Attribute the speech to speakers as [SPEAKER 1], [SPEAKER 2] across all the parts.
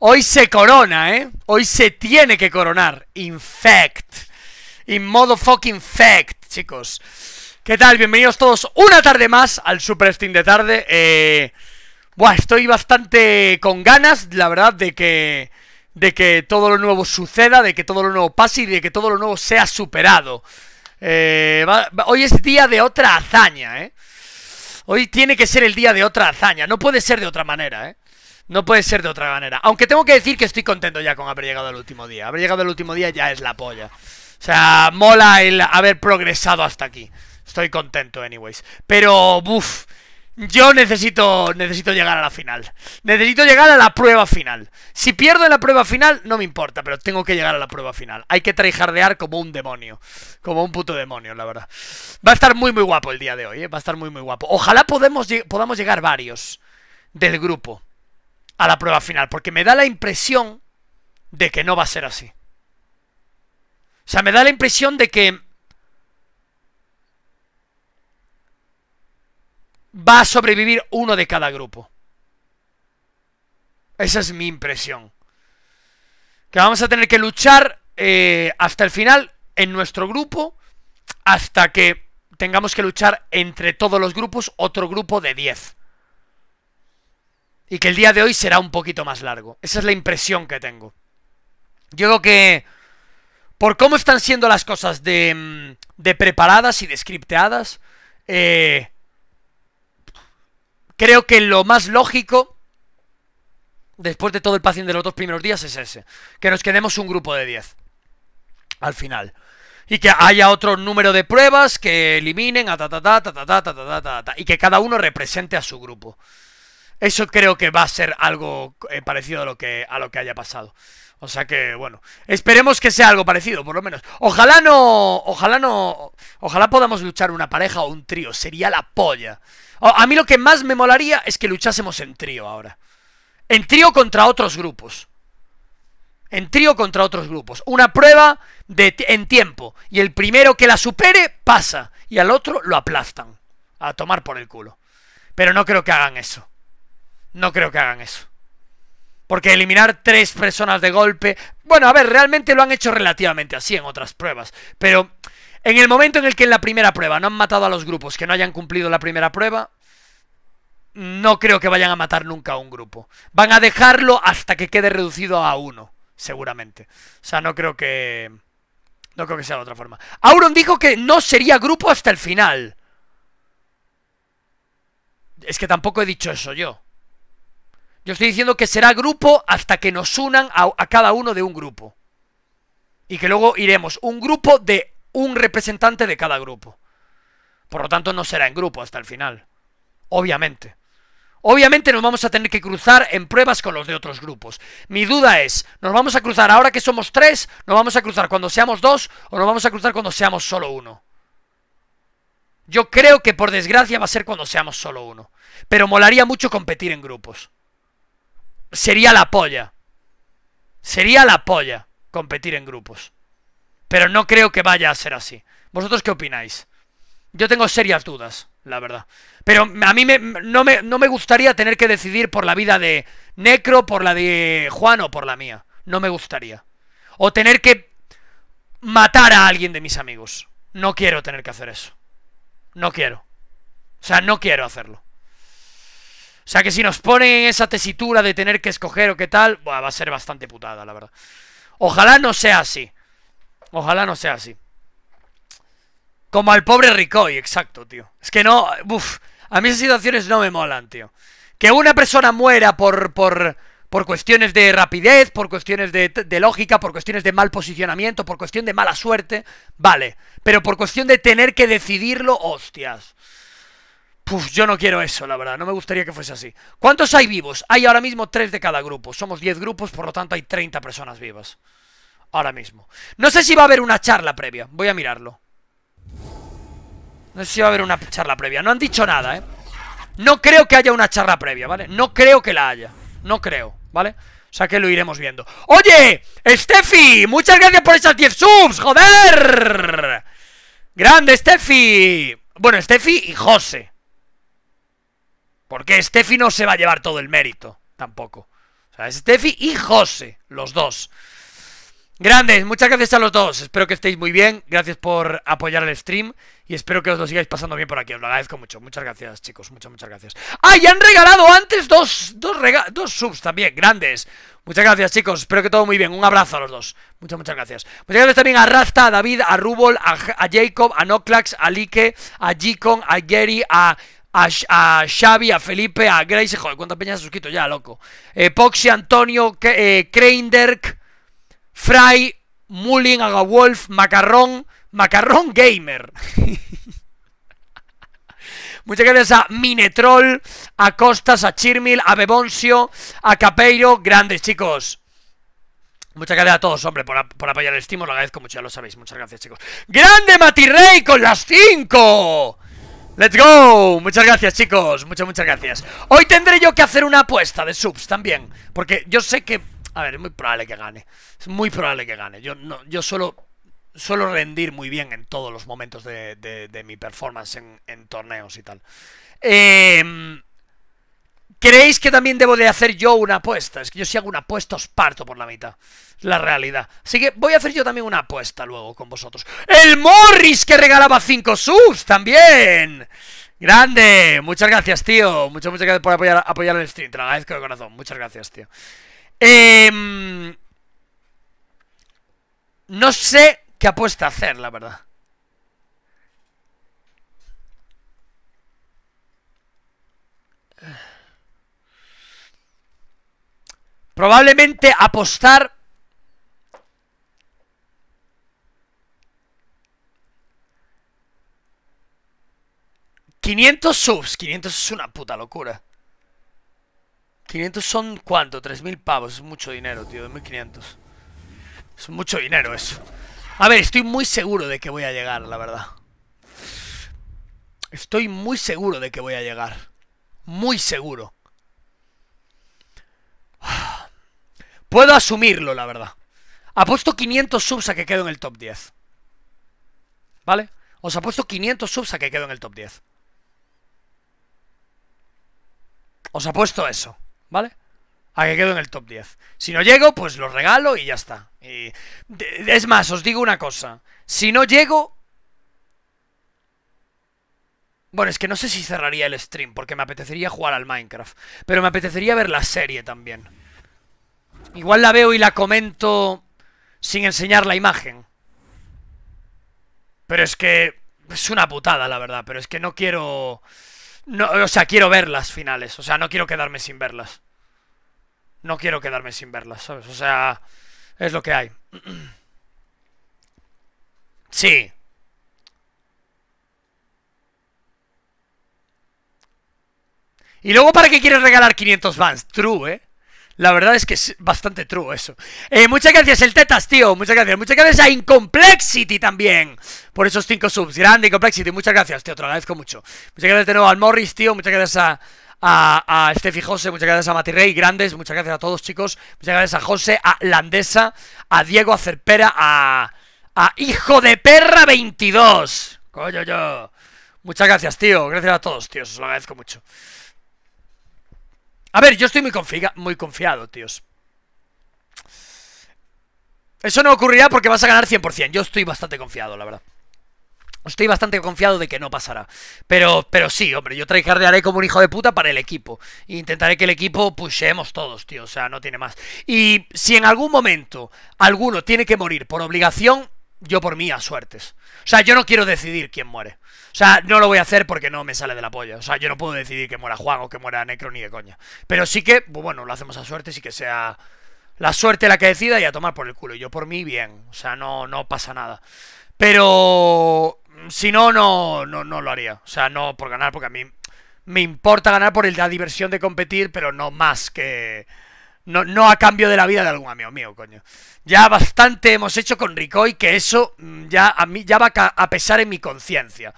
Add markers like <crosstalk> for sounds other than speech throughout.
[SPEAKER 1] Hoy se corona, ¿eh? Hoy se tiene que coronar. Infect. In modo fucking fact, chicos. ¿Qué tal? Bienvenidos todos una tarde más al Super Steam de tarde. Eh, buah, estoy bastante con ganas, la verdad, de que, de que todo lo nuevo suceda, de que todo lo nuevo pase y de que todo lo nuevo sea superado. Eh, hoy es día de otra hazaña, ¿eh? Hoy tiene que ser el día de otra hazaña. No puede ser de otra manera, ¿eh? No puede ser de otra manera. Aunque tengo que decir que estoy contento ya con haber llegado al último día. Haber llegado al último día ya es la polla. O sea, mola el haber progresado hasta aquí. Estoy contento, anyways. Pero, buf... Yo necesito, necesito llegar a la final. Necesito llegar a la prueba final. Si pierdo en la prueba final, no me importa, pero tengo que llegar a la prueba final. Hay que traijardear como un demonio. Como un puto demonio, la verdad. Va a estar muy, muy guapo el día de hoy, ¿eh? Va a estar muy, muy guapo. Ojalá podamos llegar varios del grupo a la prueba final, porque me da la impresión de que no va a ser así. O sea, me da la impresión de que va a sobrevivir uno de cada grupo. Esa es mi impresión. Que vamos a tener que luchar eh, hasta el final en nuestro grupo, hasta que tengamos que luchar entre todos los grupos otro grupo de 10. Y que el día de hoy será un poquito más largo. Esa es la impresión que tengo. Yo creo que por cómo están siendo las cosas de, mm, de preparadas y descripteadas. eh, Creo que lo más lógico, después de todo el paciente de los dos primeros días, es ese. Que nos quedemos un grupo de 10. Al final. Y que haya otro número de pruebas que eliminen a ta ta ta ta ta ta ta ta ta ta. Y que cada uno represente a su grupo. Eso creo que va a ser algo parecido a lo que, a lo que haya pasado. O sea que, bueno, esperemos que sea algo parecido, por lo menos. Ojalá no, ojalá no, ojalá podamos luchar una pareja o un trío, sería la polla. A mí lo que más me molaría es que luchásemos en trío ahora. En trío contra otros grupos. En trío contra otros grupos. Una prueba de en tiempo. Y el primero que la supere pasa. Y al otro lo aplastan. A tomar por el culo. Pero no creo que hagan eso. No creo que hagan eso. Porque eliminar tres personas de golpe... Bueno, a ver, realmente lo han hecho relativamente así en otras pruebas. Pero en el momento en el que en la primera prueba no han matado a los grupos que no hayan cumplido la primera prueba, no creo que vayan a matar nunca a un grupo. Van a dejarlo hasta que quede reducido a uno, seguramente. O sea, no creo que... No creo que sea de otra forma. Auron dijo que no sería grupo hasta el final. Es que tampoco he dicho eso yo. Yo estoy diciendo que será grupo hasta que nos unan a, cada uno de un grupo. Y que luego iremos un grupo de un representante de cada grupo. Por lo tanto, no será en grupo hasta el final. Obviamente. Obviamente nos vamos a tener que cruzar en pruebas con los de otros grupos. Mi duda es, ¿nos vamos a cruzar ahora que somos tres? ¿Nos vamos a cruzar cuando seamos dos? ¿O nos vamos a cruzar cuando seamos solo uno? Yo creo que por desgracia va a ser cuando seamos solo uno. Pero molaría mucho competir en grupos sería la polla. Sería la polla competir en grupos. Pero no creo que vaya a ser así. ¿Vosotros qué opináis? Yo tengo serias dudas, la verdad. Pero a mí no, me, no me gustaría tener que decidir por la vida de Necro, por la de Juan o por la mía. No me gustaría. O tener que matar a alguien de mis amigos. No quiero tener que hacer eso. No quiero. O sea, no quiero hacerlo. O sea que si nos ponen en esa tesitura de tener que escoger o qué tal, va a ser bastante putada, la verdad. Ojalá no sea así. Ojalá no sea así. Como al pobre Ricoy, exacto, tío. Es que no, uff, a mí esas situaciones no me molan, tío. Que una persona muera por, por, por cuestiones de rapidez, por cuestiones de, de, lógica, por cuestiones de mal posicionamiento, por cuestión de mala suerte, vale. Pero por cuestión de tener que decidirlo, hostias. Puf, yo no quiero eso, la verdad. No me gustaría que fuese así. ¿Cuántos hay vivos? Hay ahora mismo tres de cada grupo. Somos 10 grupos, por lo tanto hay 30 personas vivas. Ahora mismo. No sé si va a haber una charla previa. Voy a mirarlo. No sé si va a haber una charla previa. No han dicho nada, ¿eh? No creo que haya una charla previa, ¿vale? No creo que la haya. No creo, ¿vale? O sea que lo iremos viendo. ¡Oye! ¡Steffi! ¡Muchas gracias por esas 10 subs! ¡Joder! ¡Grande, Steffi! Bueno, Steffi y José. Porque Steffi no se va a llevar todo el mérito, tampoco. O sea, Steffi y José, los dos. Grandes, muchas gracias a los dos. Espero que estéis muy bien. Gracias por apoyar el stream. Y espero que os lo sigáis pasando bien por aquí. Os lo agradezco mucho. Muchas gracias, chicos. Muchas, muchas gracias. ¡Ah! Y han regalado antes dos, dos, subs también. Grandes. Muchas gracias, chicos. Espero que todo muy bien. Un abrazo a los dos. Muchas, muchas gracias. Muchas gracias también a Rasta, a David, a Rubol, a, Jacob, a Noclax, a Like, a Gicon, a Gary, a a, Xavi, a Felipe, a Grace. Joder, ¿cuántas peñas has suscrito ya, loco? Epoxy, eh, Antonio, eh, Kreinderk, Fry, Mullin, Agawolf, Macarrón, Macarrón Gamer. <laughs> Muchas gracias a Minetrol, a Costas, a Chirmil, a Bebonsio a Capeiro. Grandes, chicos. Muchas gracias a todos, hombre, por, apoyar el estímulo. Lo agradezco mucho, ya lo sabéis. Muchas gracias, chicos. ¡Grande Matirrey con las 5! ¡Let's go! Muchas gracias, chicos. Muchas, muchas gracias. Hoy tendré yo que hacer una apuesta de subs también. Porque yo sé que... A ver, es muy probable que gane. Es muy probable que gane. Yo, no, yo suelo, suelo rendir muy bien en todos los momentos de, de, mi performance en, en torneos y tal. Eh... ¿Creéis que también debo de hacer yo una apuesta? Es que yo si hago una apuesta os parto por la mitad. La realidad. Así que voy a hacer yo también una apuesta luego con vosotros. ¡El Morris que regalaba 5 subs también! ¡Grande! Muchas gracias, tío. Muchas, muchas gracias por apoyar, el stream. Te lo agradezco de corazón. Muchas gracias, tío. Em, no sé qué apuesta hacer, la verdad. Probablemente apostar ¿500 subs? 500 es una puta locura 500 son cuánto? 3.000 pavos, es mucho dinero, tío, 2.500 Es mucho dinero eso A ver, estoy muy seguro de que voy a llegar, la verdad Estoy muy seguro de que voy a llegar Muy seguro Puedo asumirlo, la verdad. Apuesto 500 subs a que quedo en el top 10. ¿Vale? Os apuesto 500 subs a que quedo en el top 10. Os apuesto eso, ¿vale? A que quedo en el top 10. Si no llego, pues lo regalo y ya está. Es más, os digo una cosa. Si no llego... Bueno, es que no sé si cerraría el stream, porque me apetecería jugar al Minecraft. Pero me apetecería ver la serie también. Igual la veo y la comento sin enseñar la imagen. Pero es que es una putada, la verdad. Pero es que no quiero... No, o sea, quiero ver las finales. O sea, no quiero quedarme sin verlas. No quiero quedarme sin verlas, ¿sabes? O sea, es lo que hay. <clears throat> Sí. Y luego, ¿para qué quieres regalar 500 vans? True, ¿eh? La verdad es que es bastante true eso. Eh, muchas gracias, el Tetas, tío. Muchas gracias. Muchas gracias a Incomplexity también. Por esos cinco subs. Grande Incomplexity. Muchas gracias, tío. Te lo agradezco mucho. Muchas gracias de nuevo al Morris, tío. Muchas gracias a a, a Steffi muchas gracias a Mati Rey, grandes, muchas gracias a todos chicos, muchas gracias a Jose, a Landesa, a Diego, a Cerpera, a, a Hijo de Perra 22. Coño yo. Muchas gracias, tío. Gracias a todos, tío. Os lo agradezco mucho. A ver, yo estoy muy, muy confiado, tíos. Eso no ocurrirá porque vas a ganar 100%. Yo estoy bastante confiado, la verdad. Estoy bastante confiado de que no pasará. Pero, pero sí, hombre, yo traicardearé como un hijo de puta para el equipo. E intentaré que el equipo pushemos todos, tío. O sea, no tiene más. Y si en algún momento alguno tiene que morir por obligación, yo por mí a suertes. O sea, yo no quiero decidir quién muere. O sea, no lo voy a hacer porque no me sale de la polla. O sea, yo no puedo decidir que muera Juan o que muera Necro ni de coña. Pero sí que, pues bueno, lo hacemos a suerte y que sea la suerte la que decida y a tomar por el culo. Y yo por mí, bien. O sea, no, no pasa nada. Pero mm, si no, no, no, no lo haría. O sea, no por ganar, porque a mí me importa ganar por la diversión de competir, pero no más que... No, no a cambio de la vida de algún amigo mío, coño. Ya bastante hemos hecho con Ricoy que eso mm, ya a mí ya va a pesar en mi conciencia.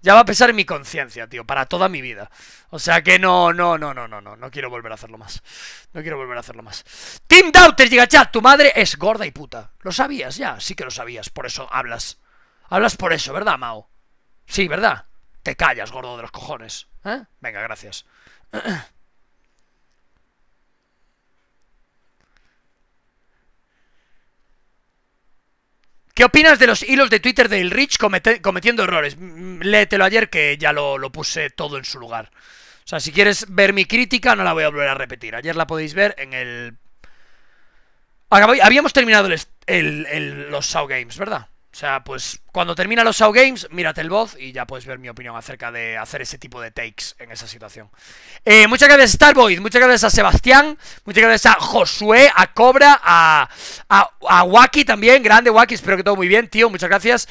[SPEAKER 1] Ya va a pesar en mi conciencia, tío, para toda mi vida. O sea que no, no, no, no, no, no, no quiero volver a hacerlo más. No quiero volver a hacerlo más. Team Doubter llega chat, tu madre es gorda y puta. Lo sabías ya, sí que lo sabías, por eso hablas. Hablas por eso, ¿verdad, Mao? Sí, ¿verdad? Te callas, gordo de los cojones. ¿Eh? Venga, gracias. <clears throat> ¿Qué opinas de los hilos de Twitter del Rich cometiendo errores? Léetelo ayer que ya lo, puse todo en su lugar. O sea, si quieres ver mi crítica, no la voy a volver a repetir. Ayer la podéis ver en el... habíamos terminado los Show Games, ¿verdad? O sea, pues cuando termina los Show Games, mírate el voz y ya puedes ver mi opinión acerca de hacer ese tipo de takes en esa situación. Eh, muchas gracias a Starboy, muchas gracias a Sebastián, muchas gracias a Josué, a Cobra, a, a, a Waki también, grande Waki, espero que todo muy bien, tío, muchas gracias.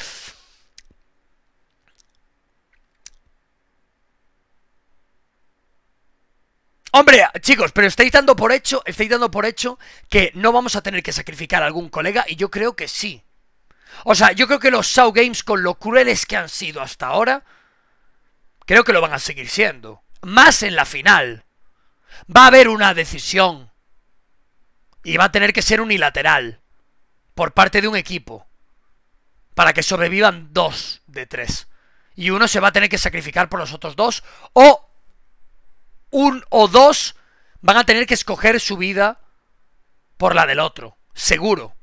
[SPEAKER 1] Hombre, chicos, pero estáis dando por hecho, estáis dando por hecho que no vamos a tener que sacrificar a algún colega y yo creo que sí. O sea, yo creo que los Show Games, con lo crueles que han sido hasta ahora, creo que lo van a seguir siendo. Más en la final. Va a haber una decisión. Y va a tener que ser unilateral. Por parte de un equipo. Para que sobrevivan dos de tres. Y uno se va a tener que sacrificar por los otros dos. O un o dos van a tener que escoger su vida por la del otro. Seguro.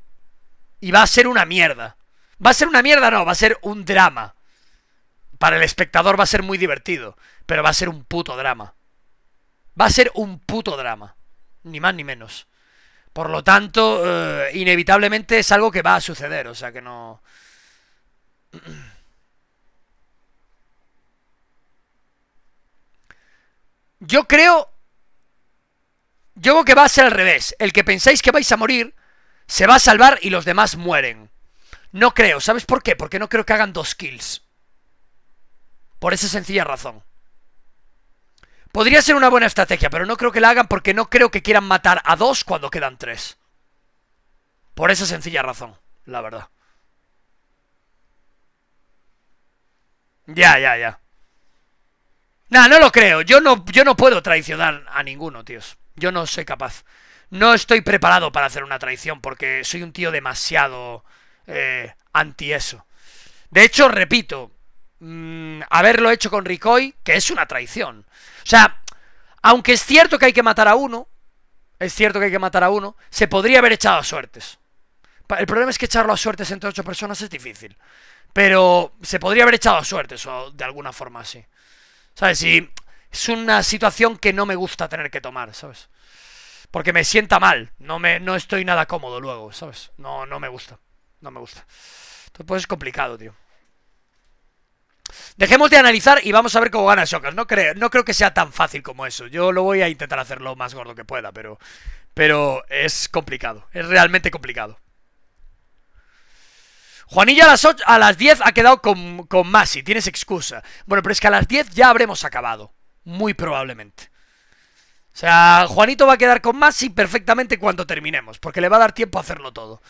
[SPEAKER 1] Y va a ser una mierda. Va a ser una mierda, no, va a ser un drama. Para el espectador va a ser muy divertido, pero va a ser un puto drama. Va a ser un puto drama, ni más ni menos. Por lo tanto, eh, inevitablemente es algo que va a suceder, o sea que no... <clears throat> Yo creo... Yo creo que va a ser al revés. El que pensáis que vais a morir, se va a salvar y los demás mueren. No creo, ¿sabes por qué? Porque no creo que hagan dos kills. Por esa sencilla razón. Podría ser una buena estrategia, pero no creo que la hagan porque no creo que quieran matar a dos cuando quedan tres. Por esa sencilla razón, la verdad. Ya, ya, ya. Nah, no lo creo. Yo no, yo no puedo traicionar a ninguno, tíos. Yo no soy capaz. No estoy preparado para hacer una traición porque soy un tío demasiado... Eh, anti eso. De hecho, repito, mm, haberlo hecho con Ricoy, que es una traición. O sea, aunque es cierto que hay que matar a uno, es cierto que hay que matar a uno, se podría haber echado a suertes. El problema es que echarlo a suertes entre ocho personas es difícil. Pero se podría haber echado a suertes o de alguna forma así. ¿Sabes? Y es una situación que no me gusta tener que tomar, ¿sabes? Porque me sienta mal, no, me, no estoy nada cómodo luego, ¿sabes? No, no me gusta. No me gusta. Entonces pues es complicado, tío. Dejemos de analizar y vamos a ver cómo gana Shockers. No creo, no creo que sea tan fácil como eso. Yo lo voy a intentar hacer lo más gordo que pueda, pero, pero es complicado. Es realmente complicado. Juanillo a las, a las 10 ha quedado con, con Masi, tienes excusa. Bueno, pero es que a las 10 ya habremos acabado. Muy probablemente. O sea, Juanito va a quedar con Masi perfectamente cuando terminemos, porque le va a dar tiempo a hacerlo todo.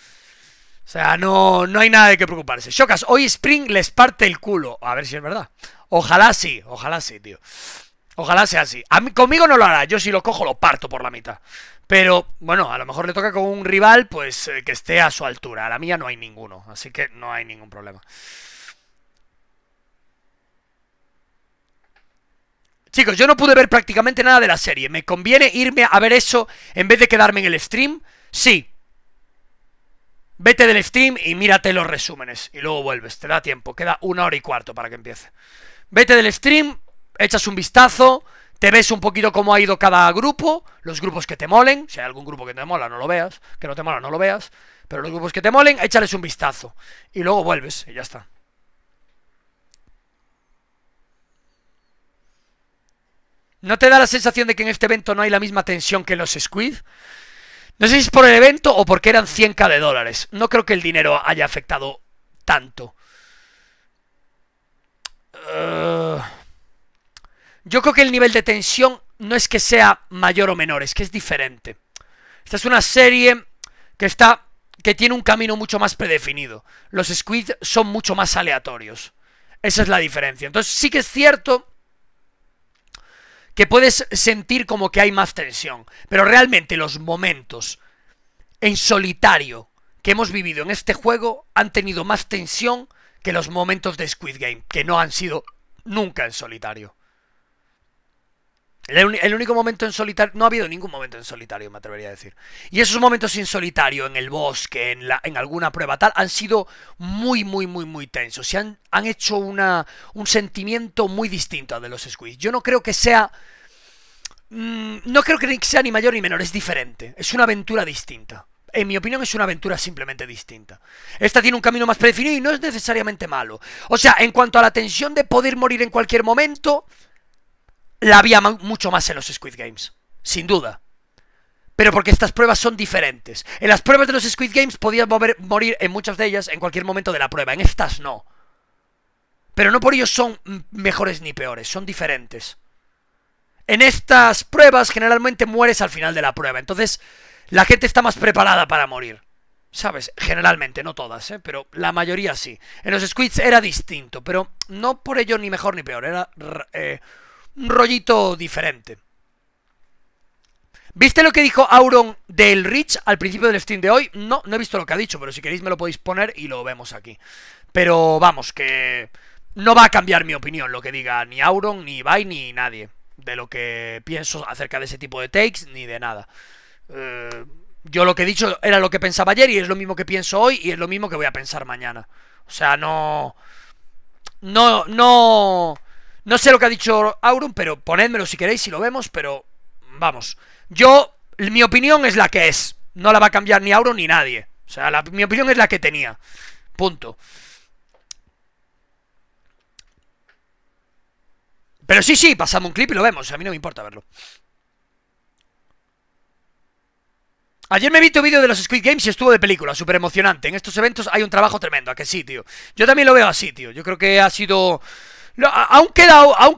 [SPEAKER 1] O sea, no, no hay nada de qué preocuparse. Chocas hoy Spring les parte el culo. A ver si es verdad. Ojalá sí, ojalá sí, tío. Ojalá sea así. A mí, conmigo no lo hará. Yo si lo cojo lo parto por la mitad. Pero bueno, a lo mejor le toca con un rival pues eh, que esté a su altura. A la mía no hay ninguno, así que no hay ningún problema. Chicos, yo no pude ver prácticamente nada de la serie. ¿Me conviene irme a ver eso en vez de quedarme en el stream? Sí, Vete del stream y mírate los resúmenes. Y luego vuelves, te da tiempo. Queda una hora y cuarto para que empiece. Vete del stream, echas un vistazo, te ves un poquito cómo ha ido cada grupo, los grupos que te molen. Si hay algún grupo que te mola, no lo veas. Que no te mola, no lo veas. Pero los grupos que te molen, échales un vistazo. Y luego vuelves y ya está. ¿No te da la sensación de que en este evento no hay la misma tensión que los Squid? No sé si es por el evento o porque eran 100k de dólares. No creo que el dinero haya afectado tanto. Eh, yo creo que el nivel de tensión no es que sea mayor o menor, es que es diferente. Esta es una serie que está que tiene un camino mucho más predefinido. Los squid son mucho más aleatorios. Esa es la diferencia. Entonces sí que es cierto que puedes sentir como que hay más tensión, pero realmente los momentos en solitario que hemos vivido en este juego han tenido más tensión que los momentos de Squid Game, que no han sido nunca en solitario. El, único momento en solitario. No ha habido ningún momento en solitario, me atrevería a decir. Y esos momentos en solitario, en el bosque, en, alguna prueba tal, han sido muy, muy, muy, muy tensos. se han, han hecho una, un sentimiento muy distinto al de los squids. Yo no creo que sea. Mm, no creo que sea ni mayor ni menor, es diferente. Es una aventura distinta. En mi opinión es una aventura simplemente distinta. Esta tiene un camino más predefinido y no es necesariamente malo. O sea, en cuanto a la tensión de poder morir en cualquier momento, la había mucho más en los Squid Games, sin duda. Pero porque estas pruebas son diferentes. En las pruebas de los Squid Games podías morir en muchas de ellas en cualquier momento de la prueba, en estas no. Pero no por ello son mejores ni peores, son diferentes. En estas pruebas generalmente mueres al final de la prueba, entonces la gente está más preparada para morir. ¿Sabes? Generalmente, no todas, ¿eh? pero la mayoría sí. En los Squids era distinto, pero no por ello ni mejor ni peor, era... Eh, un rollito diferente. ¿Viste lo que dijo Auron del Rich al principio del stream de hoy? No, no he visto lo que ha dicho, pero si queréis me lo podéis poner y lo vemos aquí. Pero vamos, que no va a cambiar mi opinión lo que diga ni Auron, ni Ibai, ni nadie. De lo que pienso acerca de ese tipo de takes, ni de nada. Eh, yo lo que he dicho era lo que pensaba ayer y es lo mismo que pienso hoy y es lo mismo que voy a pensar mañana. O sea, no... No, no... No sé lo que ha dicho Aurum, pero ponedmelo si queréis, si lo vemos, pero vamos. Yo, mi opinión es la que es. No la va a cambiar ni Auron ni nadie. O sea, mi opinión es la que tenía. Punto. Pero sí, sí, pasamos un clip y lo vemos. A mí no me importa verlo. Ayer me vi tu vídeo de los Squid Games y estuvo de película, súper emocionante. En estos eventos hay un trabajo tremendo, ¿a qué sí, tío? Yo también lo veo así, tío. Yo creo que ha sido aún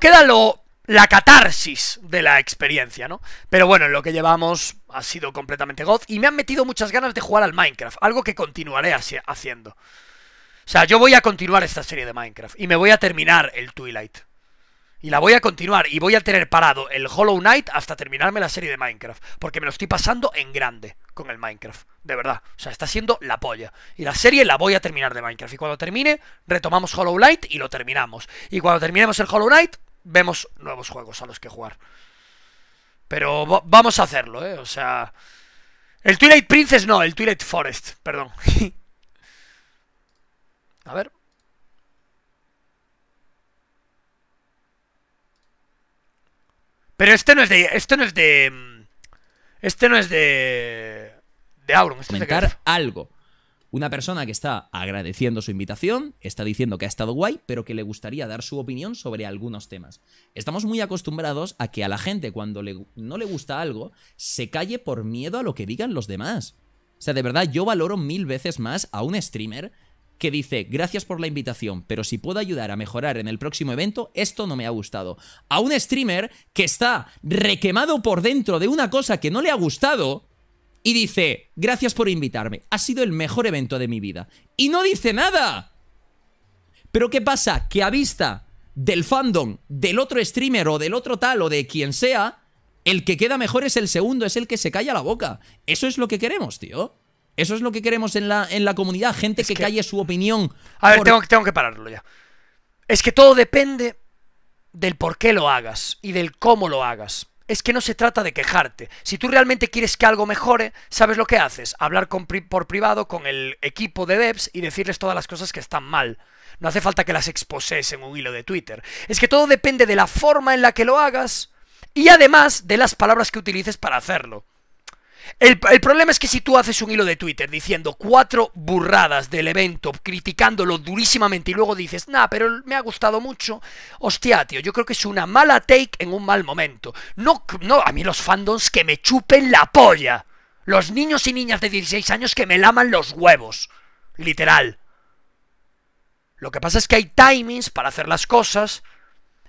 [SPEAKER 1] queda, lo, la catarsis de la experiencia, ¿no? Pero bueno, en lo que llevamos ha sido completamente goz y me han metido muchas ganas de jugar al Minecraft, algo que continuaré haciendo. O sea, yo voy a continuar esta serie de Minecraft y me voy a terminar el Twilight. Y la voy a continuar y voy a tener parado el Hollow Knight hasta terminarme la serie de Minecraft. Porque me lo estoy pasando en grande con el Minecraft. De verdad. O sea, está siendo la polla. Y la serie la voy a terminar de Minecraft. Y cuando termine, retomamos Hollow Knight y lo terminamos. Y cuando terminemos el Hollow Knight, vemos nuevos juegos a los que jugar. Pero vamos a hacerlo, ¿eh? O sea... El Twilight Princess no, el Twilight Forest, perdón. <laughs> a ver. Pero este no es de... Este no es de... Este no es de... De comentar
[SPEAKER 2] algo. Una persona que está agradeciendo
[SPEAKER 3] su invitación, está diciendo que ha estado guay, pero que le gustaría dar su opinión sobre algunos temas. Estamos muy acostumbrados a que a la gente cuando no le gusta algo, se calle por
[SPEAKER 2] miedo a lo que digan los demás. O sea, de verdad, yo valoro mil veces más a un streamer que dice, gracias por la invitación, pero si puedo ayudar a mejorar en el próximo evento, esto no me ha gustado. A un streamer que está requemado por dentro de una cosa que no le ha gustado y dice, gracias por invitarme, ha sido el mejor evento de mi vida. Y no dice nada. Pero ¿qué pasa? Que a vista del fandom, del otro streamer o del otro tal o de quien sea, el que queda mejor es el segundo, es el que se calla la boca.
[SPEAKER 1] Eso es lo que queremos, tío. Eso es lo que queremos en la, comunidad, gente que, calle su opinión. A ver, tengo, tengo que pararlo ya. Es que todo depende del por qué lo hagas y del cómo lo hagas. Es que no se trata de quejarte. Si tú realmente quieres que algo mejore, ¿sabes lo que haces? Hablar por privado con el equipo de devs y decirles todas las cosas que están mal. No hace falta que las exposes en un hilo de Twitter. Es que todo depende de la forma en la que lo hagas y además de las palabras que utilices para hacerlo. El, problema es que si tú haces un hilo de Twitter diciendo cuatro burradas del evento, criticándolo durísimamente y luego dices, nah, pero me ha gustado mucho, hostia, tío, yo creo que es una mala take en un mal momento. No, no, a mí los fandoms que me chupen la polla. Los niños y niñas de 16 años que me laman los huevos. Literal. Lo que pasa es que hay timings para hacer las cosas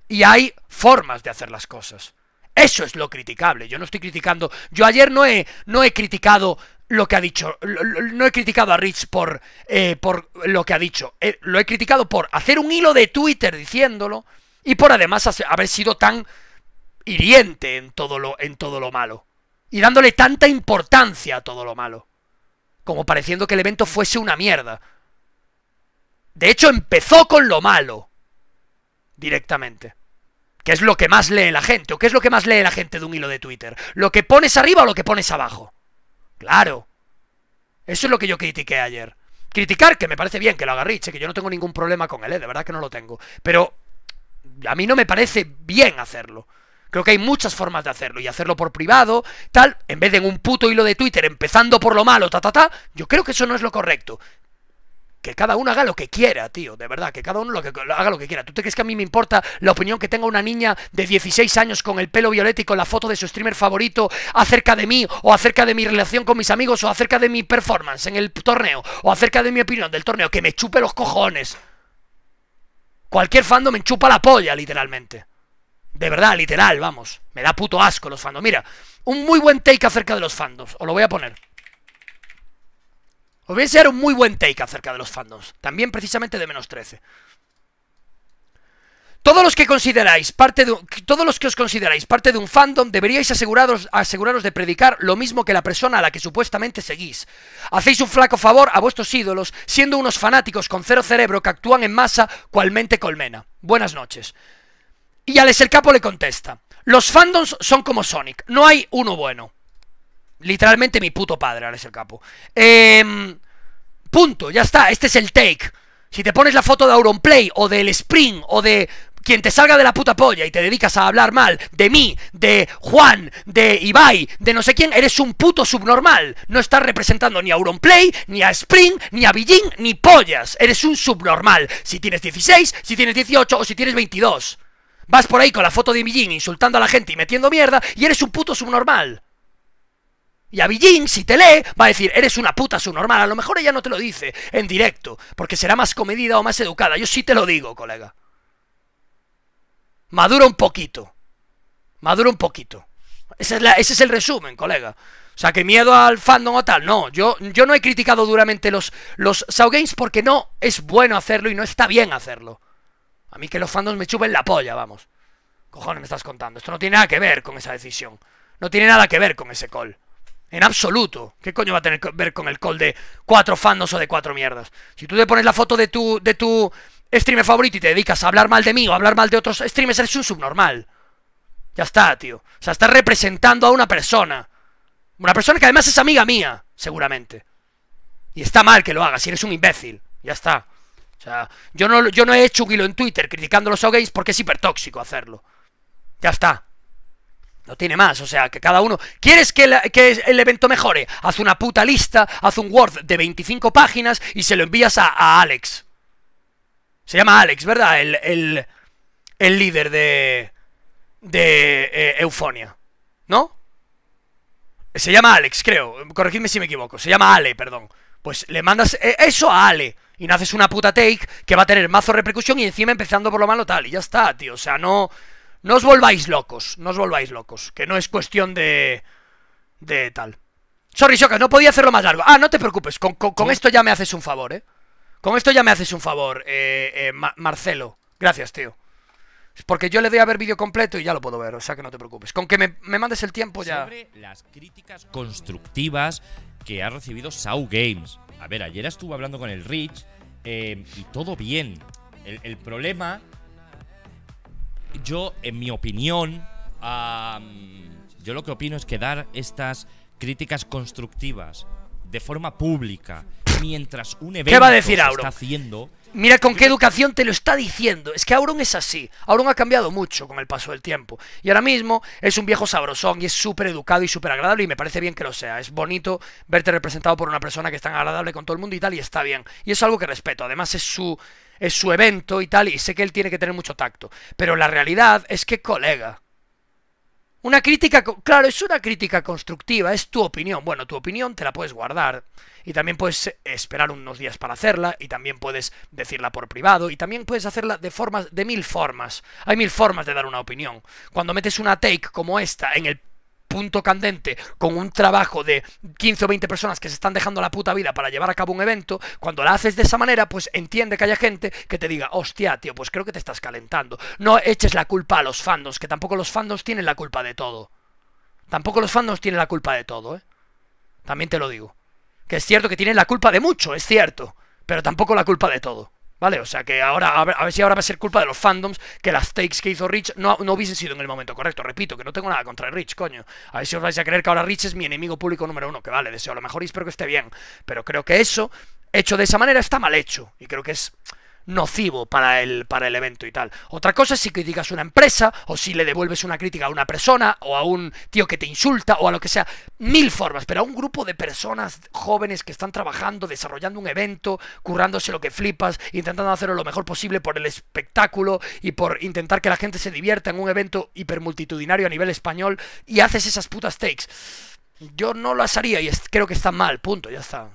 [SPEAKER 1] y hay formas de hacer las cosas. Eso es lo criticable. Yo no estoy criticando. Yo ayer no he, criticado lo que ha dicho. No he criticado a Rich por, eh, por lo que ha dicho. Eh, lo he criticado por hacer un hilo de Twitter diciéndolo y por además haber sido tan hiriente en todo lo, en todo lo malo. Y dándole tanta importancia a todo lo malo. Como pareciendo que el evento fuese una mierda. De hecho, empezó con lo malo. Directamente. ¿Qué es lo que más lee la gente? ¿O qué es lo que más lee la gente de un hilo de Twitter? ¿Lo que pones arriba o lo que pones abajo? Claro. Eso es lo que yo critiqué ayer. Criticar, que me parece bien que lo haga Rich, ¿eh? que yo no tengo ningún problema con él, ¿eh? de verdad que no lo tengo. Pero a mí no me parece bien hacerlo. Creo que hay muchas formas de hacerlo, y hacerlo por privado, tal, en vez de en un puto hilo de Twitter empezando por lo malo, ta, ta, ta, yo creo que eso no es lo correcto que cada uno haga lo que quiera, tío, de verdad, que cada uno lo que, haga lo que quiera. ¿Tú te crees que a mí me importa la opinión que tenga una niña de 16 años con el pelo violeta y con la foto de su streamer favorito acerca de mí, o acerca de mi relación con mis amigos, o acerca de mi performance en el torneo, o acerca de mi opinión del torneo? Que me chupe los cojones. Cualquier fando me chupa la polla, literalmente. De verdad, literal, vamos. Me da puto asco los fandos Mira, un muy buen take acerca de los fandos Os lo voy a poner. Os voy a enseñar un muy buen take acerca de los fandoms. También precisamente de menos 13. Todos los que consideráis parte de todos los que os consideráis parte de un fandom deberíais aseguraros, aseguraros de predicar lo mismo que la persona a la que supuestamente seguís. Hacéis un flaco favor a vuestros ídolos siendo unos fanáticos con cero cerebro que actúan en masa mente colmena. Buenas noches. Y Alex el Capo le contesta, los fandoms son como Sonic, no hay uno bueno. Literalmente mi puto padre ahora es el capo. Em, punto, ya está. Este es el take. Si te pones la foto de Auronplay o del Spring o de quien te salga de la puta polla y te dedicas a hablar mal de mí, de Juan, de Ibai, de no sé quién, eres un puto subnormal. No estás representando ni a Auronplay, ni a Spring, ni a Beijing, ni pollas. Eres un subnormal. Si tienes 16, si tienes 18 o si tienes 22. Vas por ahí con la foto de Beijing insultando a la gente y metiendo mierda y eres un puto subnormal. Y a Avillín, si te lee, va a decir, eres una puta subnormal. A lo mejor ella no te lo dice en directo, porque será más comedida o más educada. Yo sí te lo digo, colega. Madura un poquito. Madura un poquito. Ese es, el resumen, colega. O sea, que miedo al fandom o tal. No, yo, yo no he criticado duramente los, los Games porque no es bueno hacerlo y no está bien hacerlo. A mí que los fandoms me chupen la polla, vamos. Cojones me estás contando. Esto no tiene nada que ver con esa decisión. No tiene nada que ver con ese call. En absoluto. ¿Qué coño va a tener que ver con el call de cuatro fandos o de cuatro mierdas? Si tú te pones la foto de tu, de tu streamer favorito y te dedicas a hablar mal de mí o hablar mal de otros streamers, eres un subnormal. Ya está, tío. O sea, estás representando a una persona. Una persona que además es amiga mía, seguramente. Y está mal que lo hagas, si eres un imbécil. Ya está. O sea, yo no, yo no he hecho un guilo en Twitter criticando a los gays porque es hipertóxico hacerlo. Ya está. No tiene más, o sea, que cada uno... ¿Quieres que, el evento mejore? Haz una puta lista, haz un Word de 25 páginas y se lo envías a, Alex. Se llama Alex, ¿verdad? El, el, líder de... de eh, Eufonia. ¿No? Se llama Alex, creo. Corregidme si me equivoco. Se llama Ale, perdón. Pues le mandas eh, eso a Ale y naces haces una puta take que va a tener mazo repercusión y encima empezando por lo malo tal. Y ya está, tío. O sea, no... No os volváis locos, no os volváis locos, que no es cuestión de... de tal. Sorry, Shokas, no podía hacerlo más largo. Ah, no te preocupes, con, esto ya me haces un favor, ¿eh? Con esto ya me haces un favor, eh, eh Marcelo. Gracias, tío. Porque yo le doy a ver vídeo completo y ya lo puedo ver, o sea que no te preocupes. Con que me, mandes el tiempo ya. Sobre
[SPEAKER 4] las críticas
[SPEAKER 2] constructivas que ha recibido Sau Games. A ver, ayer estuve hablando con el Rich eh, y todo bien. el, problema yo, en mi opinión, yo lo que opino es que dar estas críticas constructivas de forma pública mientras un evento ¿Qué va a decir Auron? está haciendo.
[SPEAKER 1] Mira con qué educación te lo está diciendo. Es que Auron es así. Auron ha cambiado mucho con el paso del tiempo. Y ahora mismo es un viejo sabrosón y es súper educado y súper agradable y me parece bien que lo sea. Es bonito verte representado por una persona que es tan agradable con todo el mundo y tal y está bien. Y es algo que respeto. Además es su es su evento y tal, y sé que él tiene que tener mucho tacto. Pero la realidad es que, colega, una crítica, claro, es una crítica constructiva, es tu opinión. Bueno, tu opinión te la puedes guardar y también puedes esperar unos días para hacerla y también puedes decirla por privado y también puedes hacerla de formas de mil formas. Hay mil formas de dar una opinión. Cuando metes una take como esta en el punto candente con un trabajo de 15 o 20 personas que se están dejando la puta vida para llevar a cabo un evento, cuando la haces de esa manera, pues entiende que haya gente que te diga, hostia, tío, pues creo que te estás calentando. No eches la culpa a los fandoms, que tampoco los fandoms tienen la culpa de todo. Tampoco los fandoms tienen la culpa de todo, ¿eh? También te lo digo. Que es cierto que tienen la culpa de mucho, es cierto, pero tampoco la culpa de todo. ¿Vale? O sea que ahora, a ver, si ahora va a ser culpa de los fandoms que las takes que hizo Rich no, no hubiesen sido en el momento correcto. Repito, que no tengo nada contra Rich, coño. A ver si os vais a creer que ahora Rich es mi enemigo público número uno. Que vale, deseo lo mejor y espero que esté bien. Pero creo que eso, hecho de esa manera, está mal hecho. Y creo que es nocivo para el, para el evento y tal. Otra cosa es si criticas una empresa o si le devuelves una crítica a una persona o a un tío que te insulta o a lo que sea. Mil formas, pero a un grupo de personas jóvenes que están trabajando, desarrollando un evento, currándose lo que flipas, intentando hacerlo lo mejor posible por el espectáculo y por intentar que la gente se divierta en un evento hipermultitudinario a nivel español y haces esas putas takes. Yo no las haría y creo que está mal, punto, ya está.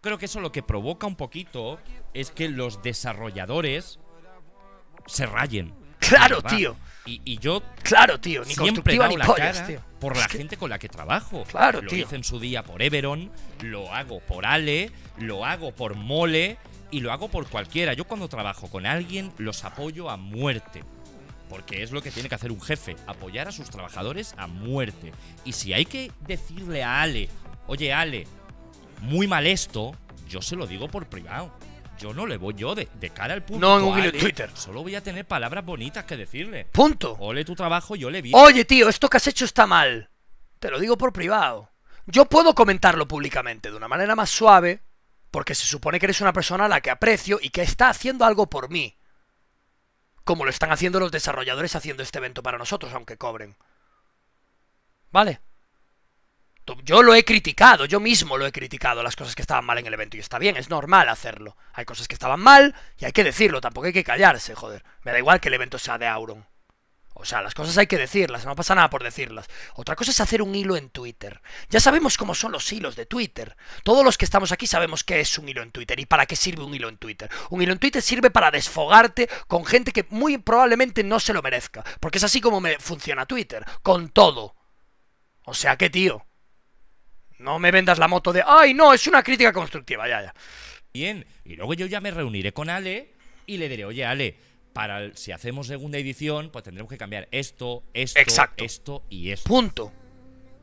[SPEAKER 2] Creo que eso lo que provoca un poquito es que los desarrolladores se rayen. Claro, tío. Y, yo claro, tío, ni siempre cara por la gente con la que trabajo. Claro, lo hice en su día por Everon, lo hago por Ale, lo hago por Mole y lo hago por cualquiera. Yo cuando trabajo con alguien los apoyo a muerte. Porque es lo que tiene que hacer un jefe, apoyar a sus trabajadores a muerte. Y si hay que decirle a Ale, oye Ale, muy mal esto, yo se lo digo por privado. Yo no le voy yo de, cara al público. No en Twitter. Solo voy a tener palabras bonitas que decirle. Punto. Ole tu trabajo, yo le vi. Oye,
[SPEAKER 1] tío, esto que has hecho está mal. Te lo digo por privado. Yo puedo comentarlo públicamente de una manera más suave, porque se supone que eres una persona a la que aprecio y que está haciendo algo por mí. Como lo están haciendo los desarrolladores haciendo este evento para nosotros, aunque cobren. ¿Vale? Yo lo he criticado, yo mismo lo he criticado, las cosas que estaban mal en el evento. Y está bien, es normal hacerlo. Hay cosas que estaban mal y hay que decirlo, tampoco hay que callarse, joder. Me da igual que el evento sea de Auron. O sea, las cosas hay que decirlas, no pasa nada por decirlas. Otra cosa es hacer un hilo en Twitter. Ya sabemos cómo son los hilos de Twitter. Todos los que estamos aquí sabemos qué es un hilo en Twitter y para qué sirve un hilo en Twitter. Un hilo en Twitter sirve para desfogarte con gente que muy probablemente no se lo merezca. Porque es así como me funciona Twitter, con todo. O sea qué tío, no me vendas la moto de, ay, no, es una crítica constructiva, ya, ya. Bien, y luego yo ya me
[SPEAKER 2] reuniré con Ale y le diré, oye, Ale, para si hacemos segunda edición, pues tendremos que cambiar esto, esto, esto y esto. Punto.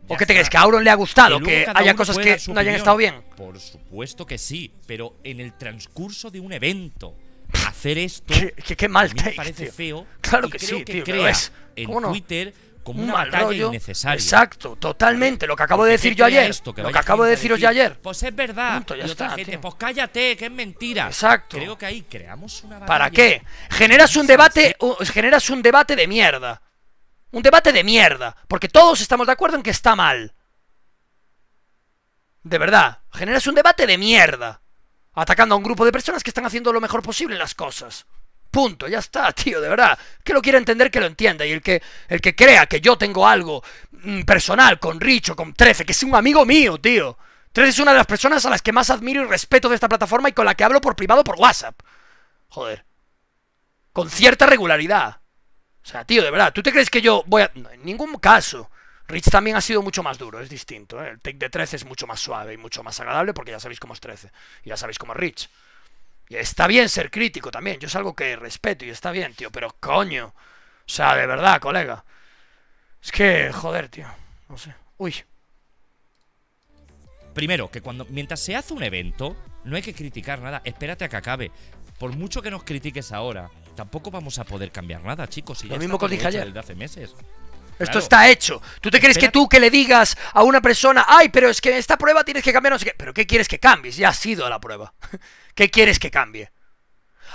[SPEAKER 1] ¿O qué te crees? ¿Que a Auron le ha gustado? ¿Que haya cosas que no hayan estado bien?
[SPEAKER 2] Por supuesto que sí, pero en el transcurso de un evento, hacer esto. qué, qué, mal me parece feo. Claro que sí, que crees? en Twitter como un una mal Exacto, totalmente. Lo que acabo de decir yo ayer. lo que acabo de deciros decir, yo ayer. Pues es verdad. pues cállate, que es mentira. Exacto. Creo que ahí creamos ¿Para qué?
[SPEAKER 1] Generas un debate, generas un debate de mierda. Un debate de mierda. Porque todos estamos de acuerdo en que está mal. De verdad, generas un debate de mierda. Atacando a un grupo de personas que están haciendo lo mejor posible las cosas. Punto, ya está, <laughs> tío, de verdad. Que lo quiera entender, que lo entienda. Y el que, el que crea que yo tengo algo mm, personal con Rich o con Trece, que es un amigo mío, tío. Trece es una de las personas a las que más admiro y respeto de esta plataforma y con la que hablo por privado por WhatsApp. Joder. Con cierta regularidad. O sea, tío, de verdad, ¿tú te crees que yo voy a...? en ningún caso. Rich también ha sido mucho más duro, es distinto. ¿eh? El take de 13 es mucho más suave y mucho más agradable porque ya sabéis cómo es 13. Y ya sabéis cómo es Rich. Y está bien ser crítico también, yo es algo que respeto y está bien, tío, pero coño. O sea, de verdad, colega. Es que, joder, tío. No sé. Uy.
[SPEAKER 2] Primero, que cuando mientras se hace un evento, no hay que criticar nada. Espérate a que acabe. Por mucho que nos critiques ahora, tampoco vamos a poder cambiar nada, chicos. Lo mismo que os dije ayer. hace meses.
[SPEAKER 1] Esto está hecho. ¿Tú te crees que tú que le digas a una persona, ay, pero es que en esta prueba tienes que cambiar no sé qué? ¿Pero qué quieres que cambies? Ya ha sido la prueba. <laughs> ¿Qué quieres que cambie?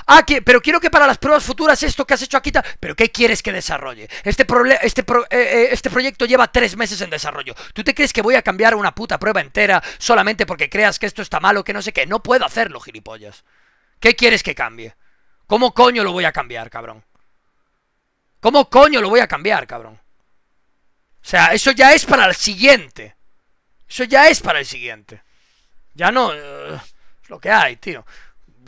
[SPEAKER 1] Ah, pero quiero que para las pruebas futuras esto que has hecho aquí... Pero ¿qué quieres que desarrolle? Este, este, eh, eh, este proyecto lleva tres meses en desarrollo. ¿Tú te crees que voy a cambiar una puta prueba entera solamente porque creas que esto está malo, que no sé qué? No puedo hacerlo, gilipollas. ¿Qué quieres que cambie? ¿Cómo coño lo voy a cambiar, cabrón? ¿Cómo coño lo voy a cambiar, cabrón? O sea, eso ya es para el siguiente. Eso ya es para el siguiente. Ya no... Eh, lo que hay, tío.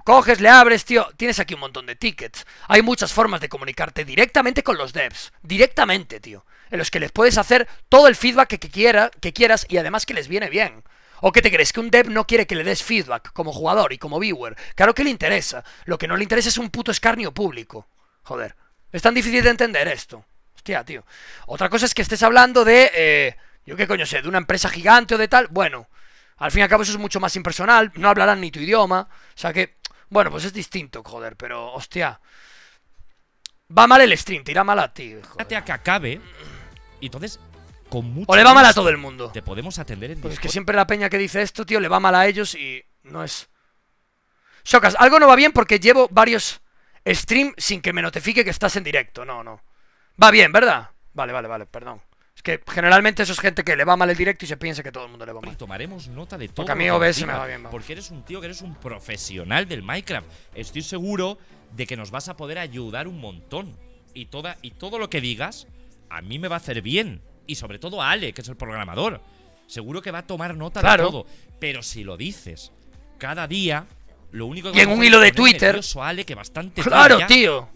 [SPEAKER 1] Coges, le abres, tío, tienes aquí un montón de tickets. Hay muchas formas de comunicarte directamente con los devs, directamente, tío. En los que les puedes hacer todo el feedback que, quiera, que quieras y además que les viene bien. ¿O qué te crees? ¿Que un dev no quiere que le des feedback como jugador y como viewer? Claro que le interesa. Lo que no le interesa es un puto escarnio público. Joder. Es tan difícil de entender esto. Hostia, tío. Otra cosa es que estés hablando de... Eh, yo qué coño sé, de una empresa gigante o de tal. Bueno, al fin y al cabo eso es mucho más impersonal, no hablarán ni tu idioma, o sea que, bueno, pues es distinto, joder, pero hostia. Va mal el stream, te irá mal a ti. que acabe. entonces, con
[SPEAKER 2] mucho. O le va mal a todo el mundo. Te podemos atender en es que
[SPEAKER 1] siempre la peña que dice esto, tío, le va mal a ellos y no es. Socas, algo no va bien porque llevo varios streams sin que me notifique que estás en directo. No, no. Va bien, ¿verdad? Vale, vale, vale, perdón que generalmente eso es gente que le va mal el directo y se piensa que todo el mundo le va mal. Tomaremos nota de todo. Porque a mí OBS me va bien,
[SPEAKER 2] Porque eres un tío que eres un profesional del Minecraft. Estoy seguro de que nos vas a poder ayudar un montón. Y, toda, y todo lo que digas a mí me va a hacer bien. Y sobre todo a Ale, que es el programador. Seguro que va a tomar nota de todo. Pero si lo dices cada día, lo único que... Y en un hilo de Twitter... Ale, que bastante claro, tío.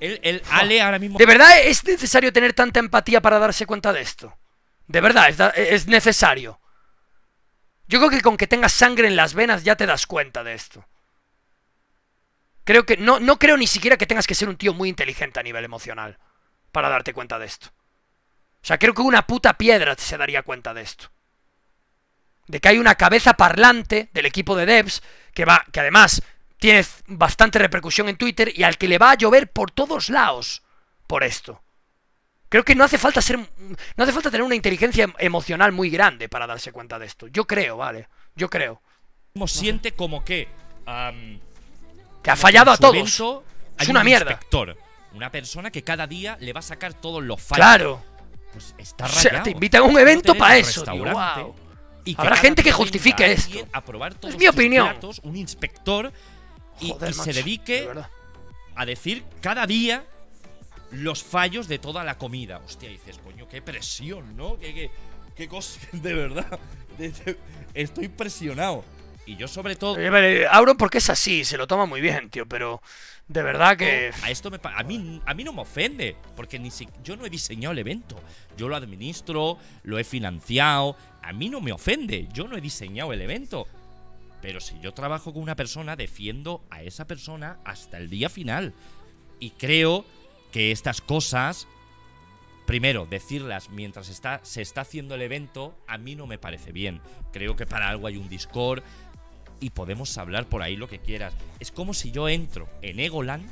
[SPEAKER 2] El, Ale ahora mismo. ¿De verdad
[SPEAKER 1] es necesario tener tanta empatía para darse cuenta de esto? De verdad, es, necesario. Yo creo que con que tengas sangre en las venas ya te das cuenta de esto. Creo que. No, no creo ni siquiera que tengas que ser un tío muy inteligente a nivel emocional para darte cuenta de esto. O sea, creo que una puta piedra se daría cuenta de esto. De que hay una cabeza parlante del equipo de devs que va. que además tiene bastante repercusión en Twitter y al que le va a llover por todos lados por esto. Creo que no hace falta ser no hace falta tener una inteligencia emocional muy grande para darse cuenta de esto. Yo creo, vale. Yo creo.
[SPEAKER 2] Como siente como que que ha fallado a todos. es una mierda. una persona que cada día le va a sacar todos los fallos. Claro. Pues está o te invitan a un evento para eso, Wow. Y Habrá gente que justifique esto. es mi opinión. un inspector y, se dedique a decir cada día los fallos de toda la comida. Hostia, dices, coño, qué presión, ¿no? Qué, cosa, <laughs> de verdad.
[SPEAKER 1] <laughs> estoy presionado. Y yo sobre todo... Eh, Auron porque es así, se lo toma muy bien, tío, pero de verdad que...
[SPEAKER 2] A, esto me, a, mí, a mí no me ofende, porque ni si, yo no he diseñado el evento. Yo lo administro, lo he financiado. A mí no me ofende, yo no he diseñado el evento. Pero si yo trabajo con una persona, defiendo a esa persona hasta el día final. Y creo que estas cosas, primero, decirlas mientras está, se está haciendo el evento, a mí no me parece bien. Creo que para algo hay un Discord y podemos hablar por ahí lo que quieras. Es como si yo entro en Egoland,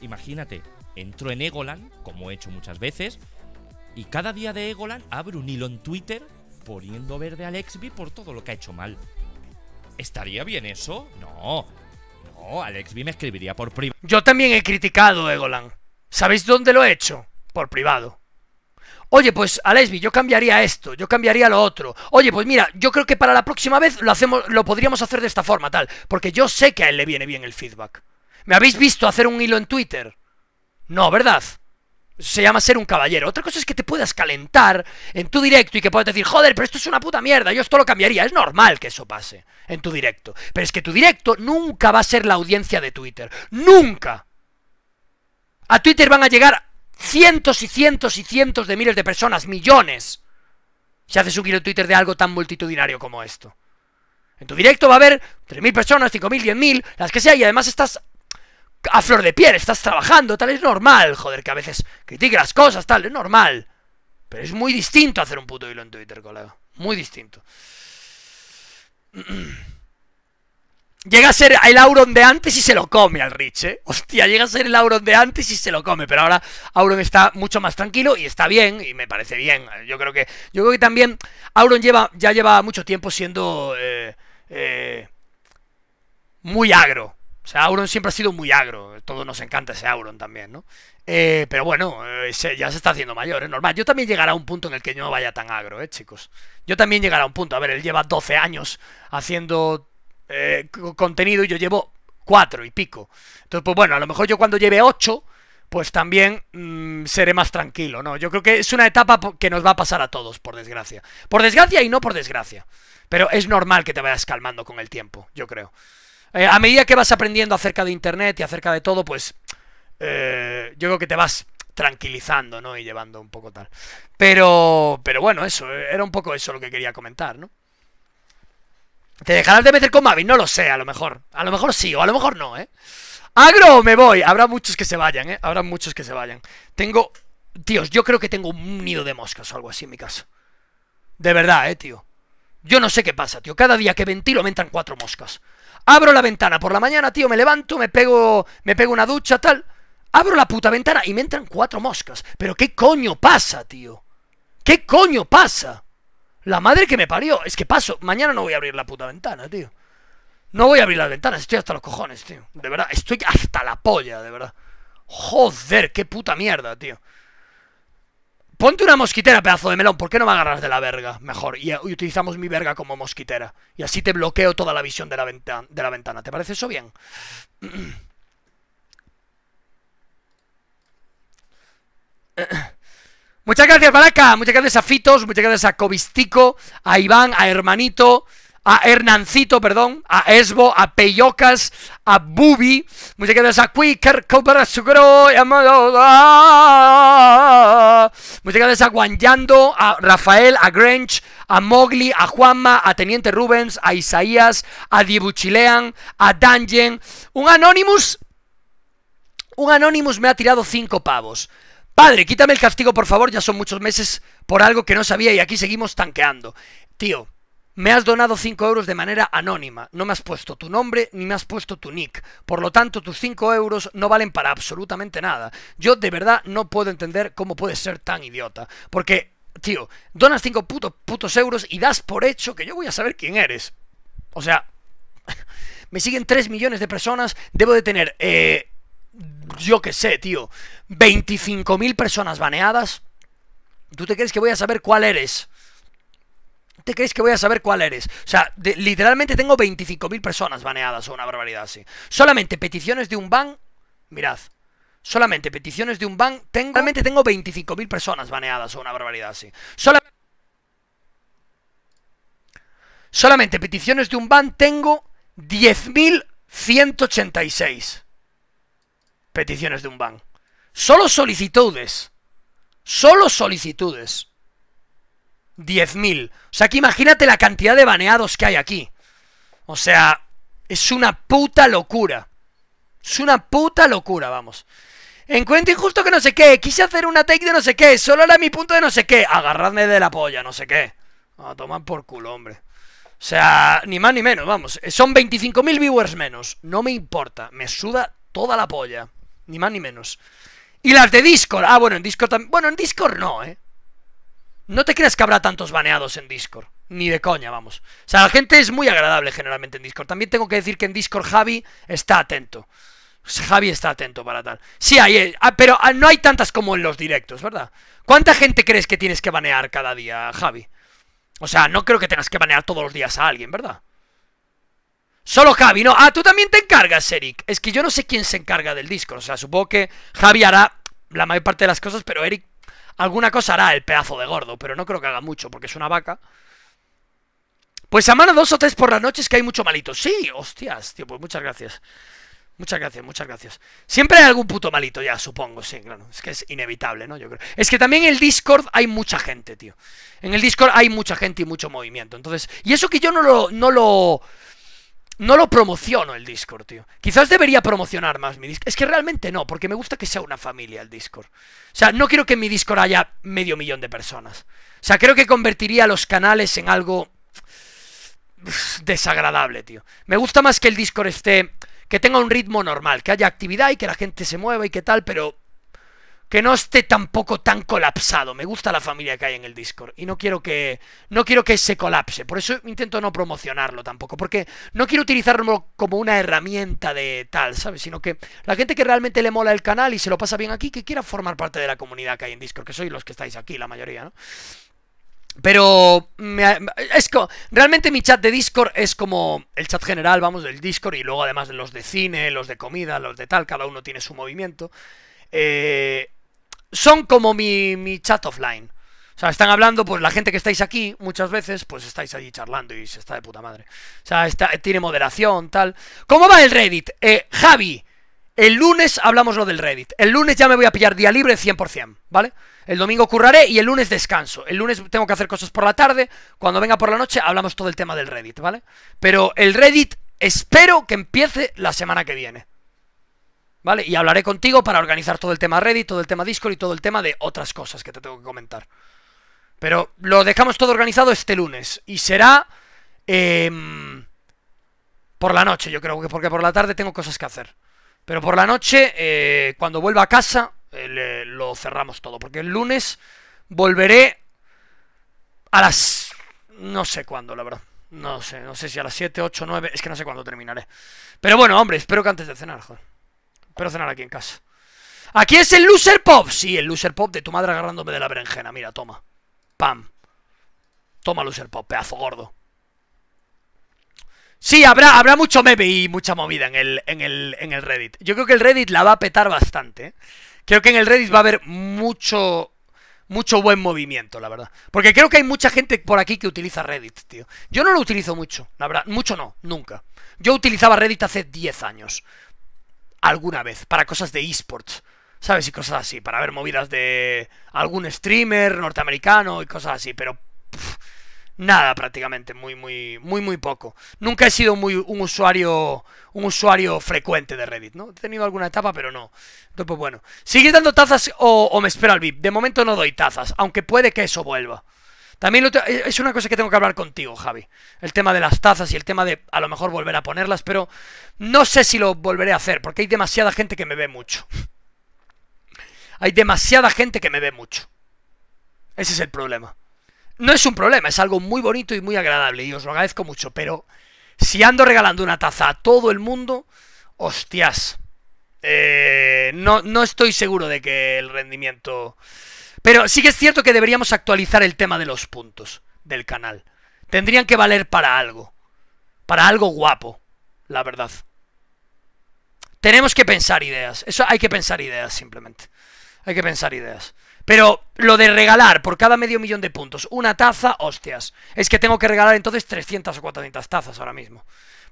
[SPEAKER 2] imagínate, entro en Egoland, como he hecho muchas veces, y cada día de Egoland abro un hilo en Twitter poniendo verde a Lexby por todo lo que ha hecho mal. ¿Estaría bien eso? No. No, Alex me escribiría
[SPEAKER 1] por privado. Yo también he criticado Egolan. ¿Sabéis dónde lo he hecho? Por privado. Oye, pues Alexby, yo cambiaría esto, yo cambiaría lo otro. Oye, pues mira, yo creo que para la próxima vez lo hacemos, lo podríamos hacer de esta forma, tal, porque yo sé que a él le viene bien el feedback. ¿Me habéis visto hacer un hilo en Twitter? No, ¿verdad? se llama ser un caballero. Otra cosa es que te puedas calentar en tu directo y que puedas decir, joder, pero esto es una puta mierda, yo esto lo cambiaría. Es normal que eso pase en tu directo. Pero es que tu directo nunca va a ser la audiencia de Twitter. Nunca. A Twitter van a llegar cientos y cientos y cientos de miles de personas, millones. Si haces un giro Twitter de algo tan multitudinario como esto. En tu directo va a haber 3.000 personas, 5.000, 10.000, las que sea, y además estás a flor de piel, estás trabajando, tal, es normal, joder, que a veces critique las cosas, tal, es normal. Pero es muy distinto hacer un puto hilo en Twitter, colega. Muy distinto. <clears throat> Llega a ser el Auron de antes y se lo come al Rich, ¿eh? Hostia, llega a ser el Auron de antes y se lo come. Pero ahora Auron está mucho más tranquilo y está bien, y me parece bien. Yo creo que. Yo creo que también. Auron lleva, ya lleva mucho tiempo siendo. Eh, eh, muy agro. O sea, Auron siempre ha sido muy agro. Todos nos encanta ese Auron también, ¿no? Eh, pero bueno, eh, ya se está haciendo mayor, es normal. Yo también llegará a un punto en el que yo no vaya tan agro, ¿eh, chicos? Yo también llegará a un punto. A ver, él lleva 12 años haciendo eh, contenido y yo llevo 4 y pico. Entonces, pues bueno, a lo mejor yo cuando lleve 8, pues también mm, seré más tranquilo, ¿no? Yo creo que es una etapa que nos va a pasar a todos, por desgracia. Por desgracia y no por desgracia. Pero es normal que te vayas calmando con el tiempo, yo creo. Eh, a medida que vas aprendiendo acerca de Internet y acerca de todo, pues
[SPEAKER 5] eh,
[SPEAKER 1] yo creo que te vas tranquilizando, ¿no? Y llevando un poco tal. Pero, pero bueno, eso, eh, era un poco eso lo que quería comentar, ¿no? ¿Te dejarás de meter con Mavis? No lo sé, a lo mejor. A lo mejor sí, o a lo mejor no, ¿eh? Agro, me voy. Habrá muchos que se vayan, ¿eh? Habrá muchos que se vayan. Tengo... Tíos, yo creo que tengo un nido de moscas o algo así en mi caso. De verdad, ¿eh, tío? Yo no sé qué pasa, tío. Cada día que ventilo me cuatro moscas. Abro la ventana por la mañana, tío, me levanto, me pego, me pego una ducha, tal. Abro la puta ventana y me entran cuatro moscas. Pero ¿qué coño pasa, tío? ¿Qué coño pasa? La madre que me parió. Es que paso. Mañana no voy a abrir la puta ventana, tío. No voy a abrir las ventanas. Estoy hasta los cojones, tío. De verdad. Estoy hasta la polla, de verdad. Joder, qué puta mierda, tío. Ponte una mosquitera, pedazo de melón. ¿Por qué no me agarras de la verga? Mejor. Y, utilizamos mi verga como mosquitera. Y así te bloqueo toda la visión de la, ventana, de la ventana. ¿Te parece eso bien? <clears throat> Muchas gracias, Baraka. Muchas gracias a Fitos. Muchas gracias a Cobistico. A Iván. A Hermanito a Hernancito, perdón, a Esbo, a Peyocas, a Bubi, Muchas gracias muchas gracias a Guanyando, a Rafael, a Grange, a Mowgli, a Juanma, a Teniente Rubens, a Isaías, a Dibuchilean, a Dungeon. Un Anonymous, un Anonymous me ha tirado cinco pavos. Padre, quítame el castigo, por favor, ya son muchos meses por algo que no sabía y aquí seguimos tanqueando. Tío, me has donado 5 euros de manera anónima, no me has puesto tu nombre ni me has puesto tu nick, por lo tanto tus 5 euros no valen para absolutamente nada. Yo de verdad no puedo entender cómo puedes ser tan idiota, porque, tío, donas 5 putos euros y das por hecho que yo voy a saber quién eres. O sea, <laughs> me siguen 3 millones de personas, debo de tener, eh, yo qué sé, tío, mil personas baneadas. ¿Tú te crees que voy a saber cuál eres? ¿Te crees que voy a saber cuál eres? O sea, literalmente tengo 25.000 personas baneadas o una barbaridad así. Solamente peticiones de un ban, mirad. Solamente peticiones de un ban, tengo, realmente tengo 25.000 personas baneadas o una barbaridad así. solamente peticiones de un ban tengo 10.186 peticiones de un ban. Solo solicitudes. Solo solicitudes. 10.000. O sea que imagínate la cantidad de baneados que hay aquí. O sea, es una puta locura. Es una puta locura, vamos. Encuentro injusto que no sé qué. Quise hacer una take de no sé qué. Solo era mi punto de no sé qué. Agarradme de la polla, no sé qué. A tomar por culo, hombre. O sea, ni más ni menos, vamos. Eh, son 25.000 viewers menos. No me importa. Me suda toda la polla. Ni más ni menos. Y las de Discord. Ah, bueno, en Discord también. Bueno, en Discord no, ¿eh? No te creas que habrá tantos baneados en Discord. Ni de coña, vamos. O sea, la gente es muy agradable generalmente en Discord. También tengo que decir que en Discord Javi está atento. Javi está atento para tal. Sí, hay, eh, ah, pero ah, no hay tantas como en los directos, ¿verdad? ¿Cuánta gente crees que tienes que banear cada día, Javi? O sea, no creo que tengas que banear todos los días a alguien, ¿verdad? Solo Javi, ¿no? Ah, tú también te encargas, Eric. Es que yo no sé quién se encarga del Discord. O sea, supongo que Javi hará la mayor parte de las cosas, pero Eric Alguna cosa hará el pedazo de gordo, pero no creo que haga mucho, porque es una vaca. Pues a mano dos o tres por la noche es que hay mucho malito. Sí, hostias, tío, pues muchas gracias. Muchas gracias, muchas gracias. Siempre hay algún puto malito ya, supongo, sí, claro. Es que es inevitable, ¿no? Yo creo. Es que también en el Discord hay mucha gente, tío. En el Discord hay mucha gente y mucho movimiento. Entonces, y eso que yo no lo, no lo no lo promociono el Discord, tío. Quizás debería promocionar más mi Discord. Es que realmente no, porque me gusta que sea una familia el Discord. O sea, no quiero que en mi Discord haya medio millón de personas. O sea, creo que convertiría los canales en algo desagradable, tío. Me gusta más que el Discord esté, que tenga un ritmo normal, que haya actividad y que la gente se mueva y que tal, pero que no esté tampoco tan colapsado. Me gusta la familia que hay en el Discord y no quiero que no quiero que se colapse. Por eso intento no promocionarlo tampoco, porque no quiero utilizarlo como una herramienta de tal, ¿sabes? Sino que la gente que realmente le mola el canal y se lo pasa bien aquí, que quiera formar parte de la comunidad que hay en Discord, que sois los que estáis aquí, la mayoría, ¿no? Pero es realmente mi chat de Discord es como el chat general, vamos, del Discord y luego además los de cine, los de comida, los de tal, cada uno tiene su movimiento. Eh, son como mi, mi chat offline. O sea, están hablando, pues la gente que estáis aquí, muchas veces, pues estáis allí charlando y se está de puta madre. O sea, está, tiene moderación, tal. ¿Cómo va el Reddit? Eh, Javi, el lunes hablamos lo del Reddit. El lunes ya me voy a pillar día libre 100%, ¿vale? El domingo curraré y el lunes descanso. El lunes tengo que hacer cosas por la tarde. Cuando venga por la noche hablamos todo el tema del Reddit, ¿vale? Pero el Reddit espero que empiece la semana que viene. ¿Vale? Y hablaré contigo para organizar todo el tema Reddit, todo el tema Discord y todo el tema de otras cosas que te tengo que comentar. Pero lo dejamos todo organizado este lunes. Y será... Em, por la noche, yo creo que porque por la tarde tengo cosas que hacer. Pero por la noche, eh, cuando vuelva a casa, eh, lo cerramos todo. Porque el lunes volveré a las... No sé cuándo, la verdad. No sé, no sé si a las 7, 8, 9... Es que no sé cuándo terminaré. Pero bueno, hombre, espero que antes de cenar, joder. Espero cenar aquí en casa. ¡Aquí es el loser pop! Sí, el loser pop de tu madre agarrándome de la berenjena. Mira, toma. Pam. Toma loser pop, pedazo gordo. Sí, habrá, habrá mucho meme y mucha movida en el, en, el, en el Reddit. Yo creo que el Reddit la va a petar bastante. ¿eh? Creo que en el Reddit va a haber mucho, mucho buen movimiento, la verdad. Porque creo que hay mucha gente por aquí que utiliza Reddit, tío. Yo no lo utilizo mucho, la verdad. Mucho no, nunca. Yo utilizaba Reddit hace 10 años alguna vez, para cosas de esports, ¿sabes? Y cosas así, para ver movidas de algún streamer norteamericano y cosas así, pero... nada prácticamente, muy, muy, muy, muy poco. Nunca he sido muy un usuario, un usuario frecuente de Reddit, ¿no? He tenido alguna etapa, pero no. Entonces, pues bueno. sigue dando tazas o, o me espera al VIP? De momento no doy tazas, aunque puede que eso vuelva. También eh, es una cosa que tengo que hablar contigo, Javi. El tema de las tazas y el tema de a lo mejor volver a ponerlas, pero no sé si lo volveré a hacer, porque hay demasiada gente que me ve mucho. Hay demasiada gente que me ve mucho. Ese es el problema. No es un problema, es algo muy bonito y muy agradable, y os lo agradezco mucho, pero si ando regalando una taza a todo el mundo, hostias. Eh, no, no estoy seguro de que el rendimiento pero sí que es cierto que deberíamos actualizar el tema de los puntos del canal. Tendrían que valer para algo. Para algo guapo, la verdad. Tenemos que pensar ideas. Eso hay que pensar ideas simplemente. Hay que pensar ideas. Pero lo de regalar por cada medio millón de puntos una taza, hostias. Es que tengo que regalar entonces 300 o 400 tazas ahora mismo.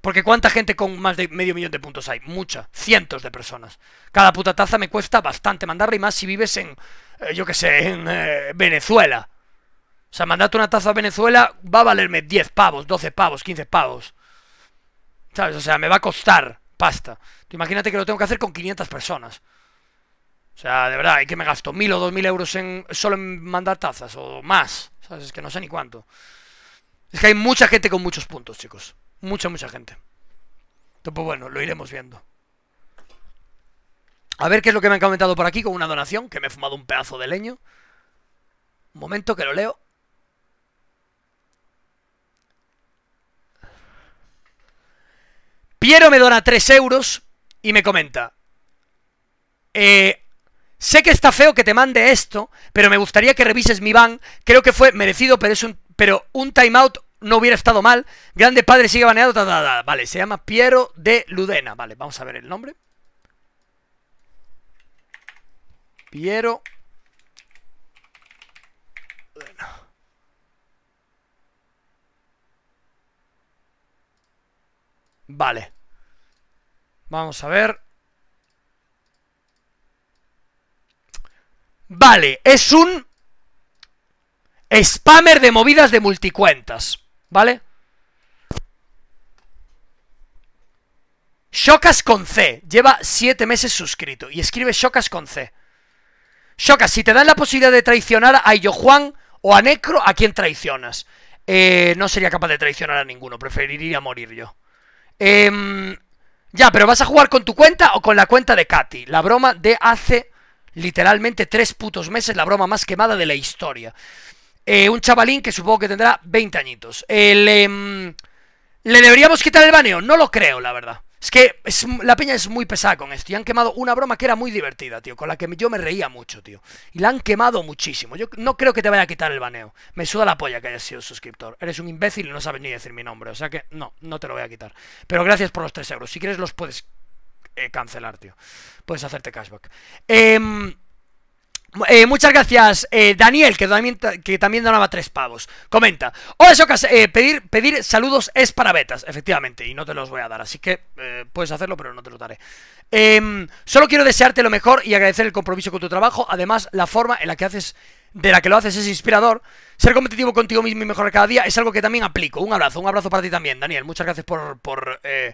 [SPEAKER 1] Porque ¿cuánta gente con más de medio millón de puntos hay? Mucha, cientos de personas. Cada puta taza me cuesta bastante mandarla y más si vives en, eh, yo qué sé, en eh, Venezuela. O sea, mandarte una taza a Venezuela va a valerme 10 pavos, 12 pavos, 15 pavos. ¿Sabes? O sea, me va a costar pasta. Imagínate que lo tengo que hacer con 500 personas. O sea, de verdad, hay que me gasto? ¿Mil o dos mil euros en solo en mandar tazas? ¿O más? ¿Sabes? Es que no sé ni cuánto. Es que hay mucha gente con muchos puntos, chicos. Mucha, mucha gente. Entonces, pues bueno, lo iremos viendo. A ver qué es lo que me han comentado por aquí con una donación, que me he fumado un pedazo de leño. Un momento que lo leo. Piero me dona 3 euros y me comenta. Eh, sé que está feo que te mande esto, pero me gustaría que revises mi ban. Creo que fue merecido, pero es un, pero un timeout no hubiera estado mal. Grande padre sigue baneado. Vale, se llama Piero de Ludena. Vale, vamos a ver el nombre. Piero. Vale. Vamos a ver. Vale, es un spammer de movidas de multicuentas. ¿Vale? Shocas con C. Lleva 7 meses suscrito y escribe Shocas con C. Shocas, si te dan la posibilidad de traicionar a Yo Juan o a Necro, ¿a quién traicionas? Eh, no sería capaz de traicionar a ninguno, preferiría morir yo. Em, ya, pero ¿vas a jugar con tu cuenta o con la cuenta de Katy? La broma de hace literalmente tres putos meses, la broma más quemada de la historia. Eh, un chavalín que supongo que tendrá 20 añitos. Em, le, deberíamos quitar el baneo? No lo creo, la verdad. Es que es, la peña es muy pesada con esto. Y han quemado una broma que era muy divertida, tío. Con la que yo me reía mucho, tío. Y la han quemado muchísimo. Yo no creo que te vaya a quitar el baneo. Me suda la polla que hayas sido suscriptor. Eres un imbécil y no sabes ni decir mi nombre. O sea que no, no te lo voy a quitar. Pero gracias por los 3 euros. Si quieres los puedes eh, cancelar, tío. Puedes hacerte cashback. Eh... Eh, muchas gracias, eh, Daniel, que también, que también donaba tres pavos. Comenta. O eso eh, pedir, pedir saludos es para betas, efectivamente, y no te los voy a dar, así que eh, puedes hacerlo, pero no te lo daré. Em, solo quiero desearte lo mejor y agradecer el compromiso con tu trabajo. Además, la forma en la que haces, de la que lo haces es inspirador. Ser competitivo contigo mismo y mejorar cada día es algo que también aplico. Un abrazo, un abrazo para ti también, Daniel. Muchas gracias por, por eh,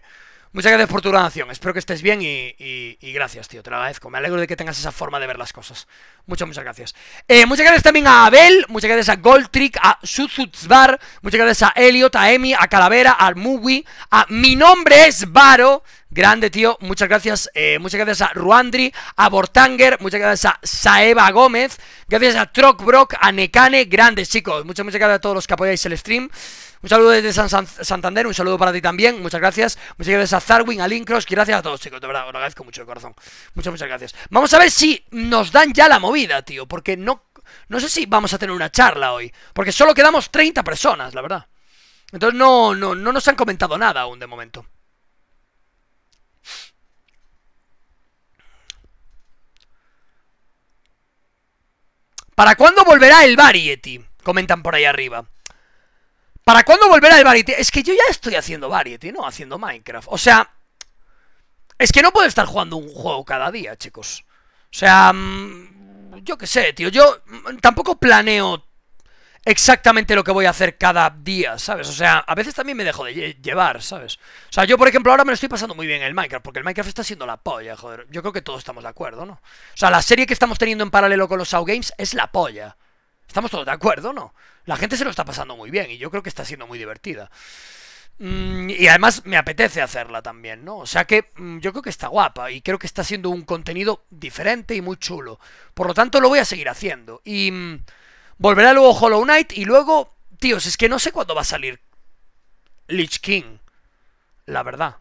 [SPEAKER 1] Muchas gracias por tu donación. Espero que estés bien y, gracias, tío. Te lo agradezco. Me alegro de que tengas esa forma de ver las cosas. Muchas, muchas gracias. Eh, muchas gracias también a Abel. Muchas gracias a Goldtrick, a Suzuzbar Muchas gracias a Elliot, a Emi, a Calavera, al Mui, A Mi nombre es Varo. Grande, tío. Muchas gracias. Eh, muchas gracias a Ruandri, a Bortanger. Muchas gracias a Saeva Gómez. Gracias a Trokbrock, a Nekane. Grandes, chicos. Muchas, muchas gracias a todos los que apoyáis el stream. Un saludo desde Santander, un saludo para ti también, muchas gracias. Muchas gracias a Zarwin, a Linkros y gracias a todos, chicos, de verdad, os agradezco mucho de corazón. Muchas, muchas gracias. Vamos a ver si nos dan ya la movida, tío, porque no, no sé si vamos a tener una charla hoy, porque solo quedamos 30 personas, la verdad. Entonces no, no, no nos han comentado nada aún de momento. ¿Para cuándo volverá el Variety? Comentan por ahí arriba. ¿Para cuándo volverá el Variety? Es que yo ya estoy haciendo Variety, ¿no? Haciendo Minecraft. O sea, es que no puedo estar jugando un juego cada día, chicos. O sea, mm, yo qué sé, tío. Yo mm, tampoco planeo exactamente lo que voy a hacer cada día, ¿sabes? O sea, a veces también me dejo de llevar, ¿sabes? O sea, yo, por ejemplo, ahora me lo estoy pasando muy bien en el Minecraft, porque el Minecraft está siendo la polla, joder. Yo creo que todos estamos de acuerdo, ¿no? O sea, la serie que estamos teniendo en paralelo con los Show Games es la polla. Estamos todos de acuerdo, ¿no? La gente se lo está pasando muy bien y yo creo que está siendo muy divertida. Mm, y además me apetece hacerla también, ¿no? O sea que mm, yo creo que está guapa y creo que está siendo un contenido diferente y muy chulo. Por lo tanto, lo voy a seguir haciendo. Y mm, volverá luego Hollow Knight y luego, tíos, es que no sé cuándo va a salir Lich King. La verdad.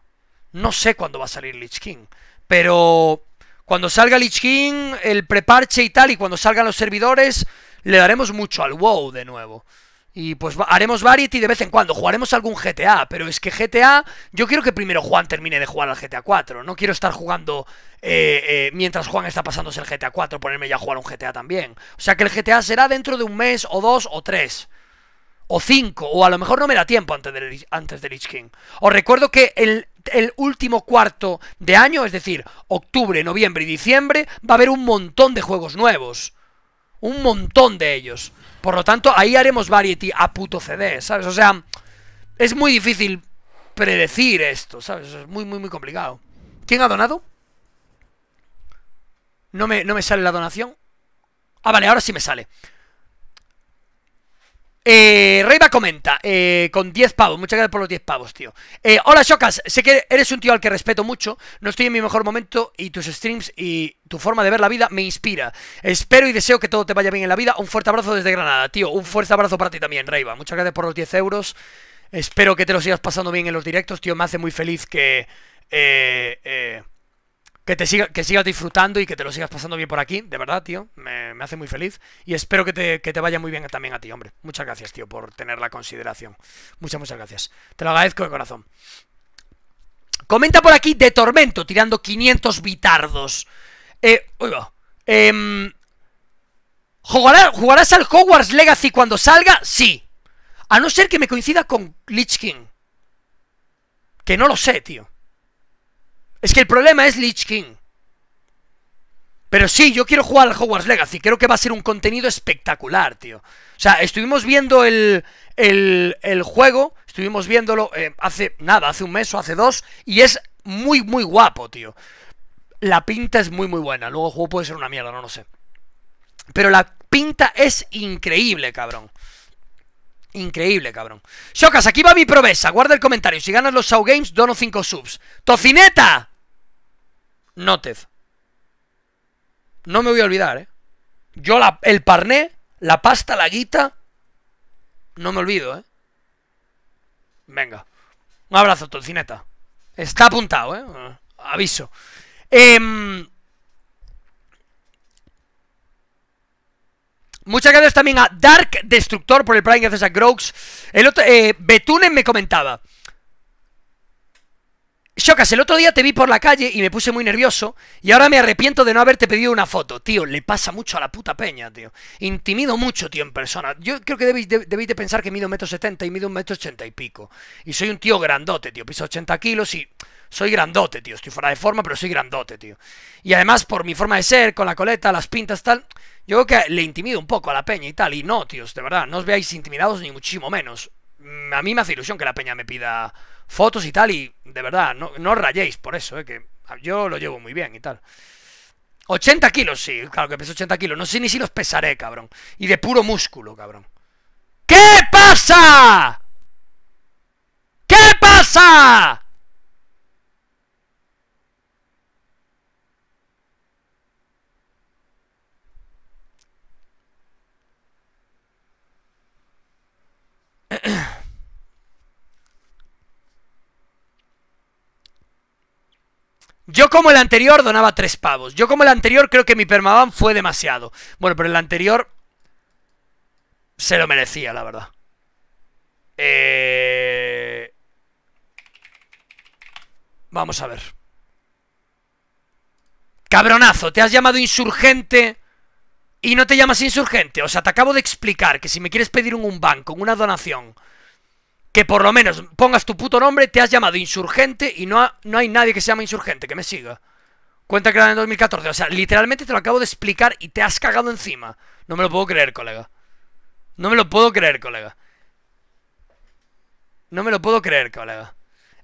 [SPEAKER 1] No sé cuándo va a salir Lich King. Pero cuando salga Lich King, el preparche y tal, y cuando salgan los servidores, le daremos mucho al WoW de nuevo. Y pues haremos Variety de vez en cuando, jugaremos algún GTA, pero es que GTA, yo quiero que primero Juan termine de jugar al GTA 4, no quiero estar jugando eh, eh, mientras Juan está pasándose el GTA 4, ponerme ya a jugar un GTA también. O sea que el GTA será dentro de un mes, o dos, o tres, o cinco, o a lo mejor no me da tiempo antes de, antes de Lich King. Os recuerdo que el, el último cuarto de año, es decir, octubre, noviembre y diciembre, va a haber un montón de juegos nuevos. Un montón de ellos. Por lo tanto, ahí haremos variety a puto CD, ¿sabes? O sea, es muy difícil predecir esto, ¿sabes? Es muy, muy, muy complicado. ¿Quién ha donado? No me, no me sale la donación. Ah, vale, ahora sí me sale. Eh, Reiva comenta, eh, con 10 pavos, muchas gracias por los 10 pavos, tío. Eh, hola, Chocas, sé que eres un tío al que respeto mucho, no estoy en mi mejor momento y tus streams y tu forma de ver la vida me inspira. Espero y deseo que todo te vaya bien en la vida. Un fuerte abrazo desde Granada, tío. Un fuerte abrazo para ti también, Reiva. Muchas gracias por los 10 euros. Espero que te lo sigas pasando bien en los directos, tío. Me hace muy feliz que... Eh, eh que siga, sigas disfrutando y que te lo sigas pasando bien por aquí, de verdad, tío, me, hace muy feliz y espero que te, vaya muy bien también a ti, hombre. Muchas gracias, tío, por tener la consideración. Muchas, muchas gracias. Te lo agradezco de corazón. Comenta por aquí de Tormento, tirando 500 bitardos. Eh, uy, ¿jugarás, em, ¿Jugarás al Hogwarts Legacy cuando salga? Sí. A no ser que me coincida con Lich King. Que no lo sé, tío. Es que el problema es Lich King. Pero sí, yo quiero jugar al Hogwarts Legacy. Creo que va a ser un contenido espectacular, tío. O sea, estuvimos viendo el, el, juego, estuvimos viéndolo eh, hace nada, hace un mes o hace dos, y es muy, muy guapo, tío. La pinta es muy, muy buena. Luego el juego puede ser una mierda, no lo sé. Pero la pinta es increíble, cabrón. Increíble, cabrón. Chocas, aquí va mi promesa. Guarda el comentario. Si ganas los Show Games, dono 5 subs. ¡Tocineta! Nótez. No me voy a olvidar, ¿eh? Yo la, el parné, la pasta, la guita, no me olvido, ¿eh? Venga. Un abrazo, tocineta Está apuntado, ¿eh? Aviso. Em, muchas gracias también a Dark Destructor por el Prime gracias a Grox. El otro, eh, Betune me comentaba. Chocas el otro día te vi por la calle y me puse muy nervioso y ahora me arrepiento de no haberte pedido una foto. Tío, le pasa mucho a la puta peña, tío. Intimido mucho, tío, en persona. Yo creo que debéis de, pensar que mido 1,70m y mido 1,80m y pico. Y soy un tío grandote, tío. Piso 80 kilos y soy grandote, tío. Estoy fuera de forma, pero soy grandote, tío. Y además, por mi forma de ser, con la coleta, las pintas, tal, yo creo que le intimido un poco a la peña y tal. Y no, tíos, de verdad, no os veáis intimidados ni muchísimo menos. Mm, a mí me hace ilusión que la peña me pida fotos y tal, y de verdad, no, no os rayéis por eso, eh, que yo lo llevo muy bien y tal. 80 kilos, sí, claro que peso 80 kilos, no sé ni si los pesaré, cabrón. Y de puro músculo, cabrón. ¿Qué pasa? ¿Qué pasa? <clears throat> Yo como el anterior donaba tres pavos. Yo como el anterior creo que mi permaban fue demasiado. Bueno, pero el anterior se lo merecía, la verdad.
[SPEAKER 6] Eh,
[SPEAKER 1] vamos a ver. Cabronazo, te has llamado insurgente y no te llamas insurgente. O sea, te acabo de explicar que si me quieres pedir un, banco, una donación, que por lo menos pongas tu puto nombre, te has llamado insurgente y no, no hay nadie que se llame insurgente, que me siga. Cuenta era en 2014. O sea, literalmente te lo acabo de explicar y te has cagado encima. No me lo puedo creer, colega. No me lo puedo creer, colega. No me lo puedo creer, colega.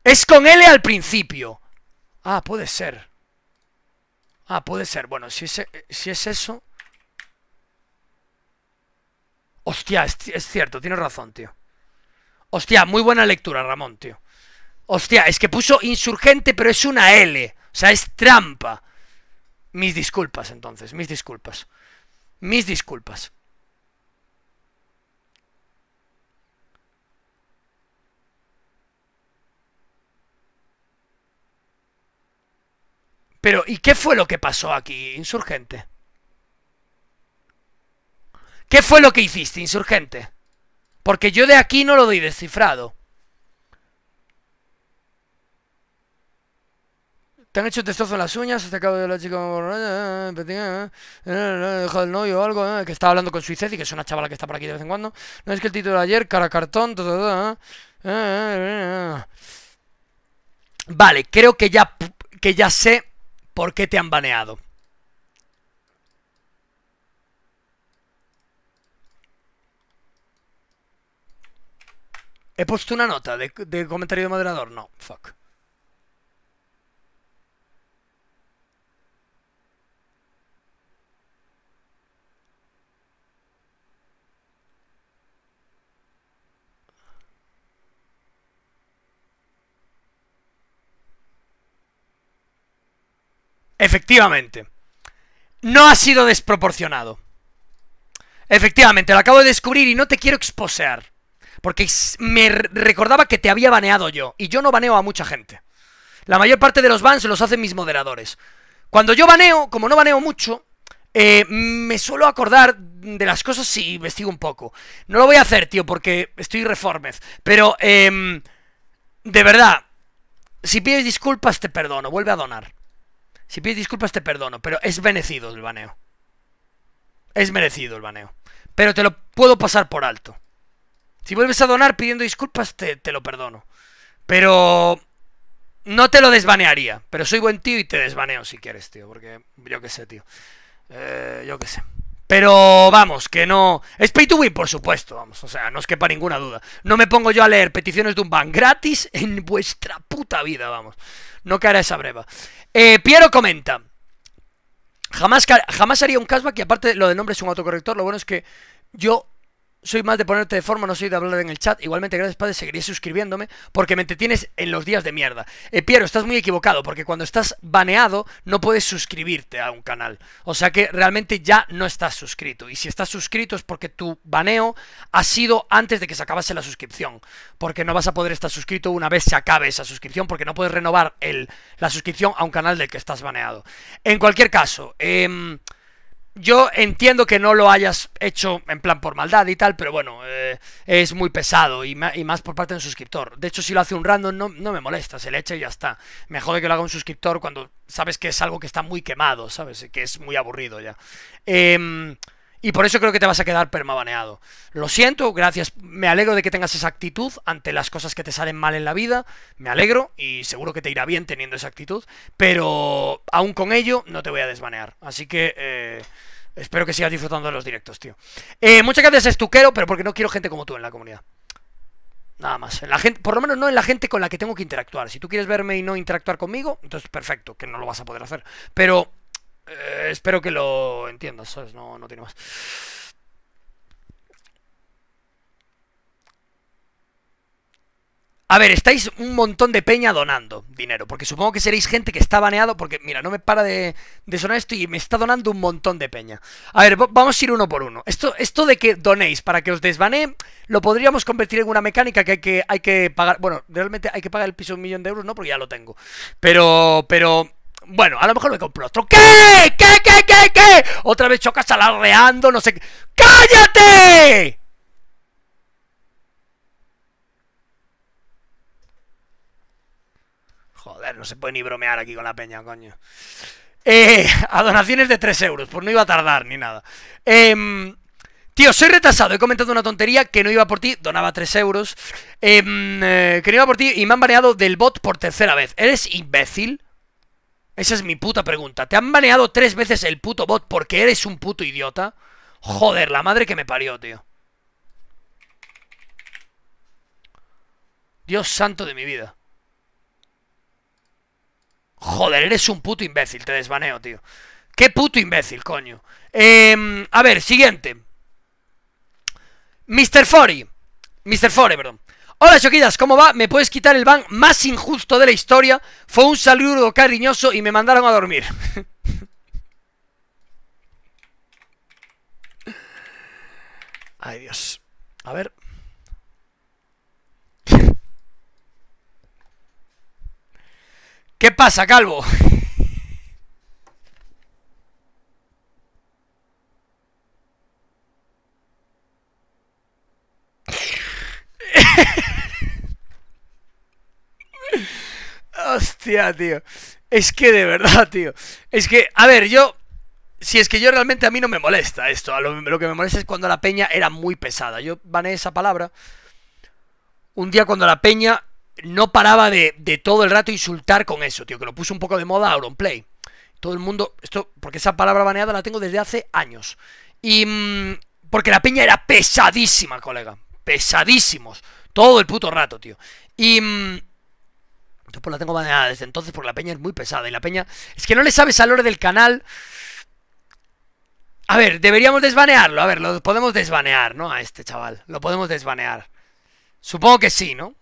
[SPEAKER 1] Es con L al principio. Ah, puede ser. Ah, puede ser. Bueno, si si es eso... Hostia, es, cierto, tienes razón, tío. Hostia, muy buena lectura, Ramón, tío. Hostia, es que puso insurgente, pero es una L. O sea, es trampa. Mis disculpas, entonces, mis disculpas. Mis disculpas. Pero, ¿y qué fue lo que pasó aquí, insurgente? ¿Qué fue lo que hiciste, insurgente? Porque yo de aquí no lo doy descifrado. ¿Te han hecho testozo en las uñas? ¿Te este sacado de la chica eh, eh, eh, dejado el novio o algo? Que estaba hablando con y que es una chavala que está por aquí de vez en cuando. No es que el título de ayer, cara cartón. Vale, creo que ya, que ya sé por qué te han baneado. He puesto una nota de, comentario de moderador. No, fuck. Efectivamente. No ha sido desproporcionado. Efectivamente, lo acabo de descubrir y no te quiero exposear. Porque me recordaba que te había baneado yo. Y yo no baneo a mucha gente. La mayor parte de los bans los hacen mis moderadores. Cuando yo baneo, como no baneo mucho, eh, me suelo acordar de las cosas y investigo un poco. No lo voy a hacer, tío, porque estoy reformez. Pero, em, de verdad, si pides disculpas te perdono, vuelve a donar. Si pides disculpas te perdono, pero es merecido el baneo. Es merecido el baneo. Pero te lo puedo pasar por alto. Si vuelves a donar pidiendo disculpas, te, lo perdono. Pero no te lo desbanearía. Pero soy buen tío y te desbaneo si quieres, tío. Porque yo qué sé, tío. Eh, yo qué sé. Pero vamos, que no. Es pay to win, por supuesto, vamos. O sea, no es que para ninguna duda. No me pongo yo a leer peticiones de un ban gratis en vuestra puta vida, vamos. No caerá esa breva. Eh, Piero comenta. Jamás, jamás haría un cashback y aparte lo de nombre es un autocorrector. Lo bueno es que yo soy más de ponerte de forma, no soy de hablar en el chat. Igualmente, gracias, padre, seguiré suscribiéndome porque me entretienes en los días de mierda. Eh, Piero, estás muy equivocado porque cuando estás baneado no puedes suscribirte a un canal. O sea que realmente ya no estás suscrito. Y si estás suscrito es porque tu baneo ha sido antes de que se acabase la suscripción. Porque no vas a poder estar suscrito una vez se acabe esa suscripción porque no puedes renovar el, la suscripción a un canal del que estás baneado. En cualquier caso, eh yo entiendo que no lo hayas hecho en plan por maldad y tal, pero bueno, eh, es muy pesado y, más por parte de un suscriptor. De hecho, si lo hace un random no, me molesta, se le echa y ya está. Me jode que lo haga un suscriptor cuando sabes que es algo que está muy quemado, ¿sabes? Que es muy aburrido ya. Eh, y por eso creo que te vas a quedar permabaneado. Lo siento, gracias. Me alegro de que tengas esa actitud ante las cosas que te salen mal en la vida. Me alegro y seguro que te irá bien teniendo esa actitud. Pero aún con ello no te voy a desbanear. Así que... Eh, espero que sigas disfrutando de los directos, tío. Eh, muchas gracias, estuquero, pero porque no quiero gente como tú en la comunidad. Nada más. la gente, por lo menos no en la gente con la que tengo que interactuar. Si tú quieres verme y no interactuar conmigo, entonces perfecto, que no lo vas a poder hacer. Pero eh, espero que lo entiendas, ¿sabes? No, no tiene más. A ver, estáis un montón de peña donando dinero, porque supongo que seréis gente que está baneado, porque mira, no me para de, sonar esto y me está donando un montón de peña. A ver, vamos a ir uno por uno. Esto, esto de que donéis para que os desbanee, lo podríamos convertir en una mecánica que hay que, hay que pagar. Bueno, realmente hay que pagar el piso de un millón de euros, no, porque ya lo tengo. Pero, pero bueno, a lo mejor me compro otro. ¿Qué? ¿Qué, qué, qué, qué? Otra vez chocas alarreando, no sé qué. ¡Cállate! Joder, no se puede ni bromear aquí con la peña, coño. Eh, a donaciones de 3 euros, pues no iba a tardar ni nada. Eh, Tío, soy retrasado, he comentado una tontería que no iba por ti, donaba 3 euros, em, eh, que no iba por ti y me han baneado del bot por tercera vez. ¿Eres imbécil? Esa es mi puta pregunta. ¿Te han baneado tres veces el puto bot porque eres un puto idiota? Joder, la madre que me parió, tío. Dios santo de mi vida. Joder, eres un puto imbécil, te desbaneo, tío. Qué puto imbécil, coño. Em, a ver, siguiente. Mr. Fori. Mr. Fore, perdón. Hola Choquidas, ¿cómo va? ¿Me puedes quitar el ban más injusto de la historia? Fue un saludo cariñoso y me mandaron a dormir. <laughs> Ay Dios. A ver. <laughs> ¿Qué pasa, Calvo? <laughs> Hostia, tío. Es que de verdad, tío. Es que, a ver, yo... Si es que yo realmente a mí no me molesta esto. Lo, que me molesta es cuando la peña era muy pesada. Yo baneé esa palabra. Un día cuando la peña no paraba de, todo el rato insultar con eso, tío. Que lo puso un poco de moda Auronplay. Todo el mundo... Esto, porque esa palabra baneada la tengo desde hace años. Y... Mm, porque la peña era pesadísima, colega pesadísimos. Todo el puto rato, tío. Y... Mm, yo pues la tengo baneada desde entonces porque la peña es muy pesada. Y la peña... Es que no le sabes al lore del canal... A ver, deberíamos desbanearlo. A ver, lo podemos desbanear, ¿no? A este chaval. Lo podemos desbanear. Supongo que sí, ¿no?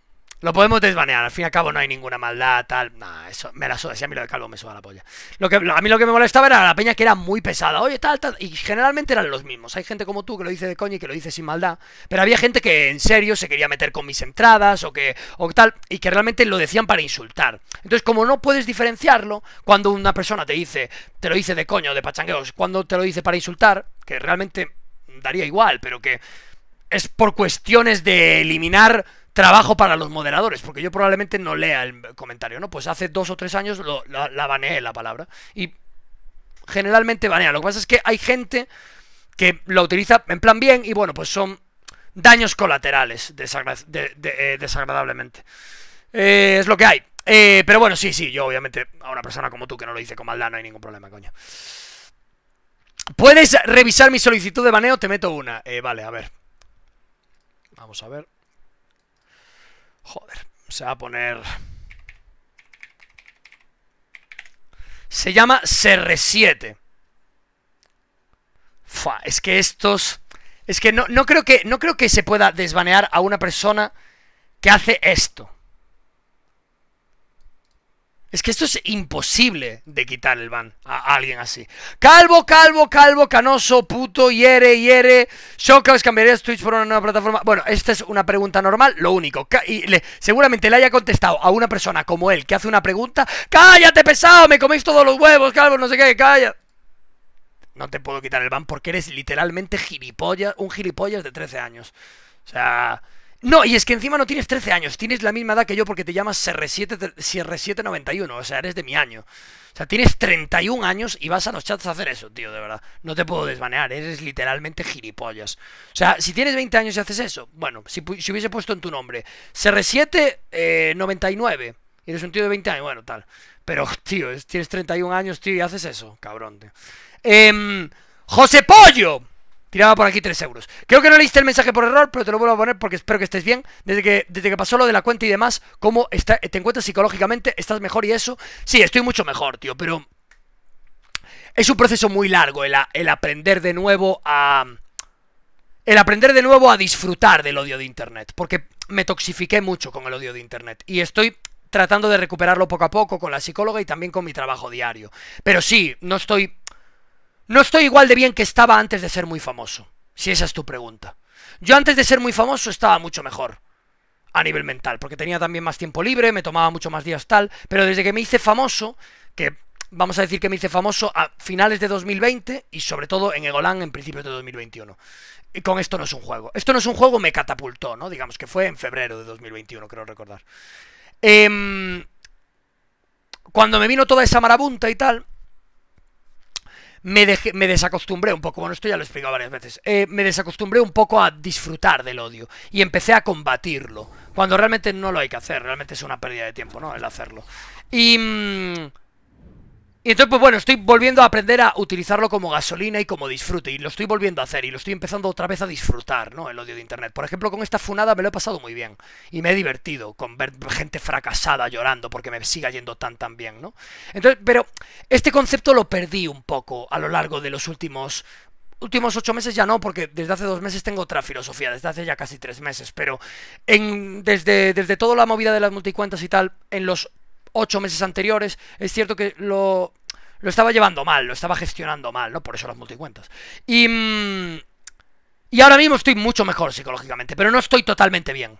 [SPEAKER 1] Lo podemos desbanear, al fin y al cabo no hay ninguna maldad, tal. Nah, eso me la suda, si a mí lo de Calvo me suda la polla. Lo que, a mí lo que me molestaba era la peña que era muy pesada, oye, tal, tal. Y generalmente eran los mismos. Hay gente como tú que lo dice de coño y que lo dice sin maldad. Pero había gente que en serio se quería meter con mis entradas o que o tal, y que realmente lo decían para insultar. Entonces, como no puedes diferenciarlo, cuando una persona te dice, te lo dice de coño, de pachangueos, cuando te lo dice para insultar, que realmente daría igual, pero que es por cuestiones de eliminar trabajo para los moderadores, porque yo probablemente no lea el comentario, ¿no? Pues hace dos o tres años la, baneé la palabra. Y generalmente banea. Lo que pasa es que hay gente que lo utiliza en plan bien y bueno, pues son daños colaterales eh, desagradablemente. Eh, es lo que hay. Eh, pero bueno, sí, sí, yo obviamente a una persona como tú que no lo dice con maldad no hay ningún problema, coño. ¿Puedes revisar mi solicitud de baneo? Te meto una. vale, a ver. Vamos a ver. Joder, se va a poner... Se llama CR7. Fua, es que estos... Es que no, no, creo que no creo que se pueda desbanear a una persona que hace esto. Es que esto es imposible de quitar el ban a alguien así. Calvo, calvo, calvo, canoso, puto, hiere, hiere. Showcase, ¿cambiarías Twitch por una nueva plataforma? Bueno, esta es una pregunta normal, lo único. Y le, seguramente le haya contestado a una persona como él que hace una pregunta. ¡Cállate, pesado! ¡Me coméis todos los huevos, calvo! No sé qué, cállate. No te puedo quitar el ban porque eres literalmente gilipollas, un gilipollas de 13 años. O sea... No, y es que encima no tienes 13 años, tienes la misma edad que yo porque te llamas CR7, 791 o sea, eres de mi año. O sea, tienes 31 años y vas a los chats a hacer eso, tío, de verdad. No te puedo desvanear, eres literalmente gilipollas. O sea, si tienes 20 años y haces eso, bueno, si, hubiese puesto en tu nombre CR799 eh, y eres un tío de 20 años, bueno, tal. Pero, <laughs> tío, tienes 31 años, tío, y haces eso, cabrón, tío. Em, José Pollo tiraba por aquí 3 euros. Creo que no leíste el mensaje por error, pero te lo vuelvo a poner porque espero que estés bien. Desde que, desde que pasó lo de la cuenta y demás, cómo está, te encuentras psicológicamente, estás mejor y eso. Sí, estoy mucho mejor, tío, pero... Es un proceso muy largo el, el aprender de nuevo a... El aprender de nuevo a disfrutar del odio de Internet, porque me toxifiqué mucho con el odio de Internet y estoy tratando de recuperarlo poco a poco con la psicóloga y también con mi trabajo diario. Pero sí, no estoy no estoy igual de bien que estaba antes de ser muy famoso, si esa es tu pregunta. Yo antes de ser muy famoso estaba mucho mejor a nivel mental, porque tenía también más tiempo libre, me tomaba mucho más días tal, pero desde que me hice famoso, que vamos a decir que me hice famoso a finales de 2020 y sobre todo en Egolán en principios de 2021. Y con esto no es un juego. Esto no es un juego, me catapultó, ¿no? Digamos que fue en febrero de 2021, creo recordar. Em, cuando me vino toda esa marabunta y tal, me, desacostumbré un poco, bueno, esto ya lo he explicado varias veces, eh, me desacostumbré un poco a disfrutar del odio y empecé a combatirlo, cuando realmente no lo hay que hacer, realmente es una pérdida de tiempo, ¿no? El hacerlo. Y... Mm, y entonces, pues bueno, estoy volviendo a aprender a utilizarlo como gasolina y como disfrute. Y lo estoy volviendo a hacer y lo estoy empezando otra vez a disfrutar, ¿no? El odio de Internet. Por ejemplo, con esta funada me lo he pasado muy bien. Y me he divertido con ver gente fracasada llorando porque me siga yendo tan tan bien, ¿no? Entonces, pero este concepto lo perdí un poco a lo largo de los últimos últimos ocho meses ya no, porque desde hace dos meses tengo otra filosofía, desde hace ya casi tres meses, pero en, desde, desde toda la movida de las multicuentas y tal, en los ocho meses anteriores, es cierto que lo, estaba llevando mal, lo estaba gestionando mal, ¿no? Por eso las multicuentas. Mm, y, ahora mismo estoy mucho mejor psicológicamente, pero no estoy totalmente bien.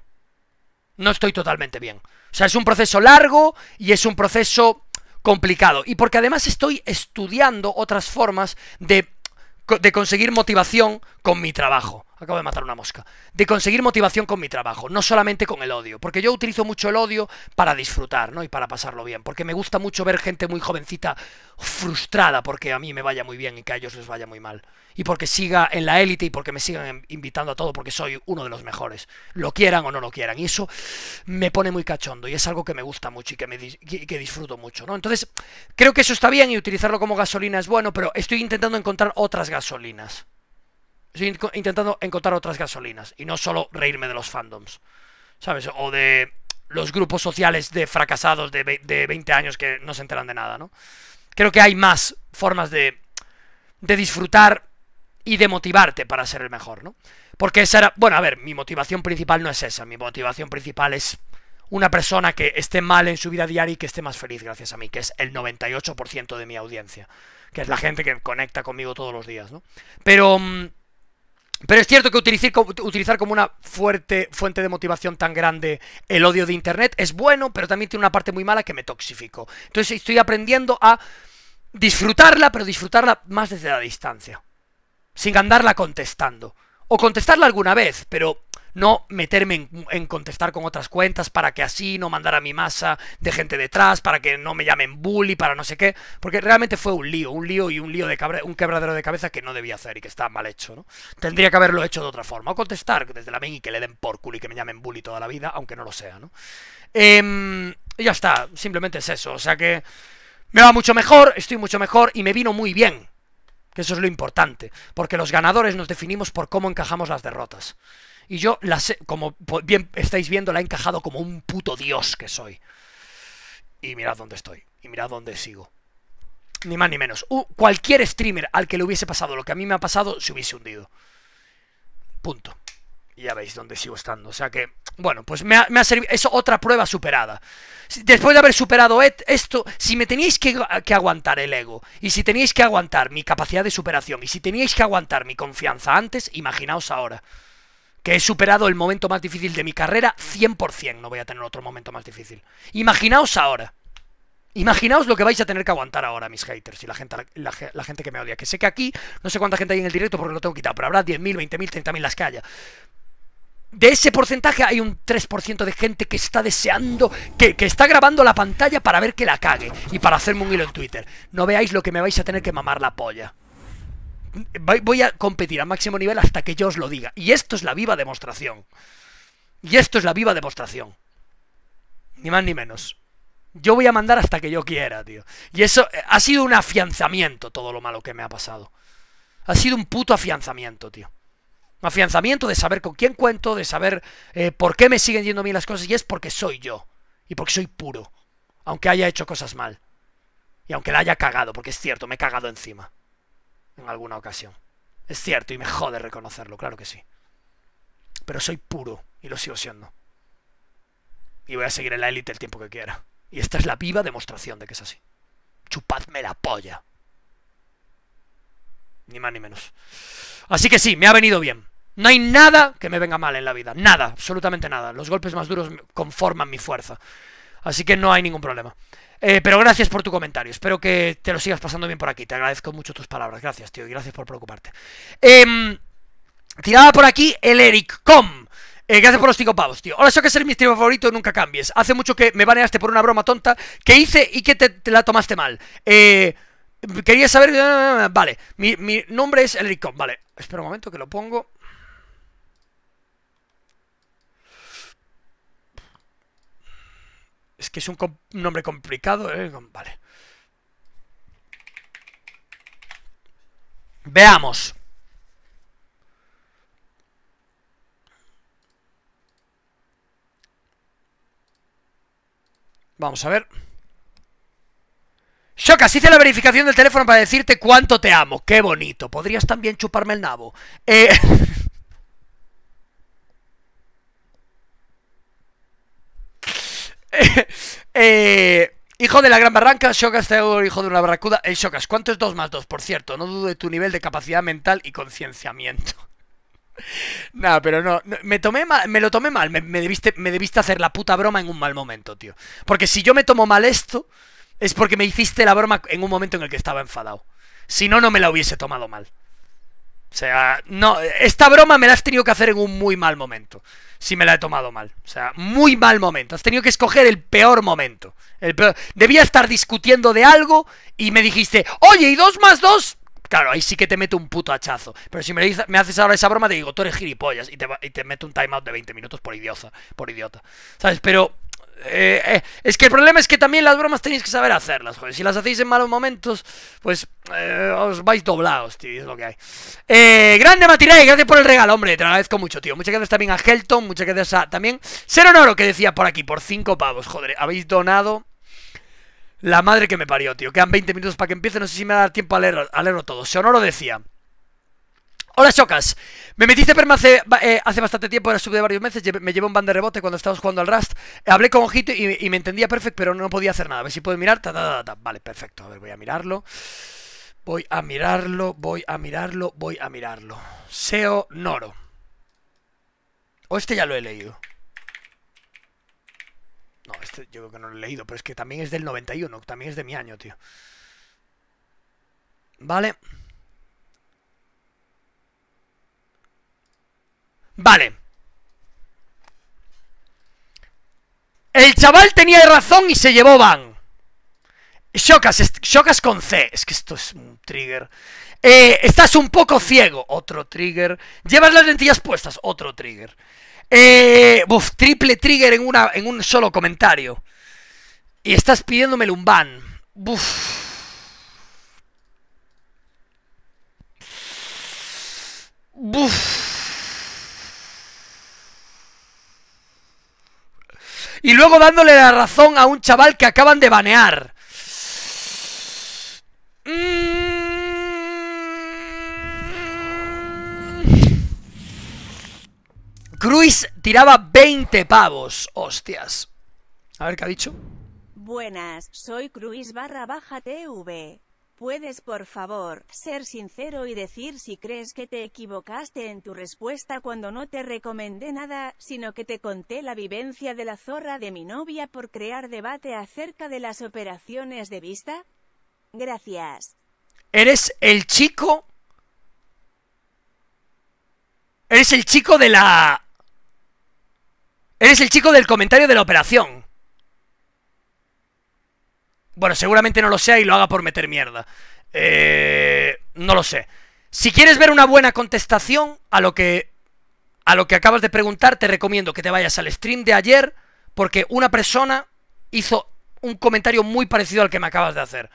[SPEAKER 1] No estoy totalmente bien. O sea, es un proceso largo y es un proceso complicado. Y porque además estoy estudiando otras formas de, de conseguir motivación con mi trabajo acabo de matar una mosca, de conseguir motivación con mi trabajo, no solamente con el odio, porque yo utilizo mucho el odio para disfrutar, ¿no? Y para pasarlo bien, porque me gusta mucho ver gente muy jovencita frustrada porque a mí me vaya muy bien y que a ellos les vaya muy mal, y porque siga en la élite y porque me sigan em, invitando a todo porque soy uno de los mejores, lo quieran o no lo quieran, y eso me pone muy cachondo y es algo que me gusta mucho y que, me disfruto mucho, ¿no? Entonces, creo que eso está bien y utilizarlo como gasolina es bueno, pero estoy intentando encontrar otras gasolinas. Estoy intentando encontrar otras gasolinas y no solo reírme de los fandoms, ¿sabes? O de los grupos sociales de fracasados de, 20 años que no se enteran de nada, ¿no? Creo que hay más formas de, de disfrutar y de motivarte para ser el mejor, ¿no? Porque esa era, bueno, a ver, mi motivación principal no es esa, mi motivación principal es una persona que esté mal en su vida diaria y que esté más feliz gracias a mí, que es el 98% de mi audiencia, que es la gente que conecta conmigo todos los días, ¿no? Pero... Mm, pero es cierto que utilizar, utilizar, como una fuerte fuente de motivación tan grande el odio de Internet es bueno, pero también tiene una parte muy mala que me toxifico. Entonces estoy aprendiendo a disfrutarla, pero disfrutarla más desde la distancia, sin andarla contestando o contestarla alguna vez, pero no meterme en, contestar con otras cuentas para que así no mandara mi masa de gente detrás, para que no me llamen bully, para no sé qué, porque realmente fue un lío, un lío y un lío de cabra, un quebradero de cabeza que no debía hacer y que está mal hecho, ¿no? Tendría que haberlo hecho de otra forma, o contestar desde la main y que le den por culo y que me llamen bully toda la vida, aunque no lo sea, ¿no? Em, ya está, simplemente es eso, o sea que me va mucho mejor, estoy mucho mejor y me vino muy bien que eso es lo importante, porque los ganadores nos definimos por cómo encajamos las derrotas. Y yo, las como bien estáis viendo, la he encajado como un puto dios que soy. Y mirad dónde estoy, y mirad dónde sigo. Ni más ni menos. cualquier streamer al que le hubiese pasado lo que a mí me ha pasado, se hubiese hundido. Punto ya veis dónde sigo estando. O sea que, bueno, pues me ha, servido. Es otra prueba superada. Después de haber superado esto, si me teníais que, aguantar el ego, y si teníais que aguantar mi capacidad de superación, y si teníais que aguantar mi confianza antes, imaginaos ahora. Que he superado el momento más difícil de mi carrera 100%. No voy a tener otro momento más difícil. Imaginaos ahora. Imaginaos lo que vais a tener que aguantar ahora, mis haters y la gente, la, gente que me odia. Que sé que aquí, no sé cuánta gente hay en el directo porque lo tengo quitado, pero habrá 10.000, 20.000, 30.000 las que haya de ese porcentaje hay un 3% de gente que está deseando, que, está grabando la pantalla para ver que la cague y para hacerme un hilo en Twitter. No veáis lo que me vais a tener que mamar la polla. Voy a competir a máximo nivel hasta que yo os lo diga. Y esto es la viva demostración. Y esto es la viva demostración. Ni más ni menos. Yo voy a mandar hasta que yo quiera, tío. Y eso eh, ha sido un afianzamiento todo lo malo que me ha pasado. Ha sido un puto afianzamiento, tío afianzamiento de saber con quién cuento, de saber eh, por qué me siguen yendo bien las cosas, y es porque soy yo, y porque soy puro, aunque haya hecho cosas mal, y aunque la haya cagado, porque es cierto, me he cagado encima, en alguna ocasión. Es cierto, y me jode reconocerlo, claro que sí. Pero soy puro, y lo sigo siendo. Y voy a seguir en la élite el tiempo que quiera. Y esta es la viva demostración de que es así. Chupadme la polla. Ni más ni menos. Así que sí, me ha venido bien. No hay nada que me venga mal en la vida. Nada, absolutamente nada. Los golpes más duros conforman mi fuerza. Así que no hay ningún problema. Eh, pero gracias por tu comentario. Espero que te lo sigas pasando bien por aquí. Te agradezco mucho tus palabras. Gracias, tío. Y gracias por preocuparte. Tirada em, tiraba por aquí el Eric Com. Eh, gracias por los cinco pavos, tío. Ahora eso que es mi streamer favorito, nunca cambies. Hace mucho que me baneaste por una broma tonta que hice y que te, la tomaste mal. Eh, quería saber... Vale, mi, mi nombre es Eric Com. Vale, espera un momento que lo pongo. Es que es un, nombre complicado, ¿eh? Vale. Veamos. Vamos a ver. Shokas, hice la verificación del teléfono para decirte cuánto te amo. Qué bonito. Podrías también chuparme el nabo. Eh... <laughs> <laughs> Eh, hijo de la gran barranca, Shokas hijo de una barracuda, el Shokas. ¿Cuánto es 2 más 2? Por cierto, no dudo de tu nivel de capacidad mental y concienciamiento. <laughs> Nada, pero no, me, tomé me lo tomé mal, debiste, me debiste hacer la puta broma en un mal momento, tío. Porque si yo me tomo mal esto, es porque me hiciste la broma en un momento en el que estaba enfadado. Si no, no me la hubiese tomado mal. O sea, no, esta broma me la has tenido que hacer en un muy mal momento. Si me la he tomado mal. O sea, muy mal momento. Has tenido que escoger el peor momento. El peor... Debía estar discutiendo de algo y me dijiste, oye, ¿y dos más dos? Claro, ahí sí que te meto un puto hachazo. Pero si me, me haces ahora esa broma, te digo, tú eres gilipollas. Y te, y meto un timeout de 20 minutos por idiota. Por idiota. ¿Sabes? Pero eh, eh, es que el problema es que también las bromas tenéis que saber hacerlas, joder. Si las hacéis en malos momentos, pues eh, os vais doblados, tío. Es lo que hay. Eh, grande matiray gracias por el regalo, hombre. Te lo agradezco mucho, tío. Muchas gracias también a Helton, muchas gracias a también Seronoro, que decía por aquí, por 5 pavos, joder. Habéis donado. La madre que me parió, tío. Quedan 20 minutos para que empiece. No sé si me va a dar tiempo a, a leerlo todo. Seronoro decía. Hola Chocas, me metiste perma hace, eh, bastante tiempo, era sub varios meses, me llevé un ban de rebote cuando estábamos jugando al Rust, hablé con Ojito y, me entendía perfecto, pero no podía hacer nada, a ver si puedo mirar, vale, perfecto, a ver, voy a mirarlo, voy a mirarlo, voy a mirarlo, voy a mirarlo, SEO Noro, o este ya lo he leído, no, este yo creo que no lo he leído, pero es que también es del 91, también es de mi año, tío, vale, Vale. El chaval tenía razón y se llevó van. Shokas con C. Es que esto es un trigger. Eh, estás un poco ciego. Otro trigger. Llevas las lentillas puestas. Otro trigger. Eh, triple trigger en, una, en un solo comentario. Y estás pidiéndome un ban. Uf. Buf. y luego dándole la razón a un chaval que acaban de banear. Mm. Cruz tiraba 20 pavos. Hostias. A ver qué ha dicho.
[SPEAKER 7] Buenas, soy Cruz barra baja TV. Puedes por favor, ser sincero y decir si crees que te equivocaste en tu respuesta cuando no te recomendé nada, sino que te conté la vivencia de la zorra de mi novia por crear debate acerca de las operaciones de vista? Gracias.
[SPEAKER 1] ¿Eres el chico? ¿Eres el chico de la... Eres el chico del comentario de la operación. Bueno, seguramente no lo sea y lo haga por meter mierda.
[SPEAKER 6] Eh,
[SPEAKER 1] no lo sé. Si quieres ver una buena contestación a lo que a lo que acabas de preguntar, te recomiendo que te vayas al stream de ayer porque una persona hizo un comentario muy parecido al que me acabas de hacer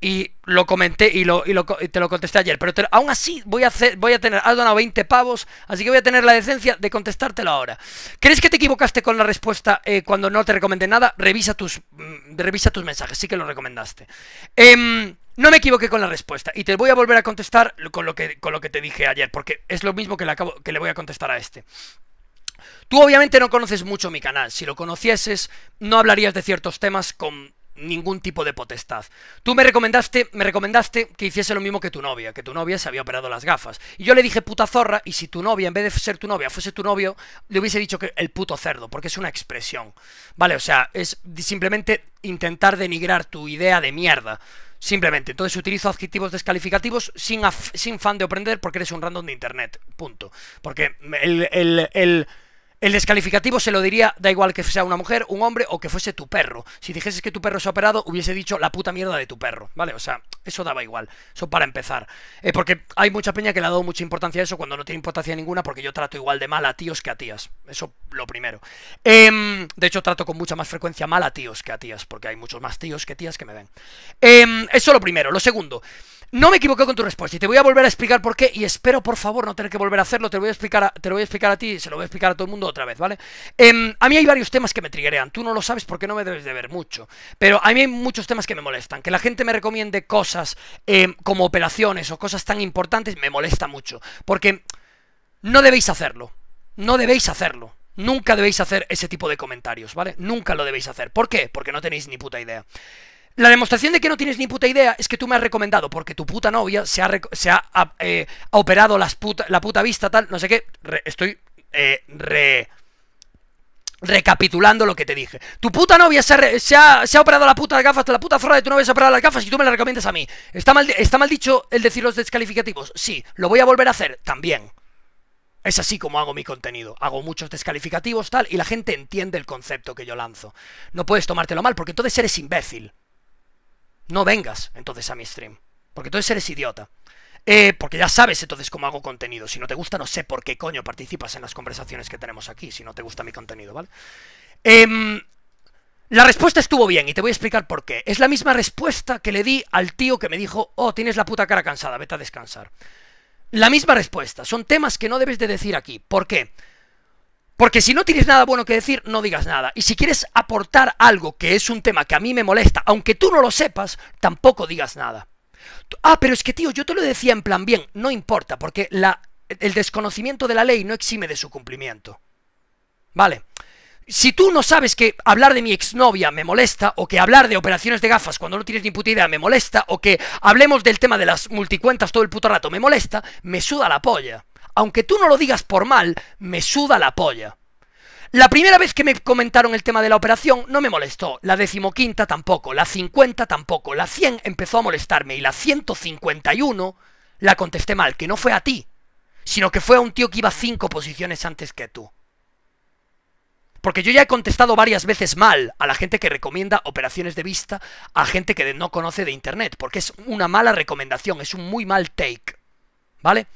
[SPEAKER 1] y lo comenté y, lo, te lo contesté ayer, pero aún así voy a, hacer, voy a tener, has donado 20 pavos, así que voy a tener la decencia de contestártelo ahora. ¿Crees que te equivocaste con la respuesta eh, cuando no te recomendé nada? Revisa tus, mm, revisa tus mensajes, sí que lo recomendaste. Em, no me equivoqué con la respuesta y te voy a volver a contestar con lo que, con lo que te dije ayer, porque es lo mismo que le, acabo, que le voy a contestar a este. Tú obviamente no conoces mucho mi canal, si lo conocieses no hablarías de ciertos temas con ningún tipo de potestad. Tú me recomendaste, me recomendaste que hiciese lo mismo que tu novia, que tu novia se había operado las gafas. Y yo le dije puta zorra, y si tu novia, en vez de ser tu novia, fuese tu novio, le hubiese dicho que el puto cerdo, porque es una expresión. Vale, o sea, es simplemente intentar denigrar tu idea de mierda. Simplemente, entonces utilizo adjetivos descalificativos sin, sin fan de aprender porque eres un random de internet. Punto. Porque el, el, el el descalificativo se lo diría, da igual que sea una mujer, un hombre o que fuese tu perro. Si dijeses que tu perro se ha operado, hubiese dicho la puta mierda de tu perro, ¿vale? O sea, eso daba igual, eso para empezar. Eh, porque hay mucha peña que le ha dado mucha importancia a eso cuando no tiene importancia ninguna, porque yo trato igual de mal a tíos que a tías. Eso lo primero. Em, de hecho, trato con mucha más frecuencia mal a tíos que a tías, porque hay muchos más tíos que tías que me ven. Em, eso lo primero. Lo segundo, no me equivoqué con tu respuesta y te voy a volver a explicar por qué y espero por favor no tener que volver a hacerlo, te lo voy a explicar a, te lo voy a, explicar a ti y se lo voy a explicar a todo el mundo otra vez, ¿vale? Em, a mí hay varios temas que me triggerean, tú no lo sabes porque no me debes de ver mucho, pero a mí hay muchos temas que me molestan, que la gente me recomiende cosas em, como operaciones o cosas tan importantes me molesta mucho, porque no debéis hacerlo, no debéis hacerlo. Nunca debéis hacer ese tipo de comentarios, ¿vale? Nunca lo debéis hacer. ¿Por qué? Porque no tenéis ni puta idea. La demostración de que no tienes ni puta idea es que tú me has recomendado, porque tu puta novia se ha, se eh, ha, operado las la puta vista, tal, no sé qué. estoy eh, recapitulando lo que te dije. Tu puta novia se ha, operado la puta gafas, la puta zorra de tu novia se ha operado las gafas y tú me la recomiendas a mí. ¿Está mal, ¿Está mal dicho el decir los descalificativos? Sí, lo voy a volver a hacer también. Es así como hago mi contenido. Hago muchos descalificativos, tal, y la gente entiende el concepto que yo lanzo. No puedes tomártelo mal, porque entonces eres imbécil no vengas entonces a mi stream. Porque entonces eres idiota. Eh, porque ya sabes entonces cómo hago contenido. Si no te gusta, no sé por qué coño participas en las conversaciones que tenemos aquí, si no te gusta mi contenido, ¿vale? Em, la respuesta estuvo bien y te voy a explicar por qué. Es la misma respuesta que le di al tío que me dijo, oh, tienes la puta cara cansada, vete a descansar. La misma respuesta. Son temas que no debes de decir aquí. ¿Por qué? Porque si no tienes nada bueno que decir, no digas nada. Y si quieres aportar algo que es un tema que a mí me molesta, aunque tú no lo sepas, tampoco digas nada. Ah, pero es que tío, yo te lo decía en plan bien, no importa, porque la, el desconocimiento de la ley no exime de su cumplimiento. Vale. Si tú no sabes que hablar de mi exnovia me molesta, o que hablar de operaciones de gafas cuando no tienes ni puta idea me molesta, o que hablemos del tema de las multicuentas todo el puto rato me molesta, me suda la polla aunque tú no lo digas por mal, me suda la polla. La primera vez que me comentaron el tema de la operación no me molestó, la decimoquinta tampoco, la cincuenta tampoco, la cien empezó a molestarme y la 151 la contesté mal, que no fue a ti, sino que fue a un tío que iba cinco posiciones antes que tú. Porque yo ya he contestado varias veces mal a la gente que recomienda operaciones de vista a gente que no conoce de internet, porque es una mala recomendación, es un muy mal take. ¿Vale?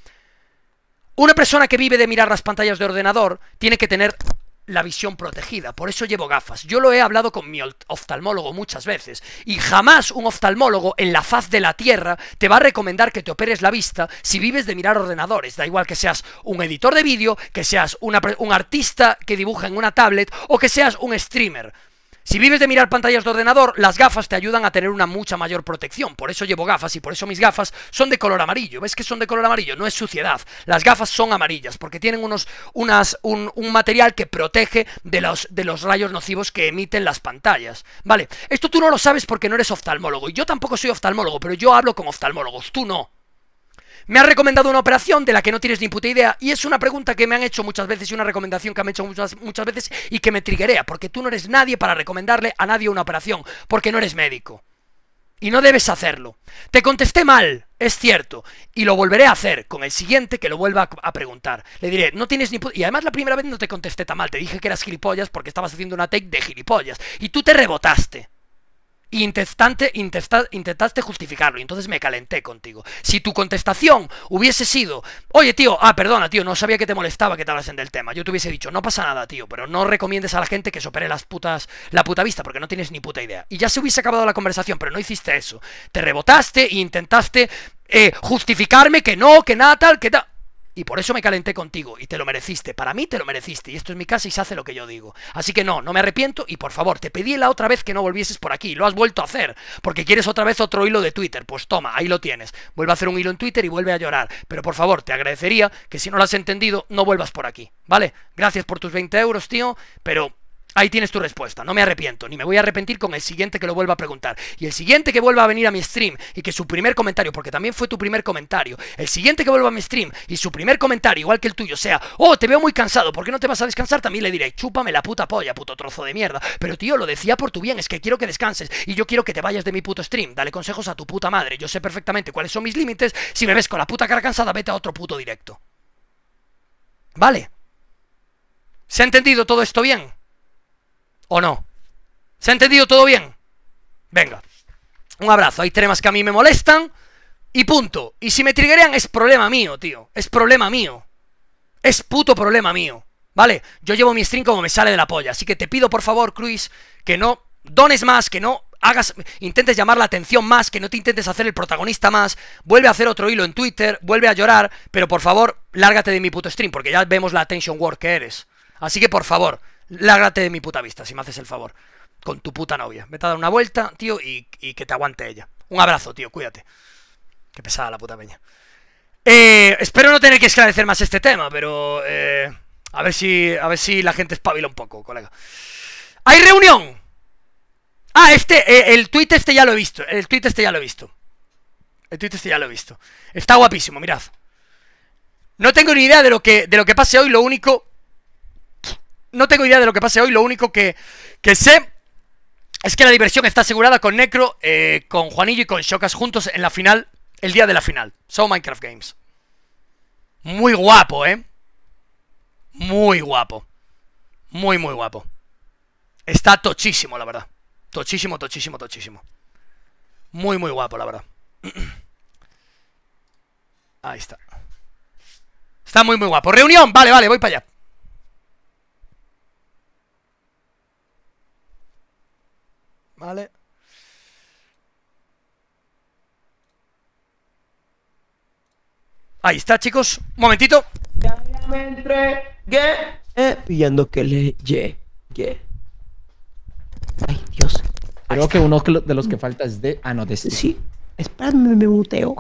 [SPEAKER 1] Una persona que vive de mirar las pantallas de ordenador tiene que tener la visión protegida, por eso llevo gafas. Yo lo he hablado con mi oftalmólogo muchas veces y jamás un oftalmólogo en la faz de la Tierra te va a recomendar que te operes la vista si vives de mirar ordenadores, da igual que seas un editor de vídeo, que seas un artista que dibuja en una tablet o que seas un streamer. Si vives de mirar pantallas de ordenador, las gafas te ayudan a tener una mucha mayor protección. Por eso llevo gafas y por eso mis gafas son de color amarillo. ¿Ves que son de color amarillo? No es suciedad. Las gafas son amarillas porque tienen unos, unas, un, un material que protege de los, de los rayos nocivos que emiten las pantallas. Vale, esto tú no lo sabes porque no eres oftalmólogo. Y yo tampoco soy oftalmólogo, pero yo hablo con oftalmólogos. Tú no. Me ha recomendado una operación de la que no tienes ni puta idea y es una pregunta que me han hecho muchas veces y una recomendación que me han hecho muchas, veces y que me triguerea. porque tú no eres nadie para recomendarle a nadie una operación, porque no eres médico. Y no debes hacerlo. Te contesté mal, es cierto, y lo volveré a hacer con el siguiente que lo vuelva a, preguntar. Le diré, no tienes ni puta... Y además la primera vez no te contesté tan mal, te dije que eras gilipollas porque estabas haciendo una take de gilipollas y tú te rebotaste. Intentaste, intentaste justificarlo y entonces me calenté contigo. Si tu contestación hubiese sido, oye tío, ah, perdona tío, no sabía que te molestaba que te hablasen del tema, yo te hubiese dicho, no pasa nada tío, pero no recomiendes a la gente que supere las putas, la puta vista porque no tienes ni puta idea. Y ya se hubiese acabado la conversación, pero no hiciste eso. Te rebotaste e intentaste eh, justificarme que no, que nada tal, que tal. Y por eso me calenté contigo y te lo mereciste. Para mí te lo mereciste. Y esto es mi casa y se hace lo que yo digo. Así que no, no me arrepiento y por favor, te pedí la otra vez que no volvieses por aquí. Lo has vuelto a hacer. Porque quieres otra vez otro hilo de Twitter. Pues toma, ahí lo tienes. Vuelve a hacer un hilo en Twitter y vuelve a llorar. Pero por favor, te agradecería que si no lo has entendido, no vuelvas por aquí. ¿Vale? Gracias por tus 20 euros, tío. Pero Ahí tienes tu respuesta, no me arrepiento, ni me voy a arrepentir con el siguiente que lo vuelva a preguntar. Y el siguiente que vuelva a venir a mi stream y que su primer comentario, porque también fue tu primer comentario, el siguiente que vuelva a mi stream y su primer comentario, igual que el tuyo, sea, oh, te veo muy cansado, ¿por qué no te vas a descansar? También le diré, chúpame la puta polla, puto trozo de mierda. Pero tío, lo decía por tu bien, es que quiero que descanses y yo quiero que te vayas de mi puto stream, dale consejos a tu puta madre, yo sé perfectamente cuáles son mis límites, si me ves con la puta cara cansada, vete a otro puto directo. ¿Vale? ¿Se ha entendido todo esto bien? ¿O no? ¿Se ha entendido todo bien? Venga, un abrazo. Hay temas que a mí me molestan y punto. Y si me triggerean es problema mío, tío. Es problema mío. Es puto problema mío. ¿Vale? Yo llevo mi stream como me sale de la polla. Así que te pido, por favor, Cruz, que no dones más, que no hagas, intentes llamar la atención más, que no te intentes hacer el protagonista más, vuelve a hacer otro hilo en Twitter, vuelve a llorar, pero por favor, lárgate de mi puto stream, porque ya vemos la attention work que eres. Así que por favor, Lágrate de mi puta vista, si me haces el favor. Con tu puta novia. Vete a dar una vuelta, tío, y, que te aguante ella. Un abrazo, tío, cuídate. Qué pesada la puta peña. Eh, espero no tener que esclarecer más este tema, pero... Eh, a, ver si, a ver si la gente espabila un poco, colega. ¡Hay reunión! Ah, este, eh, el tweet este ya lo he visto. El tweet este ya lo he visto. El tweet este ya lo he visto. Está guapísimo, mirad. No tengo ni idea de lo que, de lo que pase hoy, lo único no tengo idea de lo que pase hoy, lo único que, sé es que la diversión está asegurada con Necro, eh, con Juanillo y con Shokas juntos en la final, el día de la final. Son Minecraft Games. Muy guapo, ¿eh? Muy guapo. Muy, muy guapo. Está tochísimo, la verdad. Tochísimo, tochísimo, tochísimo. Muy, muy guapo, la verdad. <clears throat> Ahí está. Está muy, muy guapo. Reunión, vale, vale, voy para allá. ¿Vale? Ahí está, chicos. Un momentito.
[SPEAKER 3] Ya me entregué eh, que le llegue. Ay, Dios. Creo que uno de los que falta es de... Ah, no, de este. Sí.
[SPEAKER 6] Espérame, me muteo.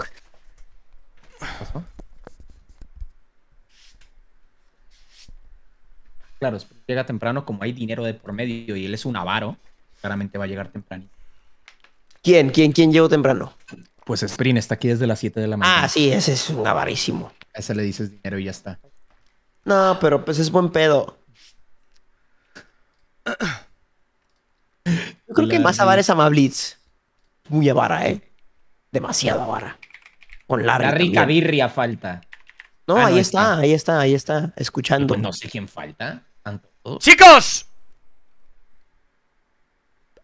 [SPEAKER 3] Claro, llega temprano como hay dinero de por medio y él es un avaro claramente va a llegar temprano. ¿Quién? ¿Quién? ¿Quién llegó temprano? Pues Sprint está aquí desde las 7 de la mañana. Ah, sí, ese es un avarísimo. A ese le dices dinero y ya está. No, pero pues es buen pedo. Yo creo que más avar es es Amablitz. Muy avara, ¿eh? Demasiado avara. Con Larry. La rica birria falta. No, ah, ahí está, ahí está, ahí está. Escuchando. Pues no sé quién falta. ¡Chicos!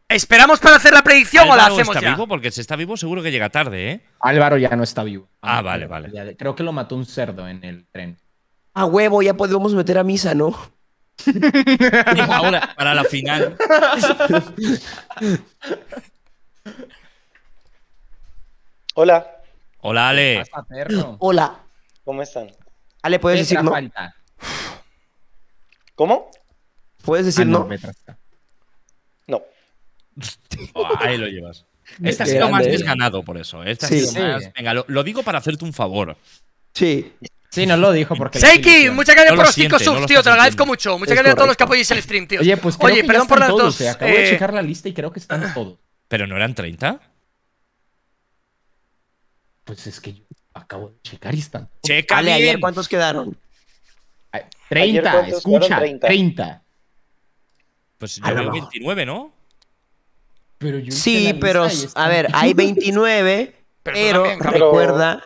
[SPEAKER 3] ¿Esperamos
[SPEAKER 2] para hacer la predicción o la hacemos está ya? vivo? Porque si está vivo seguro que llega tarde, ¿eh?
[SPEAKER 3] Álvaro ya no está vivo. Ah, vale, vale. Creo que lo mató un cerdo en el tren. A huevo, ya podemos meter a misa, ¿no?
[SPEAKER 4] <laughs>
[SPEAKER 2] Ahora,
[SPEAKER 3] para la final.
[SPEAKER 6] Hola. Hola, Ale. Hola. ¿Cómo están? Ale, ¿puedes decir no?
[SPEAKER 3] ¿Cómo? ¿Puedes decir ah, no?
[SPEAKER 2] ahí lo llevas. Esta ha sido más ¿eh? desganado por eso. ¿eh? Esta sí, Más... Venga, lo, digo para hacerte un
[SPEAKER 3] favor. Sí. Sí, nos lo dijo porque. Seiki, muchas gracias por los 5 subs, tío. Te lo agradezco
[SPEAKER 1] mucho. Muchas gracias a todos los que apoyáis el stream, tío. Oye, pues
[SPEAKER 3] perdón por las dos. Eh, acabo de checar la lista y creo que están todos.
[SPEAKER 2] ¿Pero no eran 30? Pues es que yo acabo de checar y están. Checa, ayer
[SPEAKER 6] cuántos quedaron. 30, escucha,
[SPEAKER 3] 30.
[SPEAKER 2] Pues yo veo 29, ¿no? sí, pero
[SPEAKER 3] a ver, hay 29, <laughs> pero, recuerda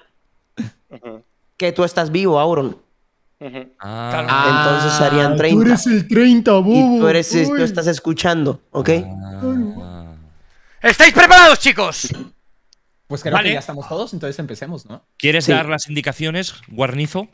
[SPEAKER 3] que tú estás vivo, Auron. ah, Entonces serían 30. Ah, tú eres el 30, bobo. tú, eres, estás escuchando, ¿ok? Ah. ¿Estáis preparados, chicos? Pues creo que ya estamos todos, entonces empecemos, ¿no? ¿Quieres dar las indicaciones, Guarnizo?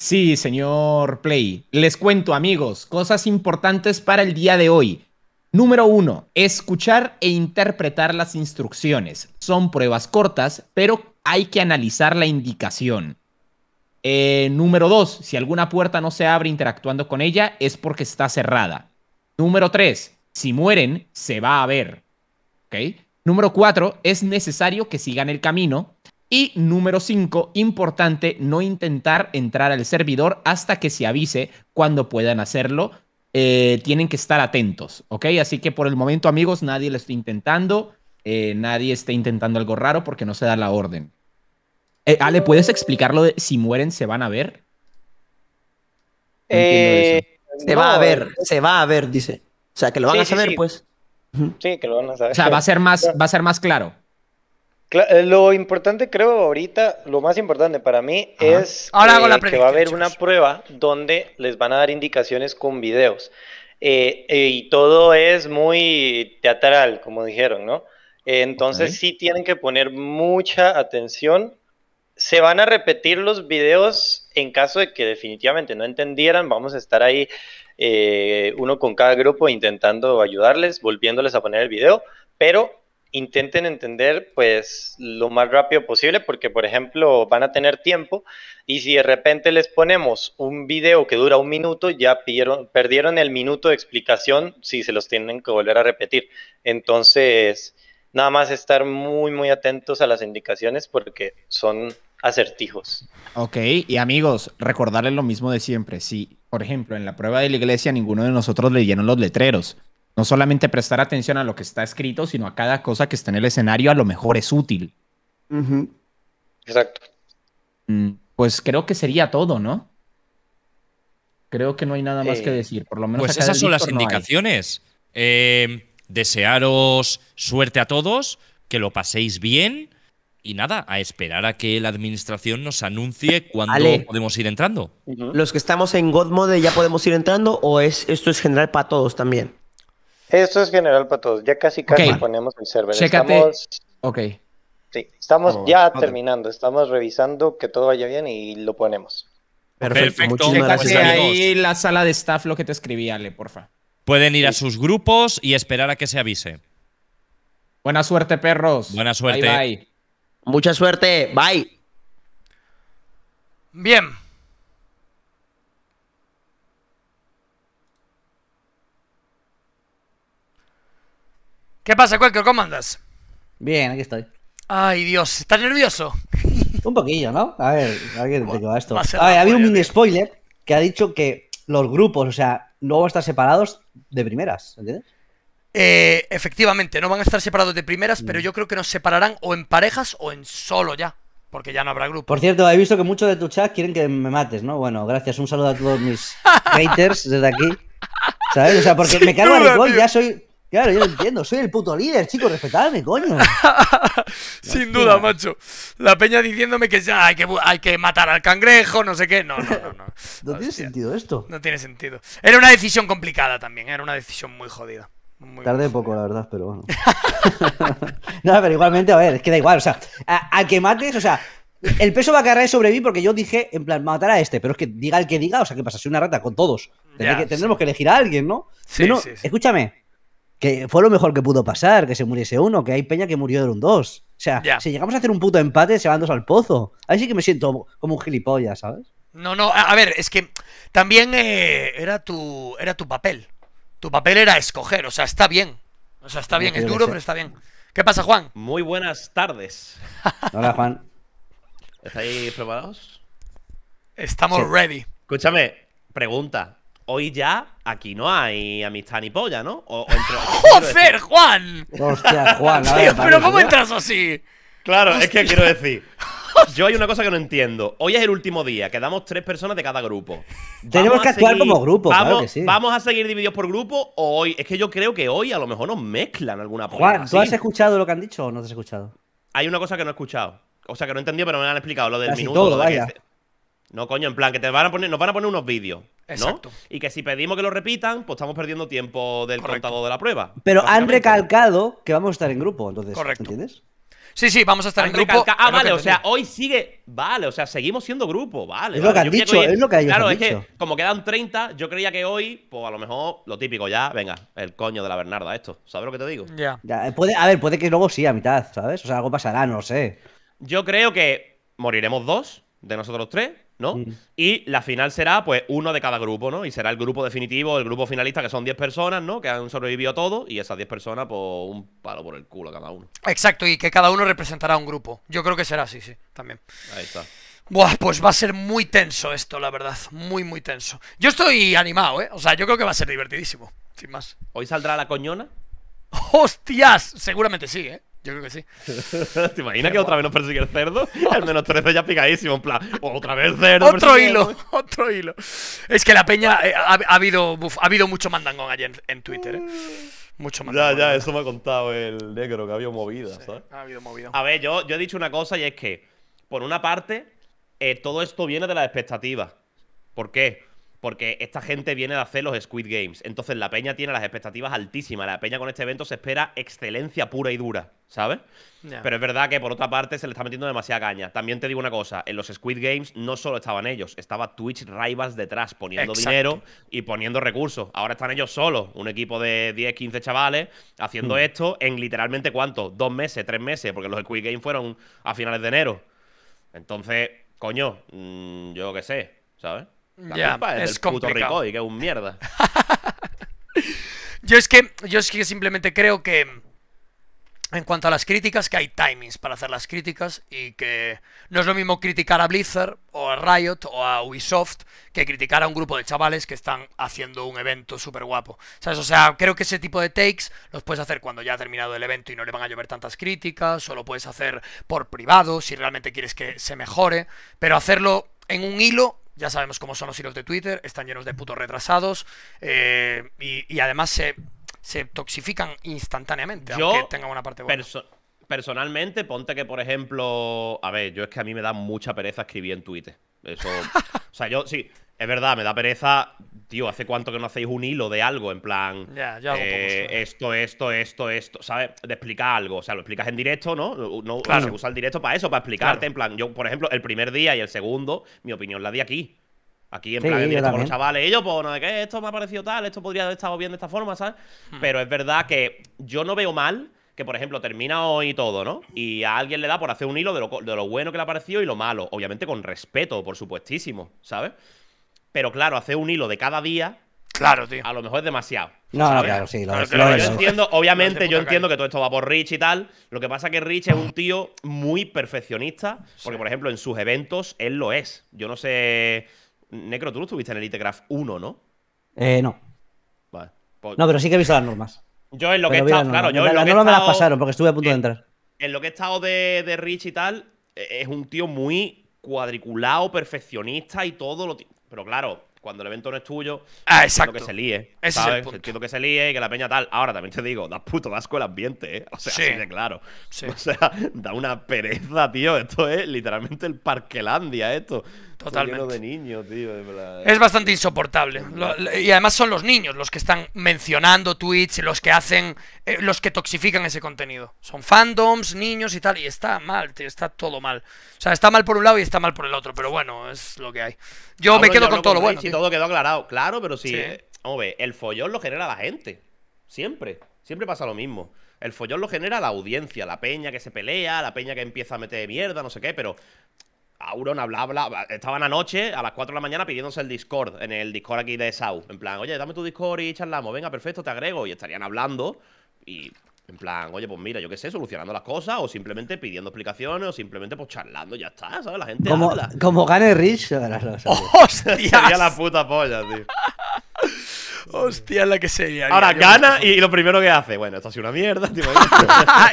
[SPEAKER 3] Sí, señor Play. Les cuento, amigos, cosas importantes para el día de hoy. Número 1. Escuchar e interpretar las instrucciones. Son pruebas cortas, pero hay que analizar la indicación. Eh, número 2. Si alguna puerta no se abre interactuando con ella, es porque está cerrada. Número 3. Si mueren, se va a ver. Número 4. Es necesario que sigan el camino. Y número 5. Importante no intentar entrar al servidor hasta que se avise cuando puedan hacerlo eh, tienen que estar atentos, ¿ok? Así que por el momento, amigos, nadie lo está intentando, eh, nadie está intentando algo raro porque no se da la orden. Eh, Ale, ¿puedes explicarlo de si mueren se van a ver? se va a ver, se va a ver, dice. O sea, que lo van a saber, pues.
[SPEAKER 6] Sí, que lo van a saber. O sea, va a ser más, <laughs>
[SPEAKER 3] va a ser más claro.
[SPEAKER 6] Eh, lo importante creo ahorita, lo más importante para mí es eh, que va a haber una prueba donde les van a dar indicaciones con videos. Eh, y todo es muy teatral, como dijeron, ¿no? entonces sí tienen que poner mucha atención. Se van a repetir los videos en caso de que definitivamente no entendieran. Vamos a estar ahí uno con cada grupo intentando ayudarles, volviéndoles a poner el video. Pero intenten entender pues lo más rápido posible porque por ejemplo van a tener tiempo y si de repente les ponemos un video que dura un minuto ya perdieron el minuto de explicación si se los tienen que volver a repetir entonces nada más estar muy muy atentos a las indicaciones porque son acertijos
[SPEAKER 3] ok y amigos recordarles lo mismo de siempre si por ejemplo en la prueba de la iglesia ninguno de nosotros leyeron los letreros no solamente prestar atención a lo que está escrito, sino a cada cosa que está en el escenario, a lo mejor es útil. Exacto. Mm, pues creo que sería todo, ¿no? Creo que no hay nada más que eh, decir. Por lo menos pues esas son las
[SPEAKER 2] indicaciones. Em, desearos suerte a todos, que lo paséis bien y nada, a esperar a que la administración nos anuncie cuándo podemos ir entrando.
[SPEAKER 3] Los que estamos en Godmode ya podemos ir entrando o es esto es general para todos también.
[SPEAKER 6] Esto es general para todos. Ya casi casi ponemos el server. Chécate. Ok. Sí, estamos oh, ya terminando. Estamos revisando que todo vaya bien y lo ponemos.
[SPEAKER 3] Perfecto. Perfecto. ahí la sala de staff lo que te escribí, Ale, porfa.
[SPEAKER 2] Pueden ir a sus grupos y esperar a que se avise.
[SPEAKER 3] Buena suerte, perros. Buena suerte. bye. Mucha suerte. Bye. Bien.
[SPEAKER 1] ¿Qué pasa, Cualquier? ¿Cómo andas?
[SPEAKER 7] Bien, aquí estoy.
[SPEAKER 1] Ay, Dios, ¿estás nervioso?
[SPEAKER 7] <laughs> Un poquillo, ¿no? A ver, a ver qué te va esto. a, ver, había un mini spoiler que ha dicho que los grupos, o sea, no van a estar separados de primeras, ¿entiendes? Eh,
[SPEAKER 1] efectivamente, no van a estar separados de primeras, pero mm. yo creo que nos separarán o en parejas o en solo ya, porque ya no habrá grupo. Por cierto,
[SPEAKER 7] he visto que muchos de tu chat quieren que me mates, ¿no? Bueno, gracias, un saludo a todos mis <laughs> haters desde aquí. ¿Sabes? O sea, porque me cargo en el ya soy Claro, yo lo entiendo, soy el puto líder, chicos, respetadme, coño.
[SPEAKER 1] <laughs> Sin duda, macho. La peña diciéndome que ya hay que, hay que matar al cangrejo, no sé qué. No, no, no. No,
[SPEAKER 7] <laughs> no tiene sentido esto.
[SPEAKER 1] No tiene sentido. Era una decisión complicada también, era una decisión muy jodida.
[SPEAKER 7] Tardé poco, la verdad, pero bueno. <laughs> no, pero igualmente, a ver, es que da igual, o sea, al que mates, o sea, el peso va a caer sobre mí porque yo dije, en plan, matar a este, pero es que diga el que diga, o sea, que pasa? Soy una rata con todos. que, Tendremos que elegir a alguien, ¿no? Sí, sí, escúchame que fue lo mejor que pudo pasar, que se muriese uno, que hay peña que murió de un dos. O sea, si llegamos a hacer un puto empate, se van dos al pozo. Ahí sí que me siento como un gilipollas, ¿sabes?
[SPEAKER 1] No, no, a, ver, es que también eh, era, tu, era tu papel. Tu papel era escoger, o sea, está bien. O sea, está bien, es duro, pero está bien. ¿Qué pasa, Juan? Muy buenas tardes.
[SPEAKER 7] <laughs> Hola, Juan.
[SPEAKER 1] ¿Estáis
[SPEAKER 8] preparados? Estamos ready. Escúchame, pregunta hoy ya aquí no hay amistad ni polla, ¿no? <laughs> ¡Joder, Juan! Hostia, Juan, <laughs> pero ¿cómo entras así? Claro, es que quiero decir. <laughs> Yo hay una cosa que no entiendo. Hoy es el último día, quedamos tres personas de cada grupo. Tenemos que actuar como grupo, vamos, ¿Vamos a seguir divididos por grupo o hoy? Es que yo creo que hoy a lo mejor nos mezclan alguna Juan, ¿tú has
[SPEAKER 7] escuchado lo que han dicho o no has escuchado?
[SPEAKER 8] Hay una cosa que no he escuchado. O sea, que no he entendido, pero me han explicado. Lo del minuto. No, coño, en plan, que te van a poner, nos van a poner unos vídeos. ¿no? Y que si pedimos que lo repitan, pues estamos perdiendo tiempo del Correcto. de la prueba.
[SPEAKER 7] Pero han recalcado que vamos a estar en grupo, entonces. Correcto. ¿Entiendes?
[SPEAKER 8] Sí, sí, vamos a estar en grupo. Ah, vale, o sea, hoy sigue. Vale, o sea, seguimos siendo grupo, vale. Es lo que han dicho, es lo que Claro, es que como quedan 30, yo creía que hoy, pues a lo mejor lo típico ya, venga, el coño de la Bernarda, esto. ¿Sabes lo que te digo?
[SPEAKER 7] Ya. Eh, puede, a ver, puede que luego sí, a mitad, ¿sabes? O sea, algo pasará, no sé.
[SPEAKER 8] Yo creo que moriremos dos de nosotros tres ¿no? Mm. Y la final será, pues, uno de cada grupo, ¿no? Y será el grupo definitivo, el grupo finalista, que son 10 personas, ¿no? Que han sobrevivido todo, y esas 10 personas, pues, un palo por el culo cada uno.
[SPEAKER 1] Exacto, y que cada uno representará un grupo. Yo creo que será así, sí, también. Ahí está. Buah, pues va a ser muy tenso esto, la verdad. Muy, muy tenso. Yo estoy animado, ¿eh? O sea, yo creo que va a ser divertidísimo, sin más. ¿Hoy saldrá la coñona? ¡Hostias! Seguramente sí, ¿eh? Yo creo que sí.
[SPEAKER 8] <laughs> ¿Te imaginas que otra vez nos persigue el cerdo? <laughs> Al menos 13 ya picadísimo, en plan, otra vez cerdo. Otro hilo,
[SPEAKER 1] <laughs> otro hilo. Es que la peña eh, ha, habido, ha habido mucho mandangón ayer en, Twitter, eh. mm.
[SPEAKER 8] Mucho mandangón. Ya, ya, eso me ha contado el negro, que ha habido movidas, ¿sabes?
[SPEAKER 1] Ha habido movidas. A
[SPEAKER 8] ver, yo, yo he dicho una cosa y es que, por una parte, eh, todo esto viene de las expectativas. ¿Por qué? porque esta gente viene de hacer los Squid Games. Entonces la peña tiene las expectativas altísimas. La peña con este evento se espera excelencia pura y dura, ¿sabes? Pero es verdad que por otra parte se le está metiendo demasiada caña. También te digo una cosa, en los Squid Games no solo estaban ellos, estaba Twitch Rivals detrás poniendo dinero y poniendo recursos. Ahora están ellos solos, un equipo de 10, 15 chavales, haciendo hmm. esto en literalmente cuánto, dos meses, tres meses, porque los Squid Games fueron a finales de enero. Entonces, coño, mm, yo qué sé, ¿sabes?
[SPEAKER 1] es, es puto puto
[SPEAKER 8] y que es un mierda.
[SPEAKER 1] <laughs> yo, es que, yo es que simplemente creo que. En cuanto a las críticas, que hay timings para hacer las críticas y que no es lo mismo criticar a Blizzard o a Riot o a Ubisoft que criticar a un grupo de chavales que están haciendo un evento súper guapo. O sea, creo que ese tipo de takes los puedes hacer cuando ya ha terminado el evento y no le van a llover tantas críticas o lo puedes hacer por privado si realmente quieres que se mejore, pero hacerlo en un hilo ya sabemos cómo son los hilos de Twitter, están llenos de putos retrasados eh, y, además se, toxifican instantáneamente, aunque tengan una parte buena.
[SPEAKER 8] personalmente, ponte que, por ejemplo, a ver, yo es que a mí me da mucha pereza escribir en Twitter. Eso, <laughs> o sea, yo sí, es verdad, me da pereza. Tío, ¿hace cuánto que no hacéis un hilo de algo? En plan,
[SPEAKER 2] eh,
[SPEAKER 8] esto, esto, esto, esto, ¿sabes? De explicar algo. O sea, lo explicas en directo, ¿no? claro. Se usa el directo para eso, para explicarte. En plan, yo, por ejemplo, el primer día y el segundo, mi opinión la di aquí. Aquí en plan en directo con los chavales. Y yo, pues, no, que esto me ha parecido tal, esto podría haber estado bien de esta forma, ¿sabes? Hmm. Pero es verdad que yo no veo mal que, por ejemplo, termina hoy todo, ¿no? Y a alguien le da por hacer un hilo de lo, de lo bueno que le ha parecido y lo malo. Obviamente con respeto, por supuestísimo, ¿sabes? Pero claro, hacer un hilo de cada día. Claro, tío. A lo mejor es demasiado. No, claro,
[SPEAKER 7] sí. Lo, entiendo,
[SPEAKER 8] obviamente, yo entiendo que todo esto va por Rich y tal. Lo que pasa es que Rich es un tío muy perfeccionista. Porque, por ejemplo, en sus eventos, él lo es. Yo no sé. Necro, tú no estuviste en Elitecraft 1, ¿no? Eh, no. Vale. Pues no, pero sí que he visto las normas. Yo en lo que he estado, claro, en lo que he estado, me las pasaron
[SPEAKER 7] porque estuve a punto de entrar.
[SPEAKER 8] En lo que he estado de, de Rich y tal, e-, es un tío muy cuadriculado, perfeccionista y todo lo pero claro, cuando el evento no es tuyo, ah, pues exacto. que se líe. ¿sabes? que se líe y que la peña tal. Ahora también te digo, da puto asco el ambiente, ¿eh? O sea, sí. claro. <laughs> O sea, da una pereza, tío. Esto es literalmente el Parquelandia, esto. Eh. Es bastante
[SPEAKER 1] insoportable. y además son los niños los que están mencionando Twitch, los que hacen. Eh, los que toxifican ese contenido. Son fandoms, niños y tal. Y está mal, tío, está todo mal. O sea, está mal por un lado y está mal por el otro. Pero bueno, es lo que hay. Yo me quedo con todo bueno. todo quedó aclarado. Claro, pero sí. Eh, vamos
[SPEAKER 8] a ver, el follón lo genera la gente. Siempre. Siempre pasa lo mismo. El follón lo genera la audiencia, la peña que se pelea, la peña que empieza a meter mierda, no sé qué, pero Auron hablaba, estaban anoche a las 4 de la mañana pidiéndose el Discord, en el Discord aquí de Sau. En plan, oye, dame tu Discord y charlamos, venga, perfecto, te agrego. Y estarían hablando y en plan, oye, pues mira, yo qué sé, solucionando las cosas o simplemente pidiendo explicaciones o simplemente pues charlando, ya está, ¿sabes? La gente como, habla.
[SPEAKER 7] Como gane Rich, <laughs>
[SPEAKER 8] ¡Hostia! Sería la puta polla, tío. <laughs> Hostia, la que sería. Ahora gana y, lo primero que hace, bueno, esto ha sido una mierda.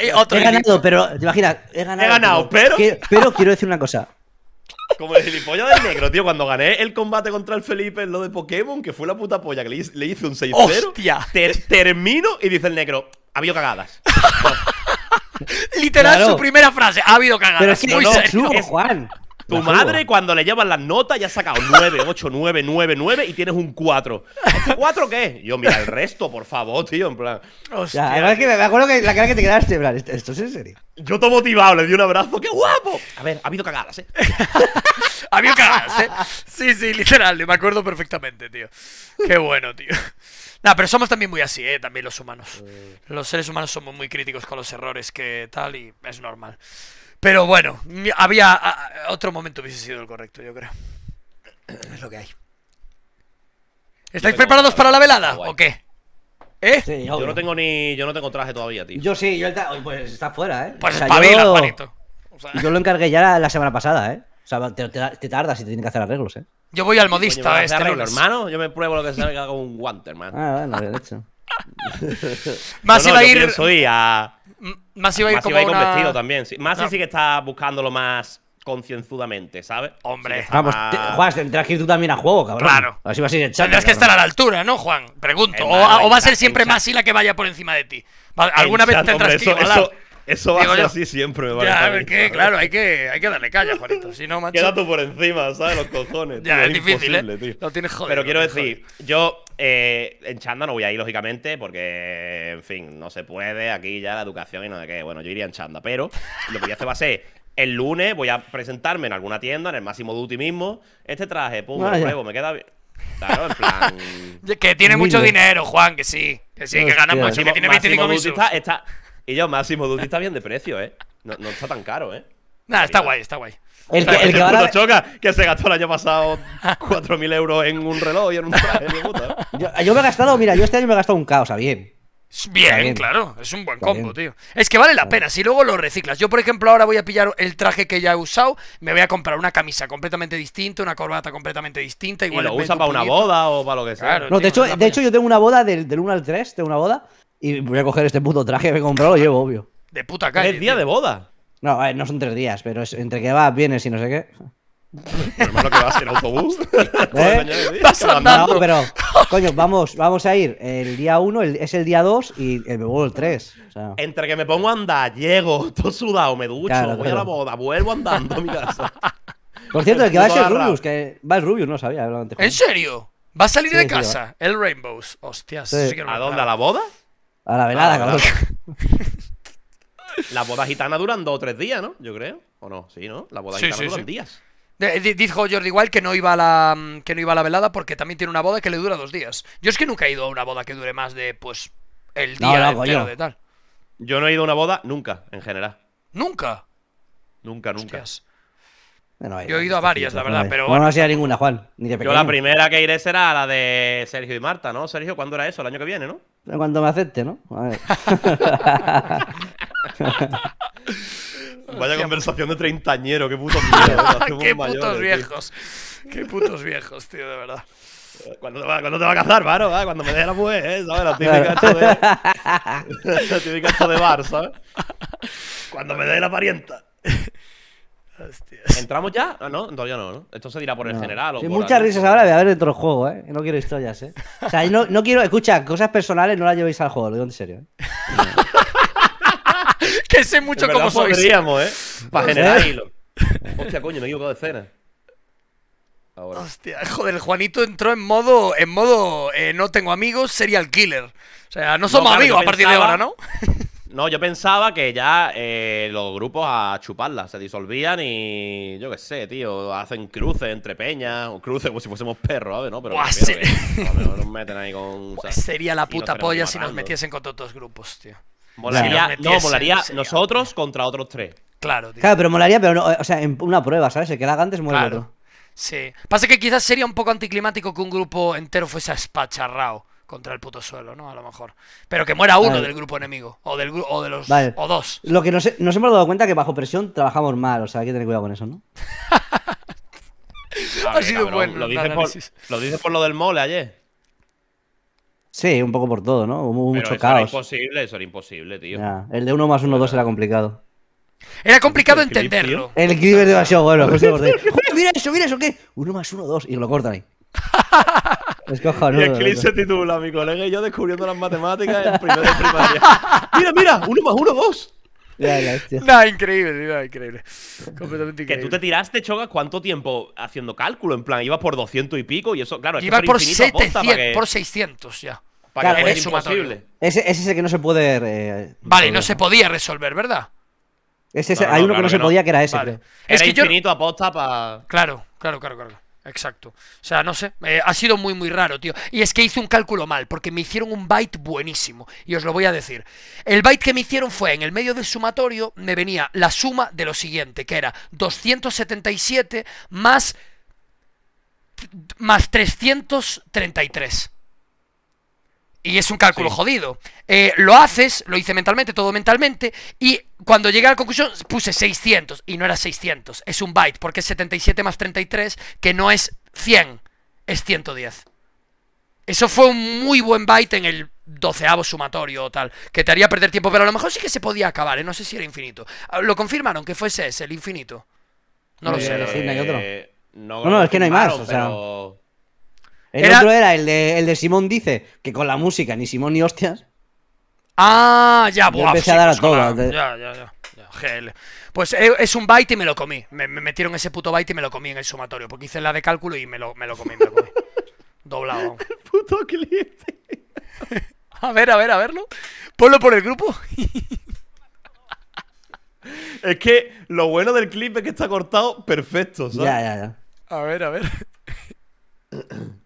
[SPEAKER 7] <laughs> he ganado, pero te imaginas, he
[SPEAKER 8] ganado. Pero,
[SPEAKER 7] pero quiero decir una cosa.
[SPEAKER 8] Como el gilipollas del negro, tío. Cuando gané el combate contra el Felipe en lo de Pokémon, que fue la puta polla, que le, hice un 6-0. ¡Hostia! termino y dice el negro, ha habido cagadas.
[SPEAKER 1] <laughs> Literal, su primera frase, ha habido cagadas. Pero es que no, no,
[SPEAKER 8] Juan. Tu madre cuando le llevas las notas ya ha sacado 9, 8, 9, 9, 9 y tienes un 4. ¿Este 4 qué? Yo, mira, el resto, por favor, tío, en plan.
[SPEAKER 7] Hostia. La que me acuerdo que la cara que te quedaste, en plan, ¿esto es en serio? Yo todo motivado, le di un abrazo, ¡qué
[SPEAKER 8] guapo! A ver, ha habido cagadas, ¿eh? <laughs>
[SPEAKER 1] ha habido cagadas, ¿eh? Sí, sí, literal, me acuerdo perfectamente, tío. Qué bueno, tío. Nah, pero somos también muy así, ¿eh? También los humanos. Mm. Los seres humanos somos muy críticos con los errores que tal y es normal. Pero bueno, había otro momento hubiese sido el correcto, yo creo. <clears throat> Es lo que hay. ¿Estáis preparados para la velada o qué?
[SPEAKER 8] ¿Eh? yo no tengo ni yo no tengo traje todavía, tío. Yo sí, yo pues está fuera, ¿eh? Pues o espabila, yo,
[SPEAKER 7] Yo lo encargué ya la semana pasada, ¿eh? O sea, te, tardas y te tienen que hacer arreglos, ¿eh? Yo voy al modista eh. este arreglo, hermano.
[SPEAKER 8] Yo me pruebo lo que se que con un guante, hermano.
[SPEAKER 7] Ah, bueno, de hecho. Más no, iba a ir. a
[SPEAKER 8] más iba a ir, como con vestido también. Sí. Más si sí que está buscándolo más concienzudamente, ¿sabes? Hombre. Vamos, Juan,
[SPEAKER 7] tendrás que ir tú también a juego, cabrón. Claro. A a Tendrás que estar a la
[SPEAKER 1] altura, ¿no, Juan? Pregunto. o, va a ser siempre más la que vaya por encima de ti. Alguna vez tendrás que eso va a ser así siempre, vale. claro, hay que, hay que darle calla, Juanito. Si no, macho. Queda tú por
[SPEAKER 8] encima, ¿sabes? Los cojones. ya, es, difícil, ¿eh? Tío. tienes jodido. Pero quiero decir, yo eh, en Chanda no voy a ir, lógicamente, porque, en fin, no se puede. Aquí ya la educación y no de qué. Bueno, yo iría en Chanda, pero lo que voy a hacer va a ser el lunes voy a presentarme en alguna tienda, en el máximo duty mismo. Este traje, pum, pruebo, me queda bien. Claro, en plan. <laughs> que tiene mucho dinero, Juan, que sí. Que sí, que gana mucho. Que tiene 25 está, y ya, Máximo Duty está bien de precio, ¿eh? No, está tan caro, ¿eh.
[SPEAKER 1] Nah, está guay, está guay. El que, el que
[SPEAKER 8] choca que se gastó el año pasado 4.000 <laughs> euros en un reloj y en un <laughs> traje, de
[SPEAKER 7] puta. Yo, me he gastado, mira, yo este año me he gastado un caos, a bien. Bien, claro,
[SPEAKER 1] es un buen combo, tío. Es que vale la pena, si luego lo reciclas. Yo, por ejemplo, ahora voy a pillar el traje que ya he usado, me voy a comprar una camisa completamente distinta, una corbata completamente distinta. Igual y lo usa para una boda o para lo que sea. no, de,
[SPEAKER 7] hecho, yo tengo una boda del, del 1 al 3, tengo una boda, y voy a coger este puto traje que he comprado, lo llevo, obvio.
[SPEAKER 1] De
[SPEAKER 8] puta calle. Es día de boda.
[SPEAKER 7] No, no son tres días, pero entre que vas, vienes y no sé qué. Pero
[SPEAKER 8] lo que vas en autobús. <laughs>
[SPEAKER 7] ¿Eh? Eh, vas pero, coño, vamos, vamos a ir el día uno, es el día dos y me vuelvo el tres
[SPEAKER 8] Entre que me pongo a andar, llego, todo sudado, me ducho, voy a la boda, vuelvo andando a mi casa.
[SPEAKER 7] <laughs> Por cierto, el que va a ser Rubius, que va el Rubius, no sabía. ¿En serio? ¿Va a salir de casa?
[SPEAKER 1] el Rainbows. Hostias. ¿A dónde? ¿A la boda?
[SPEAKER 7] A la velada, ah, cabrón.
[SPEAKER 8] Las <laughs> bodas duran dos o tres días, ¿no? Yo creo. ¿O no? Sí, ¿no? la boda gitana gitanas duran días.
[SPEAKER 1] dijo Jordi igual que no iba a la que no iba a la velada porque también tiene una boda que le dura dos días. Yo es que nunca he ido a una boda que dure más de pues el día o entero de tal. Yo no he ido a una boda
[SPEAKER 8] nunca, en general. Nunca. Nunca, nunca yo he ido a este varias, la verdad, pero bueno. No, sé
[SPEAKER 7] ninguna, Juan, Yo la primera
[SPEAKER 8] que iré será la de Sergio y Marta, ¿no? Sergio, ¿cuándo era eso? El año que viene, ¿no?
[SPEAKER 7] Cuando me acepte, ¿no? A ver.
[SPEAKER 8] <laughs> Vaya conversación de treintañero, qué puto miedo. ¿eh? <laughs> qué putos viejos. Qué putos viejos, tío, de verdad. ¿Cuándo te, va, a cazar, varo ¿eh? Cuando me dé la mujer, pues, ¿eh? La típica de... <laughs> la típica hecho de bar, ¿sabes?
[SPEAKER 4] Cuando me dé la parienta.
[SPEAKER 8] ¿Entramos ya? Ah, no, todavía no, ¿no? Esto se dirá por el general o por Muchas risas
[SPEAKER 7] ahora de haber dentro del juego, ¿eh? No quiero historias, ¿eh? O sea, no, no, quiero. Escucha, cosas personales no las llevéis al juego, lo digo en serio. ¿eh?
[SPEAKER 8] <laughs> que sé mucho cómo podríamos, ¿eh? Para generar hilo. Hostia, coño, me he equivocado de cena.
[SPEAKER 1] Ahora. Hostia, joder, Juanito entró en modo, en modo eh, no tengo amigos, serial killer. O sea, no somos amigos a partir de ahora, ¿no?
[SPEAKER 8] No, yo pensaba que ya eh, los grupos a chuparla se disolvían y yo qué sé, tío, hacen cruces entre peñas, o cruces como si fuésemos perros, ¿sabes? No, pero nos meten ahí con, sería la puta polla si nos metiesen
[SPEAKER 1] contra otros grupos, tío.
[SPEAKER 8] Molaría, no, molaría
[SPEAKER 1] nosotros contra otros tres. Claro, tío.
[SPEAKER 8] Claro,
[SPEAKER 7] pero molaría, pero no, o sea, en una prueba, ¿sabes? El que haga antes muere claro.
[SPEAKER 1] Sí. Pasa que quizás sería un poco anticlimático que un grupo entero fuese a espacharrao contra el puto suelo, ¿no? A lo mejor. Pero que muera uno del grupo enemigo. O del o de los o dos. Lo que
[SPEAKER 7] nos, hemos dado cuenta que bajo presión trabajamos mal, o sea, hay que tener cuidado con eso, ¿no?
[SPEAKER 8] <laughs> ha sido bueno. Lo dices, por, lo dices por lo del mole ayer.
[SPEAKER 7] Sí, un poco por todo, ¿no? Hubo mucho eso caos. Era
[SPEAKER 8] imposible, eso era imposible, tío.
[SPEAKER 7] el de 1 más 1, 2 era complicado.
[SPEAKER 1] Era complicado
[SPEAKER 8] entenderlo.
[SPEAKER 7] el clip es demasiado bueno. pues. <laughs> mira eso, mira eso, ¿qué? 1 más 1, 2. Y lo cortan ahí. <laughs> Es cojonudo. Y clip se
[SPEAKER 1] titula
[SPEAKER 8] Mi colega y yo descubriendo las matemáticas en primero de primaria. <laughs> ¡Mira, mira! ¡Uno más uno, dos!
[SPEAKER 1] Ya, increíble, increíble. Completamente increíble. Que tú te
[SPEAKER 8] tiraste, Choca, ¿cuánto tiempo haciendo cálculo? En plan, ibas por 200 y pico y eso, claro. Ibas por 700, por
[SPEAKER 1] 600 ya. Para que es imposible.
[SPEAKER 7] Ese, ese es el que no se puede. Eh, vale, no se
[SPEAKER 1] podía resolver, ¿verdad?
[SPEAKER 7] ese, hay uno que no se podía, que era ese. Es era que
[SPEAKER 1] infinito a aposta para. Claro, claro, claro, claro. Exacto. O sea, no sé. Eh, ha sido muy, muy raro, tío. Y es que hice un cálculo mal, porque me hicieron un byte buenísimo. Y os lo voy a decir. El byte que me hicieron fue, en el medio del sumatorio, me venía la suma de lo siguiente, que era 277 más, más 333. Y es un cálculo jodido. Eh, lo haces, lo hice mentalmente, todo mentalmente, y cuando llegué a la conclusión puse 600, y no era 600, es un byte, porque es 77 más 33, que no es 100, es 110. Eso fue un muy buen byte en el doceavo sumatorio o tal, que te haría perder tiempo, pero a lo mejor sí que se podía acabar, ¿eh? no sé si era infinito. Ah, lo confirmaron que fuese ese, el infinito. No eh,
[SPEAKER 7] lo sé.
[SPEAKER 1] no, no, es que no hay más, o sea...
[SPEAKER 7] El otro era el de, Simón Dice, que con la música ni Simón ni hostias.
[SPEAKER 1] Ah,
[SPEAKER 7] ya, buah, empecé a dar pues, a Ya,
[SPEAKER 1] ya, ya. Pues eh, es un byte y me lo comí. Me, metieron ese puto byte y me lo comí en el sumatorio. Porque hice la de cálculo y me lo, me lo comí. Me comí. <laughs> Doblado. El puto cliente. <laughs> a ver, a ver, a verlo. Ponlo por el grupo. <laughs>
[SPEAKER 8] es que lo bueno del clip es que está cortado
[SPEAKER 7] perfecto, ¿sabes? Ya, ya, ya.
[SPEAKER 4] A ver, a ver. <coughs>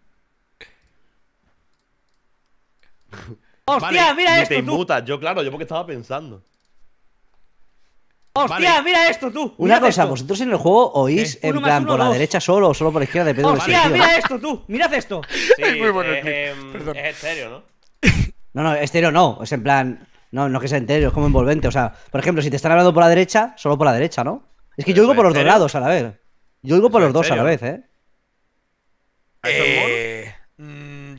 [SPEAKER 8] ¡Hostia, mira esto! tú. Yo, claro, yo porque estaba pensando.
[SPEAKER 7] ¡Hostia, mira esto tú! Una cosa, vosotros en el juego oís en plan por la derecha solo o solo por la izquierda, depende de ¡Hostia, mira esto tú! ¡Mirad esto! Eh, em, es estéreo, ¿no? No, no, estéreo no. Es en plan. No, no que sea entero, es como envolvente. O sea, por ejemplo, si te están hablando por la derecha, solo por la derecha, ¿no? Es que yo oigo por los dos lados a la vez. Yo oigo por los dos a la vez, ¿eh?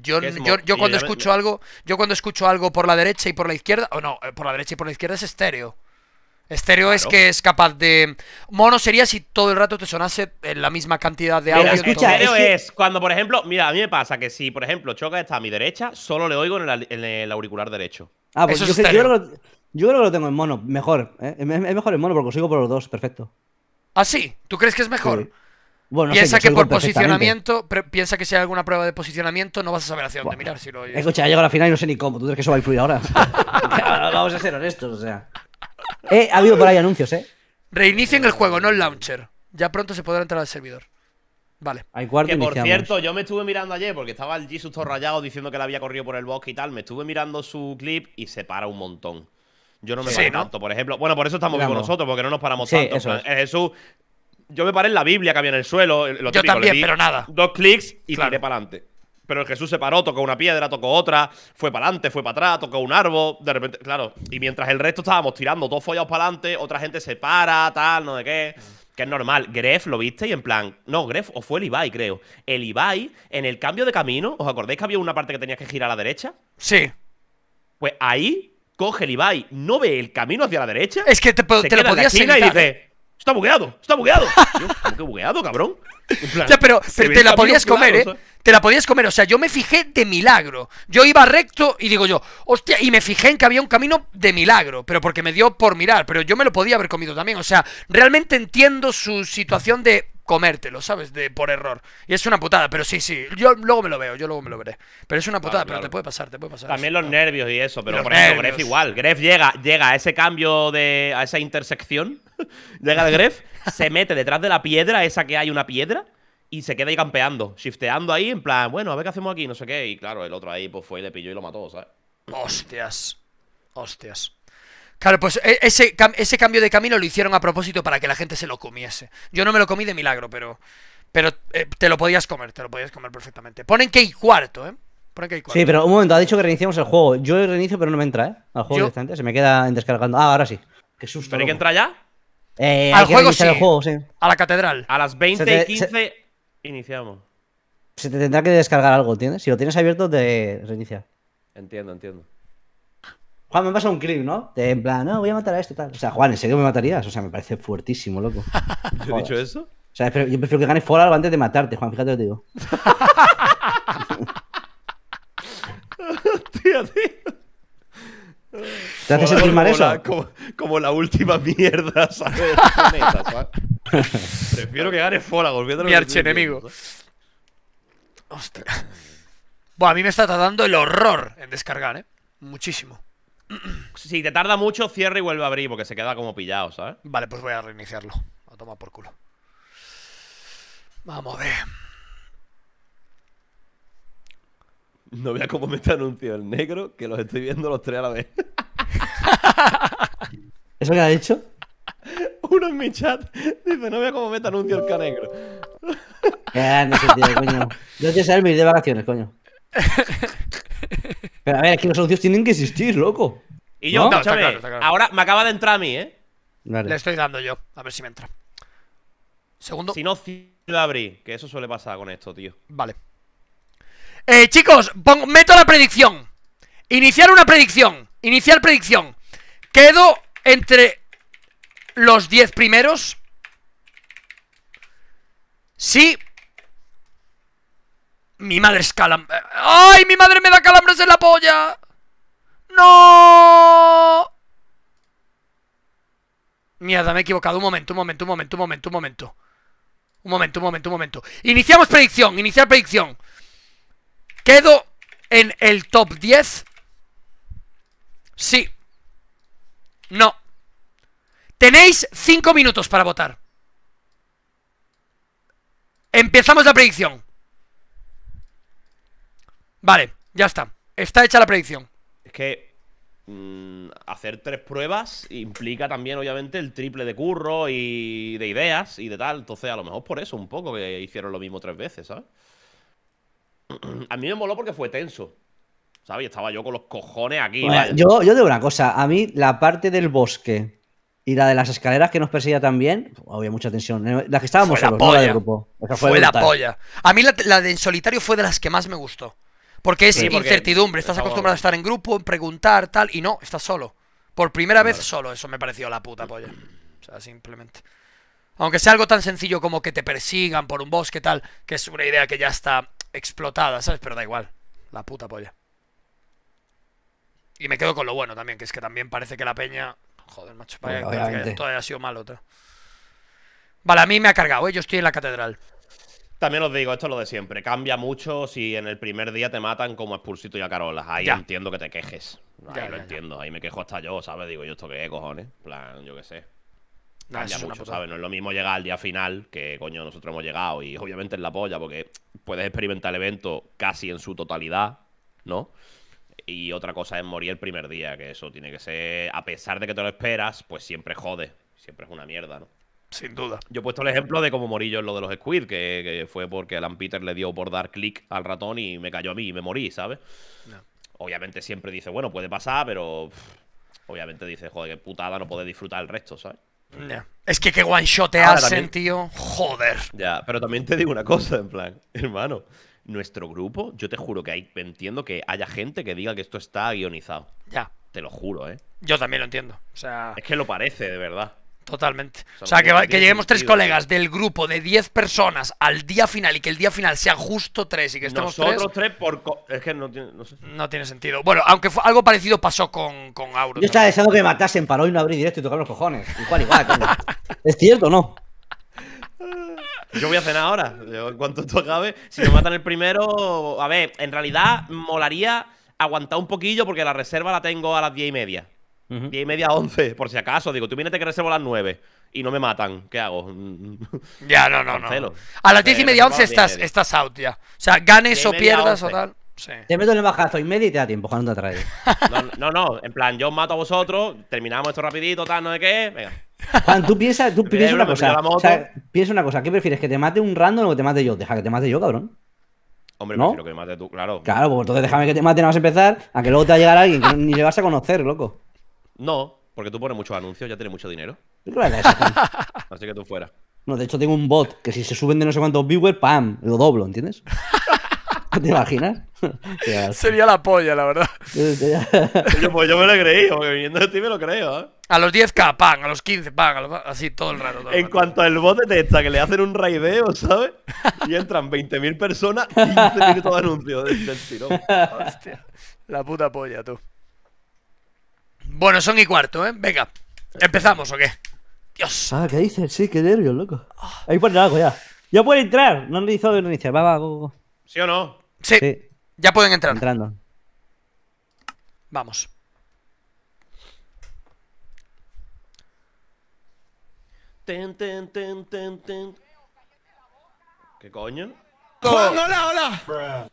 [SPEAKER 1] Yo, cuando escucho algo, yo cuando escucho algo por la derecha y por la izquierda, o no, eh, por la derecha y por la izquierda es estéreo. Estéreo es que es capaz de. Mono sería si todo el rato te sonase en eh, la misma cantidad de
[SPEAKER 8] audio. escucha, es, cuando, por ejemplo, mira, a mí me pasa que si, por ejemplo, Choca está a mi derecha, solo le oigo en el, auricular derecho.
[SPEAKER 7] Ah, pues yo, creo lo tengo en mono, mejor. ¿eh? Es mejor en mono porque consigo por los dos, perfecto.
[SPEAKER 1] ¿Ah, sí? ¿Tú crees que es
[SPEAKER 8] mejor?
[SPEAKER 7] piensa que, por posicionamiento,
[SPEAKER 1] piensa que si hay alguna prueba de posicionamiento, no vas a saber hacia dónde mirar. Si lo oyes. Escucha, a
[SPEAKER 7] la final y no sé ni cómo. ¿Tú crees que eso va a influir ahora? <laughs>
[SPEAKER 1] <laughs> Vamos a
[SPEAKER 7] ser honestos, o sea. Eh, ha habido por ahí anuncios, ¿eh?
[SPEAKER 1] Reinicien el juego, no el launcher. Ya pronto se podrá entrar al servidor.
[SPEAKER 7] Vale. Hay cuarto que por cierto,
[SPEAKER 8] yo me estuve mirando ayer porque estaba el Jesus todo rayado diciendo que le había corrido por el bosque y tal. Me estuve mirando su clip y se para un montón. Yo no me paro tanto, por ejemplo. Bueno, por eso estamos con nosotros, porque no nos paramos tanto. Eso Jesús yo me paré en la Biblia que en el suelo. Lo yo también, pero nada. Dos clics y claro. tiré para adelante. Pero el Jesús se paró, tocó una piedra, tocó otra, fue para adelante, fue para atrás, tocó un árbol. De repente, claro. Y mientras el resto estábamos tirando dos follados para adelante, otra gente se para, tal, no sé qué. Que es normal. Gref, ¿lo viste? Y en plan. No, Gref, o fue el Ibai, creo. El Ibai, en el cambio de camino, ¿os acordáis que había una parte que tenías que girar a la derecha? Sí. Pues ahí coge el Ibai, no ve el camino hacia la derecha. Es que
[SPEAKER 1] te, lo podías evitar. Y dice, está bugueado, está
[SPEAKER 4] bugueado.
[SPEAKER 8] Yo, <laughs> bugueado, cabrón? pero, te la podías comer, ¿eh?
[SPEAKER 1] Te la podías comer, o sea, yo me fijé de milagro. Yo iba recto y digo yo, hostia, y me fijé en que había un camino de milagro, pero porque me dio por mirar, pero yo me lo podía haber comido también, o sea, realmente entiendo su situación de comértelo, ¿sabes? De, por error. Y es una putada, pero sí, sí. Yo luego me lo veo, yo luego me lo veré. Pero es una putada, pero te puede pasar, te puede pasar. También
[SPEAKER 8] los nervios y eso, pero por Gref igual. Gref llega, llega a ese cambio de. a esa intersección. <laughs> llega el Gref, se mete detrás de la piedra, esa que hay una piedra. Y se queda ahí campeando, shifteando ahí, en plan, bueno, a ver qué hacemos aquí, no sé qué. Y claro, el otro ahí pues fue y le pilló
[SPEAKER 1] y lo mató, ¿sabes? Hostias. Hostias. Claro, pues e, ese, ese cambio de camino lo hicieron a propósito para que la gente se lo comiese. Yo no me lo comí de milagro, pero. Pero eh, te lo podías comer, te lo podías comer perfectamente. Ponen que hay cuarto, ¿eh? Ponen que hay cuarto. Sí, pero
[SPEAKER 7] un momento, ha dicho que reiniciamos el juego. Yo reinicio, pero no me entra, ¿eh? Al juego directamente. Se me queda descargando. Ah, ahora sí. Qué susto. ¿Pero que entrar ya? Eh, Al juego, sí. juego,
[SPEAKER 8] A la catedral. A las 20 y 15 iniciamos.
[SPEAKER 7] Se te tendrá que descargar algo, ¿tienes? Si lo tienes abierto, te reinicia.
[SPEAKER 8] Entiendo, entiendo.
[SPEAKER 7] Juan, me pasa un clip, ¿no? De, en plan, no, voy a matar a esto, tal. O sea, Juan, ¿en serio me matarías? O sea, me parece fuertísimo, loco. ¿Te <laughs> he dicho eso? O sea, yo prefiero que gane fola antes de matarte, Juan, fíjate lo que te digo. <laughs> Tío, tío. ¿Te haces
[SPEAKER 8] sentir mal eso? como, la última mierda, ¿sabes? <laughs>
[SPEAKER 1] Prefiero que gane Fallout. Mi archienemigo. Ostras. Bueno, a mí me está tratando el horror
[SPEAKER 8] en descargar, ¿eh? Muchísimo. <clears throat> si te tarda mucho, cierra y vuelve a abrir porque se queda como pillado, ¿sabes?
[SPEAKER 1] Vale, pues voy a reiniciarlo. A tomar por culo. Vamos a ver.
[SPEAKER 8] No vea cómo me anuncio el negro, que los estoy viendo los tres a la vez.
[SPEAKER 7] <laughs> ¿Eso qué ha
[SPEAKER 8] dicho? <laughs> Uno en mi chat dice, no vea cómo me anuncio el canegro. negro
[SPEAKER 7] no sé, tío, coño. <laughs> Yo te de vacaciones, coño. <laughs> a ver, aquí los anuncios tienen que existir, loco.
[SPEAKER 8] Y yo, ahora me acaba de entrar a mí, ¿eh? Le estoy dando yo, a ver si me entra. Segundo. Si no, lo abrí, que eso suele pasar con esto, tío. Vale.
[SPEAKER 1] Eh, chicos, meto la predicción. Iniciar una predicción. Iniciar predicción. Quedo entre los 10 primeros. Sí, mi madre es calambre. ¡Ay, mi madre me da calambres en la polla! ¡No! Mierda, me he equivocado. Un momento, un momento, un momento, un momento, un momento. Un momento, un momento, un momento. Iniciamos predicción, iniciar predicción. ¿Quedo en el top 10? Sí. No. Tenéis 5 minutos para votar. Empezamos la predicción. Vale, ya está. Está hecha la predicción.
[SPEAKER 8] Es que mm, hacer tres pruebas implica también, obviamente, el triple de curro y de ideas y de tal. Entonces, a lo mejor por eso un poco que hicieron lo mismo tres veces, ¿sabes? <clears throat> A mí me moló porque fue tenso. ¿Sabes? Estaba yo con los cojones aquí. yo,
[SPEAKER 7] yo digo una cosa. A mí la parte del bosque y la de las escaleras que nos perseguía también, había mucha tensión. Eh, la que estábamos en la grupo. fue, la polla.
[SPEAKER 1] A mí la, la de en solitario fue de las que más me gustó. Porque es incertidumbre. Estás acostumbrado a estar en grupo, en preguntar, tal. Y no, estás solo. Por primera vez solo. Eso me pareció la puta polla. O sea, simplemente. Aunque sea algo tan sencillo como que te persigan por un bosque, tal. Que es una idea que ya está explotada, ¿sabes? Pero da igual. La puta polla. Y me quedo con lo bueno también, que es que también parece que la peña. Joder, macho, para que todavía ha sido malo. Vale, a mí me ha cargado, ¿eh? yo estoy en la catedral.
[SPEAKER 8] También os digo, esto es lo de siempre. Cambia mucho si en el primer día te matan como Expulsito y a Carolas. Ahí entiendo que te quejes. Ahí lo entiendo. Ahí me quejo hasta yo, ¿sabes? Digo, yo esto qué, cojones. plan, yo qué sé. Nah, mucho, ¿sabes? No es lo mismo llegar al día final, que coño, nosotros hemos llegado. Y obviamente es la polla, porque puedes experimentar el evento casi en su totalidad, ¿no? Y otra cosa es morir el primer día, que eso tiene que ser, a pesar de que te lo esperas, pues siempre jode. Siempre es una mierda, ¿no? Sin duda. Yo he puesto el ejemplo de cómo morí yo en lo de los Squid, que, fue porque Alan Peter le dio por dar clic al ratón y me cayó a mí y me morí, ¿sabes? Obviamente siempre dice, bueno, puede pasar, pero. obviamente dice, joder, qué putada, no puede disfrutar el resto, ¿sabes?
[SPEAKER 1] Es que qué one shot te hacen, tío. Joder.
[SPEAKER 8] Ya, pero también te digo una cosa, en plan, <laughs> hermano, nuestro grupo, yo te juro que hay, entiendo que haya gente que diga que esto está guionizado. Ya. Te lo juro, ¿eh?
[SPEAKER 1] Yo también lo entiendo. O sea.
[SPEAKER 8] Es que lo parece, de verdad. Totalmente. O sea, que, lleguemos tres colegas
[SPEAKER 1] del grupo de 10 personas al día final y que el día final sea justo tres y que estemos Nosotros tres, por... es que no tiene, no, tiene sentido. Bueno, aunque algo parecido pasó con, con Auro. Yo estaba deseando que me
[SPEAKER 7] matasen para hoy no abrir directo y tocar los cojones. Igual, igual. <laughs> ¿Es cierto o no?
[SPEAKER 1] Yo voy a cenar ahora.
[SPEAKER 8] en cuanto tú acabe, si me matan el primero... A ver, en realidad molaría aguantar un poquillo porque la reserva la tengo a las diez y media. 10 y media 11, por si acaso. Digo, tú vienes que reservo a las 9 y no me matan. ¿Qué hago? <laughs> ya, no, no, no.
[SPEAKER 1] A las 10 y media, 11 estás, estás out ya.
[SPEAKER 7] O sea, ganes o pierdas o tal. Sí. Te meto en el bajazo y media y te da tiempo, Juan, no te atraes.
[SPEAKER 8] <laughs> No, no, en plan, yo os mato a vosotros, terminamos esto rapidito, tal, no sé qué, venga.
[SPEAKER 7] Juan, tú piensas, tú <laughs> piensa una cosa. O sea, piensa una cosa, ¿qué prefieres? ¿Que te mate un random o que te mate yo? Deja que te mate yo, cabrón.
[SPEAKER 8] Hombre, ¿No? prefiero que me mate tú, claro.
[SPEAKER 7] Claro, pues entonces déjame que te mate, no vas a empezar, a que luego te va a llegar alguien que ni le vas a conocer, loco.
[SPEAKER 8] No, porque tú pones muchos anuncios, ya tienes mucho dinero. <laughs> Así que tú fuera.
[SPEAKER 7] No, de hecho tengo un bot que si se suben de no sé cuántos viewers, ¡pam! Lo doblo, ¿entiendes? <laughs> ¿Te imaginas? <laughs>
[SPEAKER 8] Sería la polla, la verdad.
[SPEAKER 7] yo,
[SPEAKER 1] pues yo me lo he creído, porque de ti me lo creo. ¿eh? A los 10k, pam, a los 15, pam, así todo el rato. en
[SPEAKER 8] cuanto al bot de detecta que le hacen un raideo, ¿sabes?
[SPEAKER 1] Y entran 20.000 personas, Y no todo anuncio del tirón. Hostia, la puta polla, tú. Bueno, son y cuarto, ¿eh? Venga. ¿Empezamos o qué?
[SPEAKER 7] Dios. Ah, ¿qué dices? Sí, qué nervios, loco. Ahí pone algo ya. Ya pueden entrar. No han dicho de inicio. Va, va, go, go. ¿Sí o no? Sí. Ya pueden entrar. Entrando.
[SPEAKER 1] Vamos.
[SPEAKER 8] Ten, ten, ten, ten, ten. ¿Qué coño?
[SPEAKER 3] ¡Hola, hola, hola!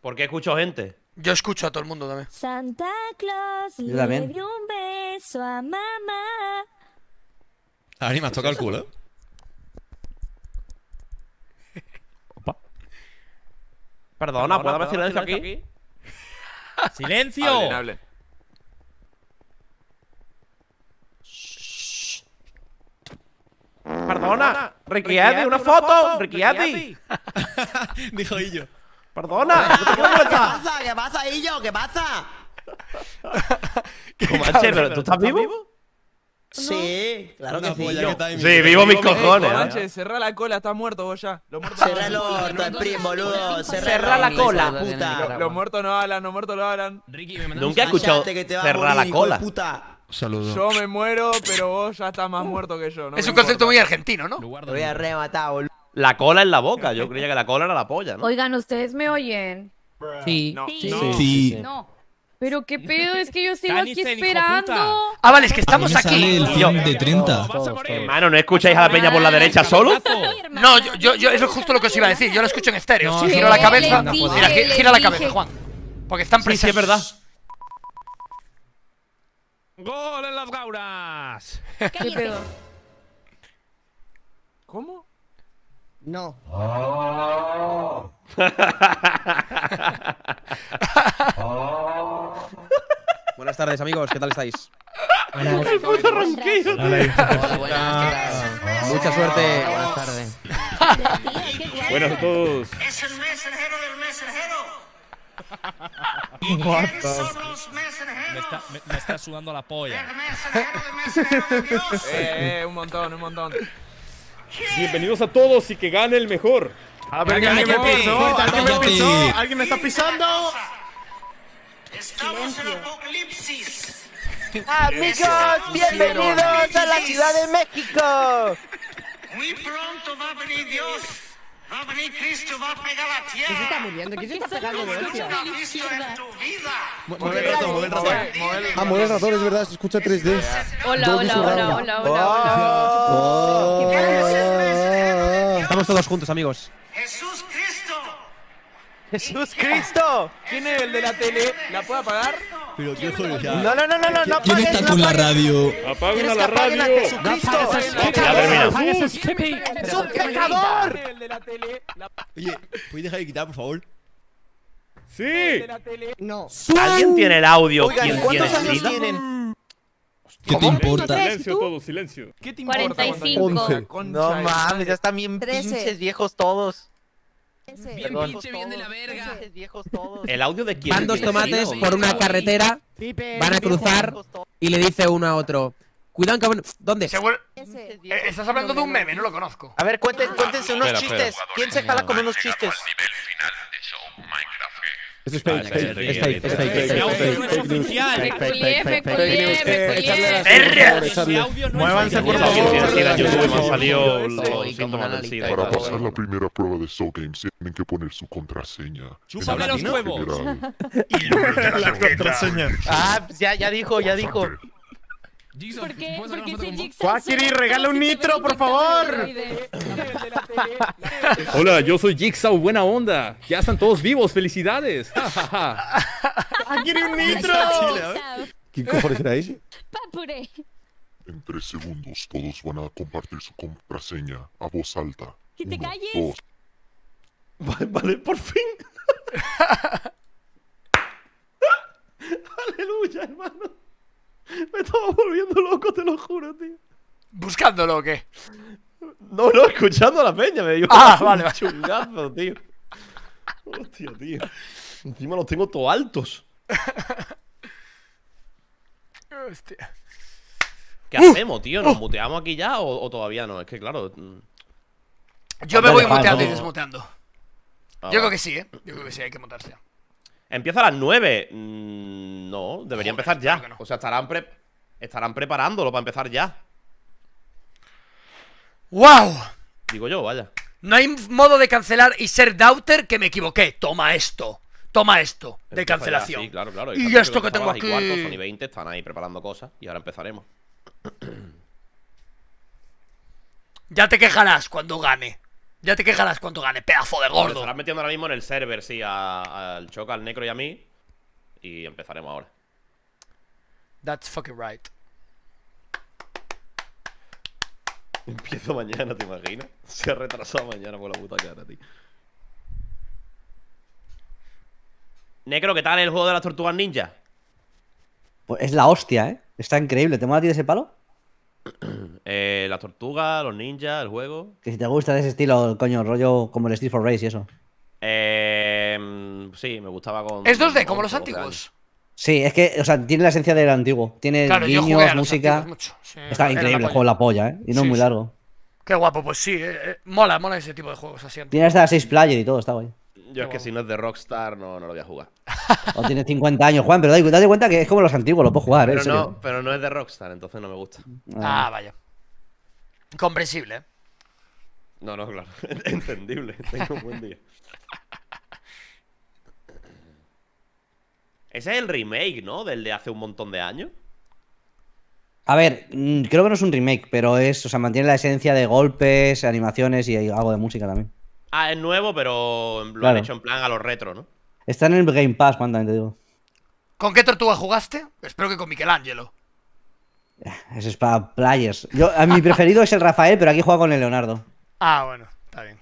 [SPEAKER 8] ¿Por qué escucho gente?
[SPEAKER 1] Yo escucho a todo el mundo también. Santa
[SPEAKER 3] Claus le dio un beso a mamá.
[SPEAKER 6] Ari, me el culo. ¿eh?
[SPEAKER 2] ¡Opa! Perdona, ¿puedo haber silencio aquí? <laughs> ¡Silencio! Shh… Perdona, Riquiati, una
[SPEAKER 8] foto, Rikiadi. <laughs> Dijo Illo. Perdona.
[SPEAKER 3] ¿Qué pasa? ¿Qué pasa, Illo? ¿Qué pasa?
[SPEAKER 8] <laughs> pero ¿tú estás vivo?
[SPEAKER 3] Sí, claro que sí. Sí, vivo mis cojones. ¿eh? Comanche, cerra la cola, estás muerto vos ya. Cerrá el orto, el primo, boludo. Cerra la cola, puta. Los muertos no hablan, los muertos no hablan. Nunca he escuchado cerrar la cola.
[SPEAKER 4] Saludos. Yo
[SPEAKER 3] me muero, pero vos ya estás más muerto que yo. es un concepto muy argentino, ¿no? Lo voy
[SPEAKER 6] a rematar, boludo.
[SPEAKER 8] La cola en la boca. Yo creía que la cola era la polla, ¿no?
[SPEAKER 2] Oigan, ¿ustedes me oyen?
[SPEAKER 8] Sí. No. Sí.
[SPEAKER 2] No. sí. no. Pero qué pedo, es que yo sigo aquí esperando.
[SPEAKER 4] Ah, vale, es que
[SPEAKER 8] estamos a mí aquí. Sale el de 30. Hermano, ¿no escucháis a la peña por la derecha solo?
[SPEAKER 1] No, yo, yo, eso es justo lo que os iba a decir. Yo lo escucho en estéreo. Gira giro la cabeza. gira la cabeza, Juan. Porque están prisioneros. Sí, es verdad.
[SPEAKER 2] ¡Gol en las gauras!
[SPEAKER 1] ¿Qué pedo?
[SPEAKER 2] ¿Cómo? No. Oh. <laughs> oh.
[SPEAKER 8] Buenas tardes, amigos. ¿Qué tal estáis? El
[SPEAKER 1] puto ronquido,
[SPEAKER 4] Mucha suerte. Buenas tardes.
[SPEAKER 3] ¡Buenos a todos.
[SPEAKER 7] Es el mensajero del mensajero.
[SPEAKER 2] What son los mensajeros? Me está, me, está sudando la polla. El mensajero del mensajero de Dios. <laughs>
[SPEAKER 8] Eh,
[SPEAKER 3] eh, un montón, un montón.
[SPEAKER 8] Bienvenidos a todos y
[SPEAKER 3] que gane el mejor. alguien, me alguien me está pisando. Estamos en apocalipsis. Amigos, bienvenidos a la Ciudad de México. Muy pronto va a venir Dios.
[SPEAKER 7] Va a venir Cristo, va a pegar la tierra. ¿Qué se está muriendo? ¿Qué se está pegando de hostia? No has visto en tu
[SPEAKER 6] vida. Mueve el ratón, mueve el ratón. Ah, mueve el ratón, es verdad, se escucha 3D. Hola, hola, hola, hola, hola. Ah. Ah.
[SPEAKER 8] Estamos todos juntos, amigos.
[SPEAKER 3] Jesús Jesús Cristo. ¿Quién es el de la tele? ¿La puedo apagar? Pero qué joder No, no, no, no, no. ¿Quién está con la
[SPEAKER 4] radio?
[SPEAKER 8] Apaga la radio. A Jesucristo. es ¡Es un Oye, ¿puedes dejar de quitar, por favor? ¡Sí!
[SPEAKER 3] No. ¿Alguien tiene el audio? ¿quién tiene el audio? ¿Qué te importa? Silencio todo, silencio. ¿Qué te importa? 45. No mames, ya están bien pinches viejos todos. Bien pinche,
[SPEAKER 4] bien de la verga.
[SPEAKER 8] ¿El audio de
[SPEAKER 3] quién? Van dos tomates por una carretera, van a cruzar y le dice uno a otro. Cuidado, cabrón. ¿Dónde? Eh,
[SPEAKER 1] estás hablando de un meme, no lo conozco. A ver, ah. cuéntense, unos chistes. ¿Quién se jala con unos chistes?
[SPEAKER 2] es fake, es audio no es oficial.
[SPEAKER 8] por favor. Para pasar
[SPEAKER 3] la primera prueba de Soul Games tienen que poner su contraseña. ¡Chúpame los huevos! Y <laughs> la contraseña. Ah, ya dijo, ya dijo. Jigsaw, ¿Por qué? Porque si Jigsaw Quackiri, regala un nitro, por favor.
[SPEAKER 8] <laughs> Hola, yo soy Jigsaw, buena onda. Ya están todos vivos, felicidades. <laughs> Quackiri,
[SPEAKER 4] un nitro.
[SPEAKER 3] ¿Quién era ese? Papure. En tres segundos todos van a compartir su contraseña a voz alta. ¡Que te calles! dos. Vale, vale, por fin. <laughs>
[SPEAKER 8] Aleluya, hermano. <laughs> Me estaba volviendo loco, te lo juro, tío. ¿Buscándolo o qué? No, no, escuchando a la peña, me dio ah, <laughs> un vale, vale. chungazo, tío.
[SPEAKER 5] Hostia, tío.
[SPEAKER 8] Encima los tengo todos altos. <laughs> Hostia. ¿Qué uh. hacemos, tío? ¿Nos uh. muteamos aquí ya o, todavía no? Es que claro. Yo me voy muteando y desmuteando. Ah, Yo creo que sí,
[SPEAKER 1] ¿eh? Yo creo que sí, hay que mutarse.
[SPEAKER 8] Empieza a las 9. Mm, no, debería empezar ya. O sea, estarán, estarán preparándolo
[SPEAKER 1] para empezar ya. ¡Wow! Digo yo, vaya. No hay modo de cancelar y ser doubter que me equivoqué. Toma esto. Toma esto de cancelación. Y, esto que, tengo aquí. Son
[SPEAKER 8] 20 están ahí preparando cosas y ahora empezaremos.
[SPEAKER 1] ya te quejarás cuando gane. Ya te quejarás cuánto gane, pedazo de gordo. Lo estarás
[SPEAKER 8] metiendo ahora mismo en el server, sí, al Choca, al Necro y a mí. Y empezaremos ahora.
[SPEAKER 1] That's fucking right.
[SPEAKER 8] Empiezo mañana, ¿te imaginas? <laughs> Se ha retrasado mañana por la puta cara, tío. Necro, ¿qué tal el juego de las tortugas ninja?
[SPEAKER 7] Pues es la hostia, ¿eh? Está increíble. ¿Te mola a ti ese palo?
[SPEAKER 8] <clears throat> Eh, la tortuga los ninjas, el juego.
[SPEAKER 7] Que si te gusta de ese estilo, coño, rollo como el Street for Race y eso.
[SPEAKER 8] Eh, sí, me gustaba con. Es 2D, como los
[SPEAKER 1] antiguos.
[SPEAKER 7] Sí, es que, o sea, tiene la esencia del antiguo. Tiene guiños, música.
[SPEAKER 8] Está increíble el juego, la polla, ¿eh? Y no es muy largo.
[SPEAKER 1] Qué guapo, pues sí, eh, eh, mola, mola ese
[SPEAKER 8] tipo de juegos así. Tiene hasta
[SPEAKER 7] 6 player y todo, está guay.
[SPEAKER 8] Yo es que si no es de Rockstar, no, no lo voy a jugar.
[SPEAKER 7] O tienes 50 años, Juan, pero date, cuenta que es como los antiguos, lo puedo jugar, ¿eh? Pero, no,
[SPEAKER 8] pero no es de Rockstar, entonces no me gusta. Ah, ah vaya. Comprensible, ¿eh? No, no, claro. <laughs> Entendible. Tengo un buen día. Ese es el remake, ¿no? Del de hace un montón de años.
[SPEAKER 7] A ver, mm, creo que no es un remake, pero es, o sea, mantiene la esencia de golpes, animaciones y algo de música también.
[SPEAKER 8] Ah, es nuevo, pero lo han hecho en plan a los retro, ¿no?
[SPEAKER 7] Está en el Game Pass, cuando te digo.
[SPEAKER 1] ¿Con qué tortuga jugaste? Espero que con Michelangelo.
[SPEAKER 7] Ah, ese es para players. Yo, a mi <laughs> preferido es el Rafael, pero aquí juega con el Leonardo.
[SPEAKER 1] Ah, bueno, está bien.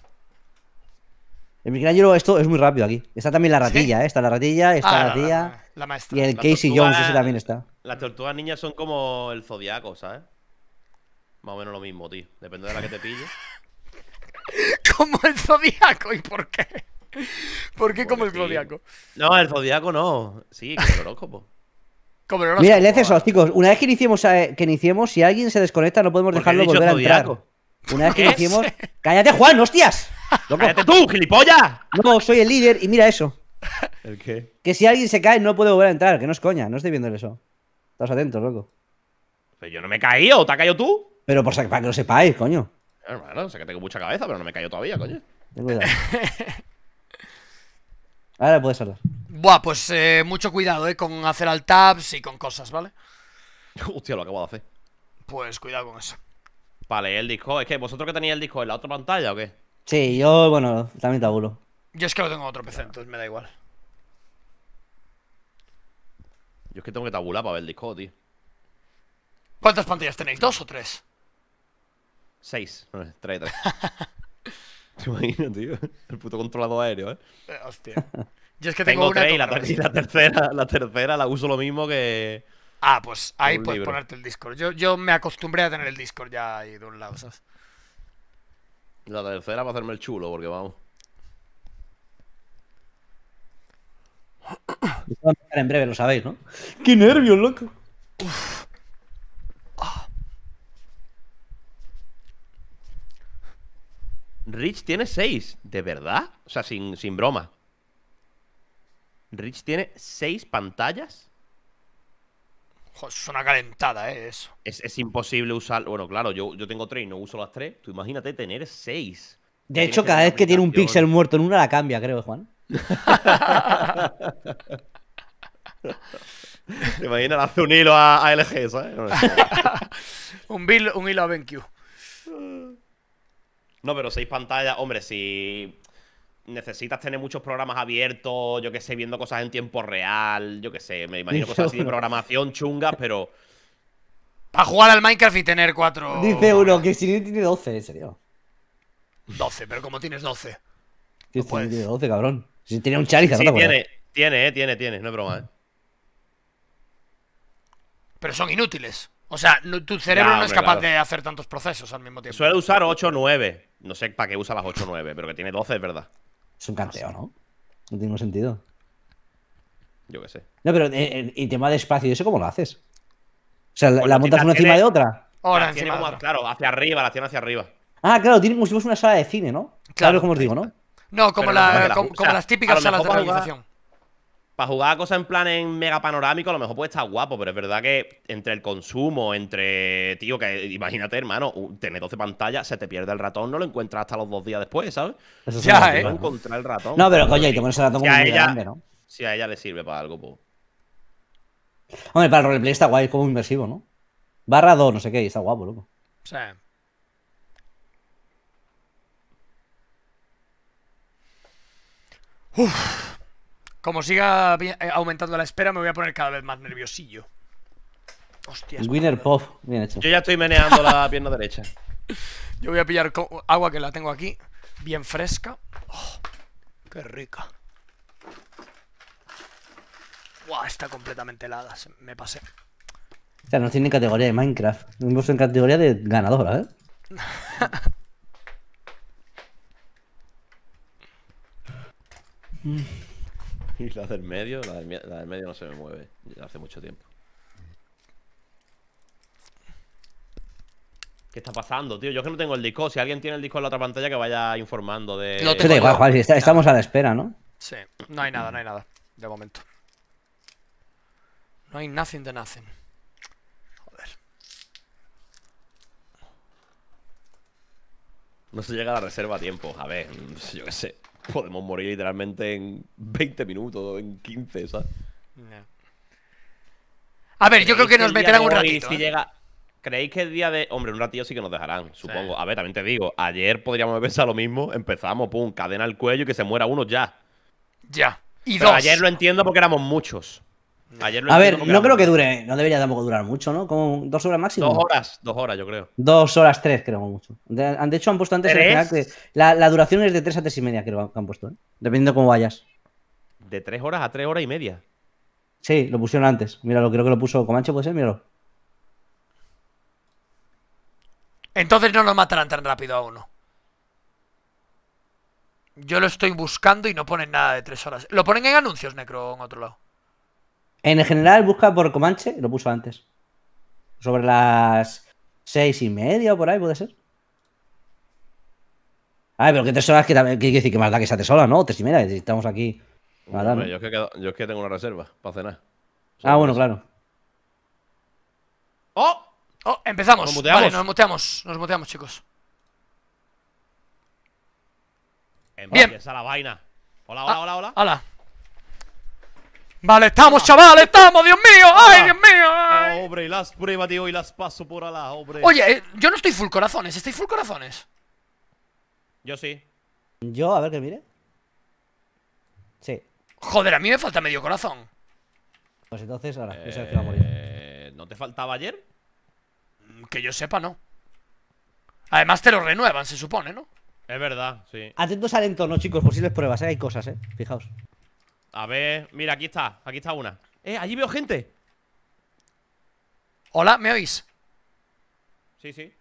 [SPEAKER 7] El Michelangelo, esto es muy rápido aquí. Está también la ratilla, ¿eh? Está la ratilla, está ah, la tía. La, Y el Casey Jones, ese también está.
[SPEAKER 8] Las tortugas niñas son como el zodiaco, ¿sabes? Más o menos lo mismo, tío. Depende de la que te pille. <laughs> <laughs> como el
[SPEAKER 1] zodiaco. ¿Y por qué? ¿Por qué como el zodiaco?
[SPEAKER 8] No, el zodiaco no. Sí, como el horóscopo.
[SPEAKER 7] Mira, el chicos. Una vez que iniciemos, que iniciemos, si alguien se desconecta, no podemos dejarlo volver a entrar.
[SPEAKER 8] Una vez que <laughs> iniciemos. ¡Cállate, Juan! ¡Hostias!
[SPEAKER 7] ¡Cállate tú, gilipollas! No, soy el líder y mira eso. ¿El qué? Que si alguien se cae, no puede volver a entrar. Que no es coña, no estoy viendo eso. Estás atento, loco.
[SPEAKER 8] Pero yo no me he caído, ¿te has caído tú?
[SPEAKER 7] Pero para que lo sepáis, coño.
[SPEAKER 8] Hermano, sé que tengo mucha cabeza, pero no me cayó todavía,
[SPEAKER 1] coño.
[SPEAKER 7] Ten cuidado. <laughs> Ahora puedes hablar. Buah, pues
[SPEAKER 1] eh, mucho cuidado, eh, con hacer alt tabs y con cosas, ¿vale? <laughs> Hostia, lo acabo de hacer.
[SPEAKER 8] Pues cuidado con eso. Vale, el disco, es que vosotros que tenéis el disco en la otra pantalla o qué?
[SPEAKER 7] Sí, yo, bueno, también tabulo.
[SPEAKER 8] Yo es que lo tengo en otro PC, entonces me da igual. Yo es que tengo que tabular para ver el disco, tío.
[SPEAKER 7] ¿Cuántas
[SPEAKER 1] pantallas tenéis? ¿Dos o tres?
[SPEAKER 8] 6, 3, <laughs> <laughs> Te imaginas, tío. El puto controlado aéreo, ¿eh?
[SPEAKER 1] ¿eh? hostia. Yo es que tengo, tengo una tres y la,
[SPEAKER 8] tercera, la tercera la uso lo mismo que.
[SPEAKER 1] Ah, pues ahí puedes ponerte el Discord. Yo, yo me acostumbré a tener el Discord ya ahí de un lado, ¿sabes?
[SPEAKER 8] La tercera va a hacerme el
[SPEAKER 7] chulo, porque vamos. va a en breve, lo sabéis, ¿no?
[SPEAKER 3] ¡Qué nervios, loco! Uf.
[SPEAKER 7] Rich
[SPEAKER 8] tiene seis, ¿de verdad? O sea, sin, broma. Rich tiene seis pantallas.
[SPEAKER 1] Joder, es una calentada, ¿eh? Eso.
[SPEAKER 8] Es, imposible usar. Bueno, claro, yo, yo tengo tres y no uso las tres. Tú imagínate tener seis. De hecho, cada vez que tiene un píxel
[SPEAKER 7] muerto en una la cambia, creo, Juan. <laughs>
[SPEAKER 8] Te imaginas, hace un hilo a, LG, ¿sabes? ¿eh?
[SPEAKER 1] <laughs> un, bill, un hilo a BenQ. <laughs>
[SPEAKER 8] No, pero seis pantallas, hombre, si necesitas tener muchos programas abiertos, yo que sé, viendo cosas en tiempo real, yo que sé, me imagino cosas así de programación chungas, pero... Para jugar al
[SPEAKER 1] Minecraft y tener cuatro...
[SPEAKER 8] Dice
[SPEAKER 7] uno que si tiene 12, en serio.
[SPEAKER 1] 12, pero como tienes 12.
[SPEAKER 7] tiene 12, cabrón. Si tiene un Charizard, no tiene,
[SPEAKER 1] tiene, eh, tiene, tiene, no es broma, ¿eh? Pero son inútiles. O sea, tu cerebro no, es capaz de hacer tantos procesos al mismo tiempo. Suele
[SPEAKER 8] usar 8 o 9. No sé para qué usa las 8 o 9, pero que tiene 12, es verdad.
[SPEAKER 7] Es un canteo, ¿no? No tiene sentido. Yo qué sé. No, pero eh, eh tema de espacio, sé cómo lo haces? O sea, ¿la montas una encima de otra?
[SPEAKER 8] Ahora encima Claro, hacia arriba, la tiene hacia arriba.
[SPEAKER 7] Ah, claro, tiene como si fuese una sala de cine, ¿no? Claro, como os digo, ¿no? No, como,
[SPEAKER 8] las típicas salas de proyección. Para jugar cosas en plan en mega panorámico, a lo mejor puede estar guapo, pero es verdad que entre el consumo, entre. Tío, que imagínate, hermano, tener 12 pantallas, se te pierde el ratón, no lo encuentras hasta los dos días después, ¿sabes? Eso sí lo ¿eh? No encontrar el ratón. No, pero coño, y te pones el ratón si muy grande, ¿no? Si a ella le sirve para
[SPEAKER 7] algo, pues. Hombre, para el roleplay está guay, es como inmersivo, ¿no? Barra 2, no sé qué, y está guapo, loco.
[SPEAKER 1] O sea. Uf. Como siga eh, aumentando la espera, me voy a poner cada vez más nerviosillo. Hostias.
[SPEAKER 7] Winner Pop, bien hecho. Yo
[SPEAKER 1] ya estoy meneando la pierna derecha. <laughs> Yo voy a pillar agua que la tengo aquí, bien fresca. Oh, ¡Qué rica! ¡Guau! Está completamente helada, me pasé.
[SPEAKER 7] O sea, no tiene categoría de Minecraft. No en categoría de ganadora, ¿eh?
[SPEAKER 8] <laughs> <laughs> la del medio? La del, medio no se me mueve. Hace mucho tiempo. ¿Qué está pasando, tío? Yo es que no tengo el disco. Si alguien tiene el disco en la otra pantalla, que vaya informando de. No te
[SPEAKER 7] da igual, estamos a la espera, ¿no?
[SPEAKER 1] Sí, no hay nada, no hay nada. De momento. No hay nothing de nothing. Joder.
[SPEAKER 8] No se llega a la reserva a tiempo. A ver, yo qué sé podemos morir literalmente en 20 minutos, en 15, ¿sabes?
[SPEAKER 4] A ver, yo creo que, nos meterán un ratito. Si ¿eh? llega...
[SPEAKER 8] ¿Creéis que el día de. Hombre, un ratillo sí que nos dejarán, supongo. A ver, también te digo, ayer podríamos haber pensado lo mismo. Empezamos, pum, cadena al cuello y que se muera uno ya. Ya. Y dos. Ayer lo entiendo porque éramos muchos a ver, no creo que dure,
[SPEAKER 7] no debería tampoco durar mucho, ¿no? Como dos horas máximo. Dos
[SPEAKER 8] horas, dos horas, yo creo.
[SPEAKER 7] Dos horas, tres, creo mucho. De, hecho, han puesto antes la, duración es de tres a tres y media, creo que han puesto, ¿eh? dependiendo de cómo vayas.
[SPEAKER 8] De tres horas a tres horas y media.
[SPEAKER 7] Sí, lo pusieron antes. Míralo, creo que lo puso Comanche, puede ser, míralo.
[SPEAKER 1] Entonces no lo matarán tan rápido a uno. Yo lo estoy buscando y no ponen nada de tres horas. ¿Lo ponen en anuncios, Necro, en otro lado?
[SPEAKER 7] En general, busca por Comanche, lo puso antes. Sobre las seis y media o por ahí, puede ser. Ay, pero que tres horas que también quiere decir que más da que sea tres horas, ¿no? Tres y media, Necesitamos estamos aquí.
[SPEAKER 8] yo, es que tengo una reserva para cenar.
[SPEAKER 7] ah, bueno, claro.
[SPEAKER 1] ¡Oh! ¡Oh! Empezamos. Vale, nos muteamos. Nos muteamos, chicos.
[SPEAKER 8] Empieza Bien. la vaina. Hola, ah, hola, hola, hola. Hola. Vale, estamos, chavales, estamos, Dios mío, ay, Dios mío. Ay. hombre, las pruebas de y las paso por
[SPEAKER 1] la obra Oye, eh, yo no estoy full corazones, ¿estáis full corazones?
[SPEAKER 7] Yo sí. Yo, a ver que mire. Sí.
[SPEAKER 1] Joder, a mí me falta medio corazón.
[SPEAKER 7] Pues entonces, ahora, yo sé que va a
[SPEAKER 1] eh, morir. ¿No te faltaba ayer?
[SPEAKER 8] Mm, que yo sepa, no. Además, te lo renuevan, se supone, ¿no? Es verdad, sí.
[SPEAKER 7] Atentos al entorno, chicos, posibles pruebas, ¿eh? hay cosas, ¿eh? Fijaos.
[SPEAKER 8] A ver, mira, aquí está, aquí está una Eh, allí veo gente Hola, ¿me oís? Sí, sí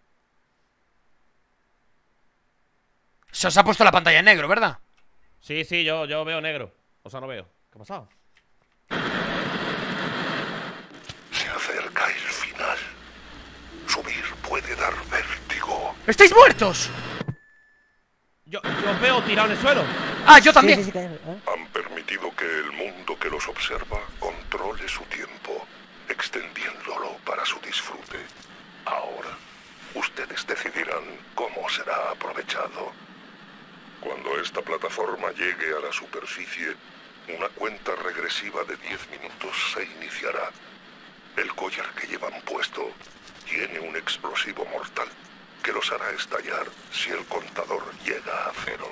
[SPEAKER 8] Se os ha puesto la pantalla en negro, ¿verdad? Sí, sí, yo, yo veo negro O sea, no veo ¿Qué ha pasado?
[SPEAKER 5] Se acerca final Subir puede dar vértigo ¡Estáis muertos! Yo, yo veo tirado en el suelo Ah, yo también.
[SPEAKER 1] ¿eh? Han
[SPEAKER 5] permitido que el mundo que los observa controle su tiempo, extendiéndolo para su disfrute. Ahora, ustedes decidirán cómo será aprovechado. Cuando esta plataforma llegue a la superficie, una cuenta regresiva de 10 minutos se iniciará. El collar que llevan puesto tiene un explosivo mortal que los hará estallar si el contador llega a cero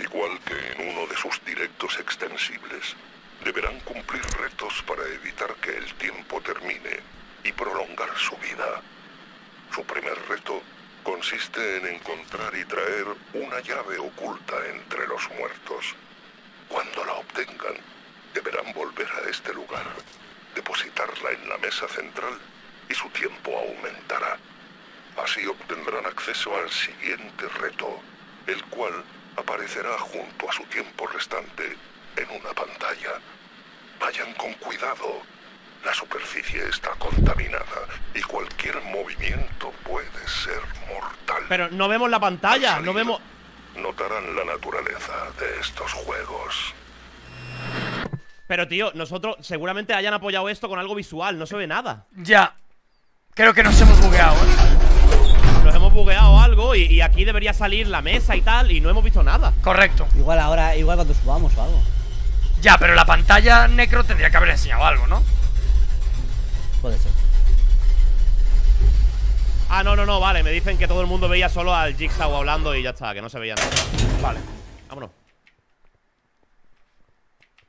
[SPEAKER 5] igual que en uno de sus directos extensibles, deberán cumplir retos para evitar que el tiempo termine y prolongar su vida. Su primer reto consiste en encontrar y traer una llave oculta entre los muertos. Cuando la obtengan, deberán volver a este lugar, depositarla en la mesa central y su tiempo aumentará. Así obtendrán acceso al siguiente reto, el cual aparecerá junto a su tiempo restante en una pantalla. Vayan con cuidado. La superficie está contaminada y cualquier movimiento puede ser mortal.
[SPEAKER 8] Pero no vemos la pantalla, no vemos...
[SPEAKER 5] Notarán la naturaleza de estos juegos.
[SPEAKER 8] Pero tío, nosotros seguramente hayan apoyado esto con algo visual, no se ve nada. Ya. Creo que nos hemos bugueado, ¿eh? algo y, aquí debería salir la mesa y tal y no hemos
[SPEAKER 7] visto nada. Correcto. Igual ahora, igual cuando subamos o algo. Ya, pero la pantalla negro tendría que haber enseñado algo, ¿no? Puede ser.
[SPEAKER 8] Ah, no, no, no, vale. Me dicen que todo el mundo veía solo al Jigsaw hablando y ya está, que no se veía nada. Vale. Vámonos.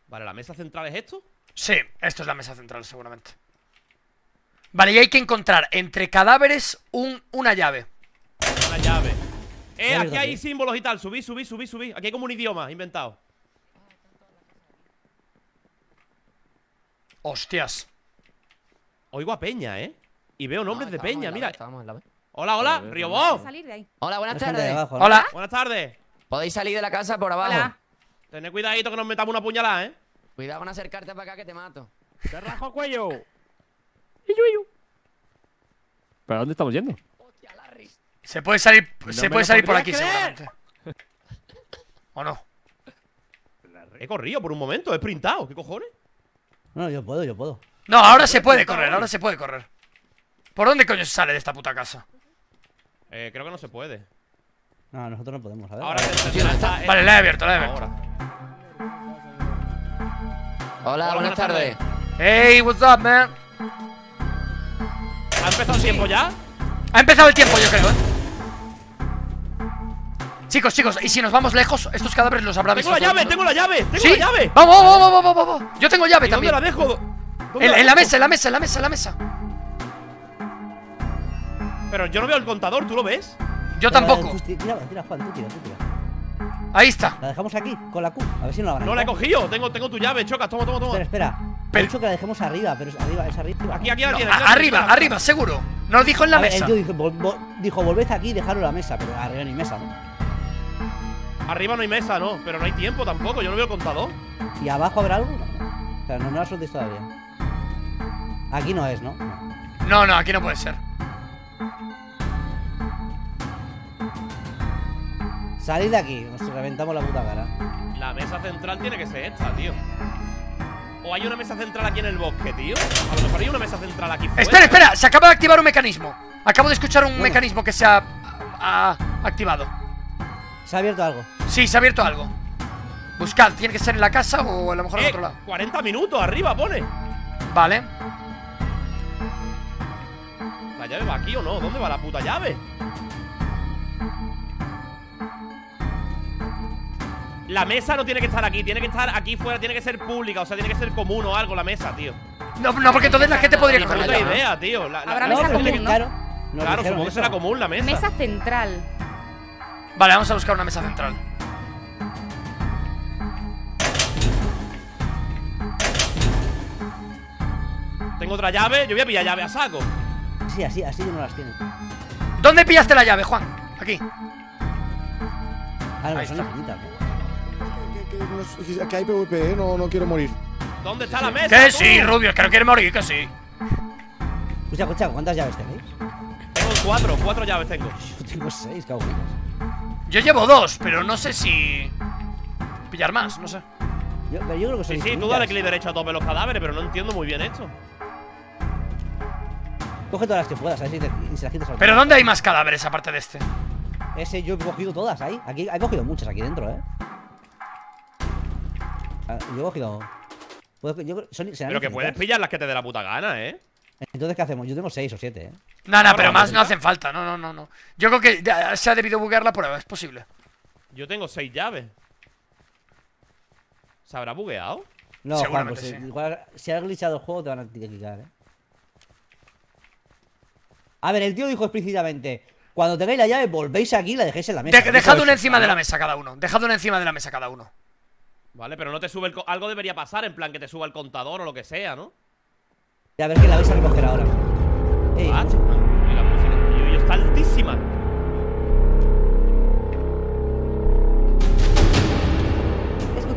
[SPEAKER 8] Vale, ¿la mesa central es esto?
[SPEAKER 1] Sí, esto es la mesa central, seguramente. Vale, y hay que encontrar entre cadáveres un, una llave llave. Eh, aquí hay
[SPEAKER 8] símbolos y tal. Subí, subí, subí, subí. Aquí hay como un idioma inventado. Hostias. Oigo a Peña, ¿eh? Y veo nombres de Peña,
[SPEAKER 2] mira. Hola, hola,
[SPEAKER 8] hola, Riobó.
[SPEAKER 2] Hola, buenas
[SPEAKER 7] tardes. hola.
[SPEAKER 2] Buenas tardes.
[SPEAKER 1] Podéis salir de la casa por abajo.
[SPEAKER 8] Tened cuidadito que nos metamos una puñalada, ¿eh?
[SPEAKER 2] Cuidado con acercarte para acá que te mato. Te rajo cuello.
[SPEAKER 1] ¿Pero dónde estamos yendo? Se puede salir, se puede salir por aquí, seguramente.
[SPEAKER 8] ¿O no? He corrido por un momento, he printado, ¿qué cojones?
[SPEAKER 7] No, yo puedo, yo puedo. No, ahora se puede correr, ahora se puede correr.
[SPEAKER 8] ¿Por dónde coño se sale de esta puta casa? Eh, creo que no se puede.
[SPEAKER 7] No, nosotros no podemos, a ver. Ahora está Vale, la he abierto, la he abierto. Hola, buenas,
[SPEAKER 2] tardes.
[SPEAKER 1] Hey, what's up, man? ¿Ha empezado el tiempo ya? Ha empezado el tiempo, yo creo, eh. Chicos, chicos, y si nos vamos lejos, estos cadáveres los habrá tengo La llave, tengo la llave, tengo la llave. Vamos, vamos, vamos, vamos, vamos. Yo tengo llave también. ¿Dónde la dejo? en, la, mesa, en la mesa, en la mesa, en la mesa.
[SPEAKER 8] Pero yo no veo el contador, ¿tú lo ves?
[SPEAKER 7] Yo tampoco. Eh, tira, tira, tira, tú tira, tú tira. Ahí está. La dejamos aquí, con la Q. A ver si no la van No la he oh. cogido. Tengo,
[SPEAKER 8] tengo tu llave, Choca.
[SPEAKER 7] Toma, toma, toma. Espera, espera. Pero... He dicho que la dejemos arriba, pero es arriba, es arriba. Aquí, aquí, aquí. arriba, arriba, arriba, seguro. Nos dijo en la mesa. el tío dijo, dijo, aquí y la mesa, pero arriba ni mesa, ¿no?
[SPEAKER 8] Arriba no hay mesa, no, pero no hay tiempo tampoco, yo no veo contado.
[SPEAKER 7] ¿Y abajo habrá algo? Pero no, no lo has todavía. Aquí no es, ¿no? No, no, aquí no puede ser. Salid de aquí, nos reventamos la puta cara.
[SPEAKER 8] La mesa central tiene que ser esta, tío. O hay una mesa central aquí en el bosque, tío. A lo mejor hay una mesa central aquí fuera. Espera, espera,
[SPEAKER 1] se acaba de activar un mecanismo. Acabo de escuchar un mecanismo que se ha activado. Se ha abierto algo. Sí, se ha abierto algo Buscad, tiene que ser en la casa o a lo mejor en eh, otro lado 40 minutos, arriba pone Vale
[SPEAKER 8] ¿La llave va aquí o no? ¿Dónde va la puta llave? La mesa no tiene que estar aquí, tiene que estar aquí fuera, tiene que ser pública, o sea, tiene que ser común o algo la mesa, tío. No, no, porque entonces la gente podría coger la idea, tío. La, mesa común, Claro,
[SPEAKER 1] claro supongo que será común la mesa.
[SPEAKER 2] Mesa central.
[SPEAKER 1] Vale, vamos a buscar una mesa central.
[SPEAKER 8] Tengo otra llave, yo voy a pillar llave a saco.
[SPEAKER 7] Sí, así, así yo no las tiene.
[SPEAKER 1] ¿Dónde pillaste la llave, Juan? Aquí.
[SPEAKER 7] Ah, no, son las Que, que, hay PvP, ¿eh? no, no quiero morir.
[SPEAKER 1] ¿Dónde está la mesa? Que sí, Rubio, que no quiere morir, que sí.
[SPEAKER 7] Escucha, escucha, ¿cuántas llaves tenéis?
[SPEAKER 1] Tengo cuatro, cuatro llaves tengo.
[SPEAKER 7] Yo <laughs> tengo seis, cabrón.
[SPEAKER 1] Yo llevo dos, pero no sé
[SPEAKER 8] si. pillar más, no sé. Yo, pero yo creo que son Sí, sí, tú dale clic derecho a tope los cadáveres, pero no entiendo muy bien esto.
[SPEAKER 7] Coge todas las que puedas, ¿sabes? Y, las quitas ¿Pero dónde hay
[SPEAKER 1] más cadáveres aparte de este?
[SPEAKER 7] Ese yo he cogido todas ahí. Aquí, he cogido muchas aquí dentro, ¿eh? Ah, yo he cogido. pero que puedes pillar las que te dé
[SPEAKER 1] la puta gana, ¿eh?
[SPEAKER 7] Entonces, ¿qué hacemos? Yo tengo seis o siete, ¿eh? No, no, pero
[SPEAKER 1] más pues no hacen falta. No, no, no, no. Yo creo que se ha debido buguear la prueba, es posible. Yo tengo seis llaves. ¿Se habrá bugueado?
[SPEAKER 7] No, pues, igual, si has glitchado el juego te van a quitar, ¿eh? A ver, el tío dijo explícitamente: Cuando tengáis la llave, volvéis aquí y la dejéis en la mesa. dejad una encima de la
[SPEAKER 1] mesa cada uno.
[SPEAKER 8] Dejad una encima de la mesa cada uno. Vale, pero no te sube el. Algo debería pasar, en plan que te suba el contador
[SPEAKER 7] o lo que sea, ¿no? Y a ver que la vais a recoger ahora. Ah, Ey. Ah, y la música, Y, yo está altísima.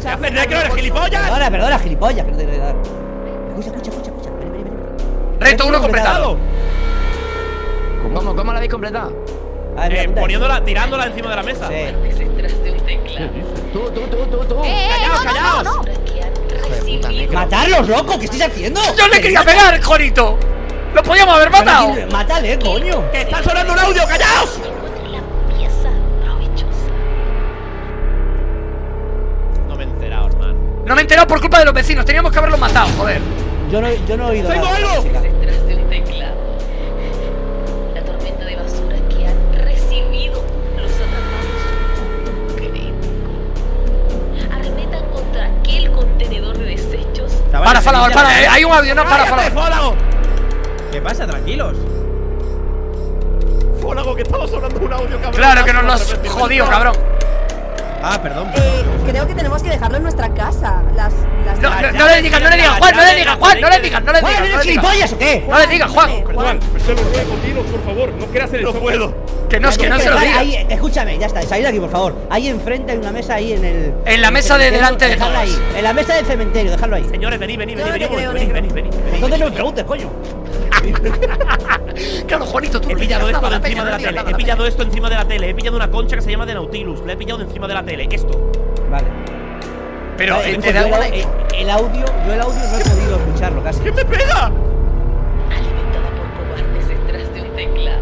[SPEAKER 7] ¿Qué haces, necro, eres gilipollas! Perdona, perdona, gilipollas, que no te a dar. Escucha, escucha, escucha, ¡Reto uno completado.
[SPEAKER 1] ¿Cómo, cómo la habéis completado? Ver,
[SPEAKER 2] ah, eh, poniéndola, tirándola encima
[SPEAKER 8] de la mesa. Sí.
[SPEAKER 7] Tú, tú, tú, tú, tú. callaos, eh, callaos. No,
[SPEAKER 6] no,
[SPEAKER 8] Matarlos,
[SPEAKER 7] loco, ¿qué estáis haciendo? Yo le quería pegar, Jorito. Lo podíamos haber matado. Mátale,
[SPEAKER 3] coño. Que está sonando un audio, callaos. No me he enterado, hermano.
[SPEAKER 1] No me he enterado por culpa de los vecinos. Teníamos que haberlos matado,
[SPEAKER 7] joder. Yo no, yo no he oído. ¡Tengo
[SPEAKER 5] algo!
[SPEAKER 3] contenedor de desechos. para, falador. para, eh, hay un avión, no, para, Fólago! ¿Qué pasa? Tranquilos.
[SPEAKER 2] Fólago,
[SPEAKER 8] que estaba sonando un audio, cabrón. Claro que nos lo has jodido, cabrón.
[SPEAKER 6] Ah, perdón. Eh,
[SPEAKER 2] creo que tenemos que dejarlo en nuestra casa. Las,
[SPEAKER 6] las no, le digas, no le digas, Juan,
[SPEAKER 1] no
[SPEAKER 7] le digas, Juan, no le digas, no le digas. ¿Eres gilipollas o qué? No le digas,
[SPEAKER 3] Juan. Perdón, Se lo ruego, por favor, no en el No puedo. Que no, es que no se lo diga
[SPEAKER 7] escúchame, ya está, salid aquí, por favor. Ahí enfrente hay una mesa ahí en el. En la mesa de delante de Dejadla ahí. En la mesa del cementerio, dejadlo ahí. Señores, venid, venid, venid, venid, venid, venid. Entonces no me preguntes, coño. <laughs> claro, Juanito, tú he
[SPEAKER 8] pillado esto encima de la tele. He pillado esto encima de la tele. He pillado una concha que se llama de Nautilus. La he pillado encima de la tele
[SPEAKER 7] esto. Vale. Pero el, el, audio, yo el audio no he podido escucharlo casi. ¿Qué te pega?
[SPEAKER 3] Alimentada por cobardes detrás de un teclado.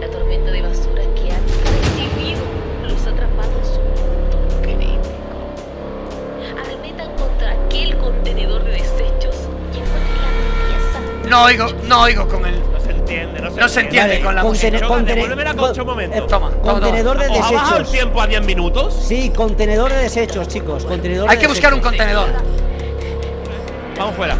[SPEAKER 3] La tormenta de basura que han recibido los atrapados. en su mundo crítico. Arremetan contra aquel contenedor de desechos y No oigo,
[SPEAKER 1] no oigo con él no se, no
[SPEAKER 7] se entiende. Vale, con la música.
[SPEAKER 1] momento. toma,
[SPEAKER 7] contenedor de desechos. ¿Ha bajado el tiempo a 10 minutos? Sí, contenedor de desechos, chicos. Contenedor Hay que buscar un contenedor. Vamos fuera.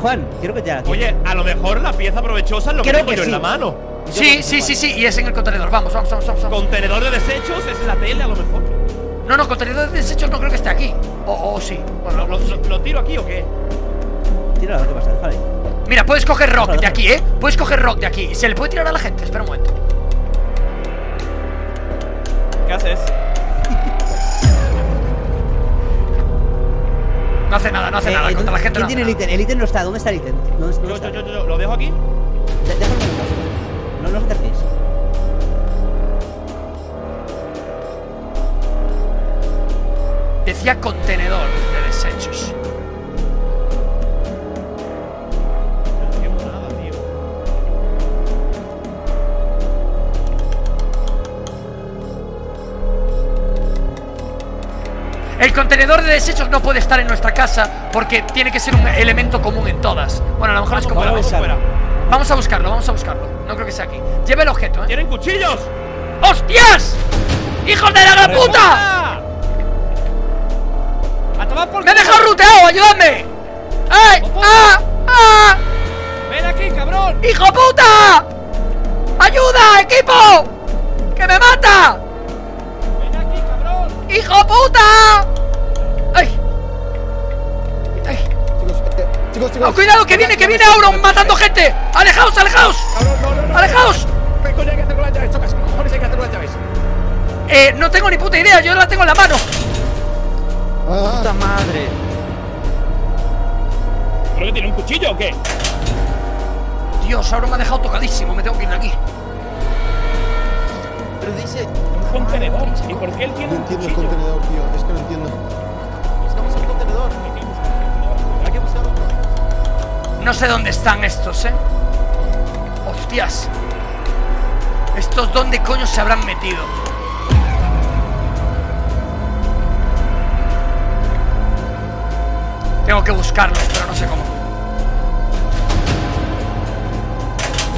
[SPEAKER 7] Juan, quiero que te ya. Oye,
[SPEAKER 8] a lo mejor la pieza provechosa es lo que tengo yo en la mano. Sí, sí, sí, sí, y es en el contenedor. Vamos, vamos, vamos, vamos. ¿Contenedor de desechos? ¿Es la tele a lo mejor? No, no, contenedor de desechos no creo que esté aquí.
[SPEAKER 1] O, o sí. Bueno, ¿Lo, tiro aquí o qué?
[SPEAKER 7] Tira lo que pasa, déjale.
[SPEAKER 1] Mira, puedes coger rock de aquí, ¿eh? Puedes coger rock de aquí. Se le puede tirar a la gente, espera un momento.
[SPEAKER 3] ¿Qué haces? No hace nada, no hace eh, nada. Eh, contra la gente ¿Quién tiene el
[SPEAKER 7] ítem? El ítem no está. ¿Dónde está el ítem? yo, yo, yo, lo dejo aquí.
[SPEAKER 1] Decía contenedor de desechos. El contenedor de desechos no puede estar en nuestra casa porque tiene que ser un elemento común en todas. Bueno, a lo mejor es como la vamos a buscarlo, vamos a buscarlo. No creo que sea aquí. Lleve el objeto, ¿eh? ¡Tienen cuchillos! ¡Hostias! ¡Hijos de la puta!
[SPEAKER 2] ¡Me he dejado ruteado!
[SPEAKER 1] ¡Ayúdame! ¡Ay! ¡Ah! ¡Ah! ¡Ven aquí, cabrón! ¡Hijo puta! ¡Ayuda, equipo! ¡Que me mata! ¡Ven aquí, cabrón! ¡Hijo puta! ¡Ay! Oh, cuidado, que viene, que viene Auron matando gente. Alejaos, alejaos. Alejaos. Eh, no tengo ni puta idea, yo la tengo en la mano.
[SPEAKER 6] Ah. Puta madre.
[SPEAKER 1] ¿Pero que tiene un cuchillo o qué? Dios, Auron me ha dejado tocadísimo, me tengo que ir de aquí. Pero dice. Un contenedor. ¿Y por qué él tiene no entiendo el contenedor, tío, es que no entiendo. No sé dónde están estos, ¿eh? Hostias. ¿Estos dónde coño se habrán metido? Tengo que buscarlos, pero no sé cómo.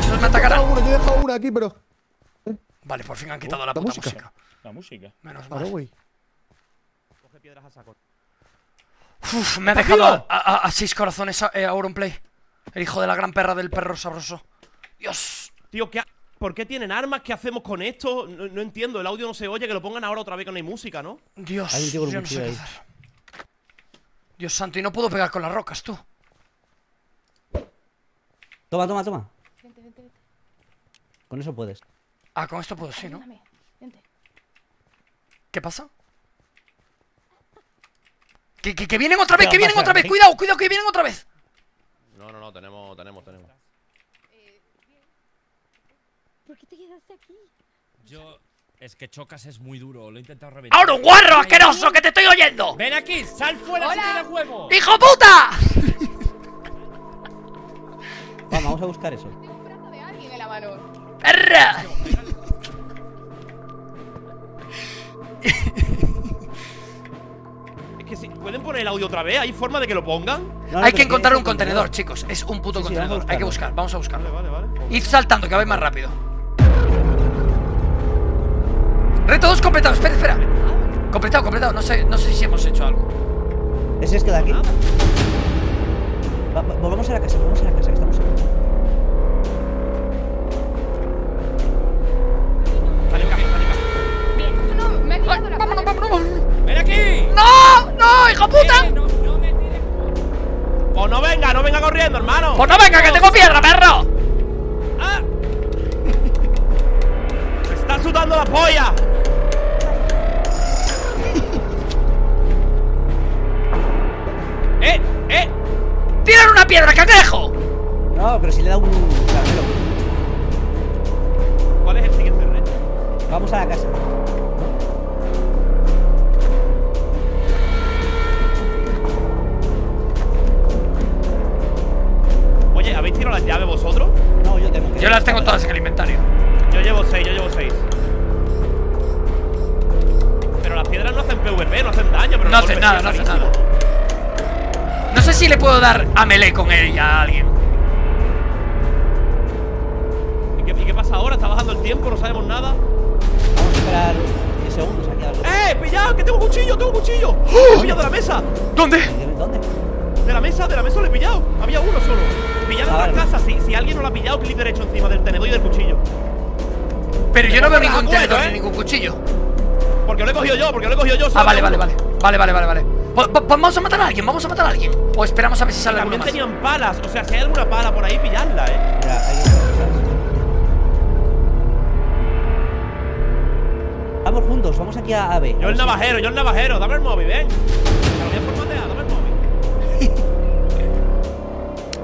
[SPEAKER 1] ¿Estos me atacarán? Yo he dejado uno aquí, pero... Vale, por fin han quitado la, puta música. La música. Menos mal. Coge piedras a saco. Uf, me ha dejado a, a, seis corazones a, eh, a Auronplay. El hijo de la gran perra del perro sabroso. Dios. Tío, ¿qué ¿por qué tienen armas? ¿Qué hacemos con esto?
[SPEAKER 8] No, entiendo, el audio no se oye, que lo pongan ahora otra vez que no hay música, ¿no?
[SPEAKER 1] Dios, yo no sé Dios santo, y no puedo pegar con las rocas, tú.
[SPEAKER 7] Toma, toma, toma. Con eso puedes. Ah, con esto puedo, sí, ¿no? ¿Qué pasa?
[SPEAKER 1] que vienen
[SPEAKER 2] otra vez, que vienen otra vez! ¡Cuidado,
[SPEAKER 1] cuidado, que vienen otra vez!
[SPEAKER 8] No, no, no, tenemos, tenemos,
[SPEAKER 2] tenemos. ¿Por qué te quedaste aquí? Yo. Es que chocas es muy duro, lo he intentado reventar. ¡Ahora un guarro asqueroso que te estoy oyendo! ¡Ven aquí! ¡Sal fuera Hola. si huevo! ¡Hijo puta! <laughs>
[SPEAKER 7] Vamos, vamos a buscar eso. Tengo un brazo de alguien en la mano.
[SPEAKER 4] <laughs> <laughs>
[SPEAKER 1] ¿Pueden poner el audio otra vez? ¿Hay forma de que lo pongan? hay que encontrar un contenedor, chicos. Es un puto contenedor. hay que buscar, vamos a buscar Vale, Id saltando, que vais más rápido. Reto 2 completado, espera, espera. Completado, completado. No sé, no sé si hemos hecho algo.
[SPEAKER 7] ¿Es este de aquí? Ah. Volvemos volvamos a la casa, volvemos a la casa, que estamos aquí.
[SPEAKER 4] Vale, Bien, no, me he la Vámonos, vámonos. Ven aquí. ¡No! ¡No, hijo puta! Eh, no,
[SPEAKER 8] Pues no venga, no venga corriendo, hermano. Pues no venga, que tengo
[SPEAKER 4] piedra,
[SPEAKER 1] perro. Ah.
[SPEAKER 8] Me está sudando la polla.
[SPEAKER 1] <laughs> ¡Eh! ¡Eh! ¡Tiran una piedra, cangrejo!
[SPEAKER 7] No, pero si le da un caramelo ¿Cuál es el siguiente reto? Vamos a la casa.
[SPEAKER 8] ¿habéis tirado las llaves vosotros? No, yo tengo que Yo las tengo todas en el inventario. Yo llevo 6, yo llevo 6.
[SPEAKER 1] Pero las piedras no hacen PvP, no hacen daño, pero no hacen nada, no hacen nada. No sé si le puedo dar a melee con ella a alguien.
[SPEAKER 8] ¿Y qué, pasa ahora? ¿Está bajando el tiempo? ¿No sabemos nada?
[SPEAKER 7] Vamos a esperar 10 segundos aquí
[SPEAKER 8] ¡Eh! ¡Pillado! ¡Que tengo cuchillo! ¡Tengo cuchillo!
[SPEAKER 7] ¡Oh! he pillado de la
[SPEAKER 8] mesa! ¿Dónde? ¿Dónde? De la mesa, de la mesa lo he pillado. Había uno solo la casa, si, alguien no la ha pillado, clic derecho encima del tenedor y del cuchillo.
[SPEAKER 1] Pero yo no veo ningún tenedor ni ¿eh? ningún cuchillo. Porque lo he cogido yo, porque lo he cogido yo. Ah, vale, vale, vale. Vale, vale, vale, vale. Pues, pues, pues vamos a matar a alguien, vamos a matar a alguien. O esperamos a ver si sale alguna más. tenían palas, o sea, si hay alguna pala por ahí,
[SPEAKER 8] pilladla, eh.
[SPEAKER 4] Ya, hay
[SPEAKER 7] Vamos juntos, vamos aquí a B Yo el navajero,
[SPEAKER 8] yo el navajero, dame el móvil, ven. ¿eh? lo dame el móvil.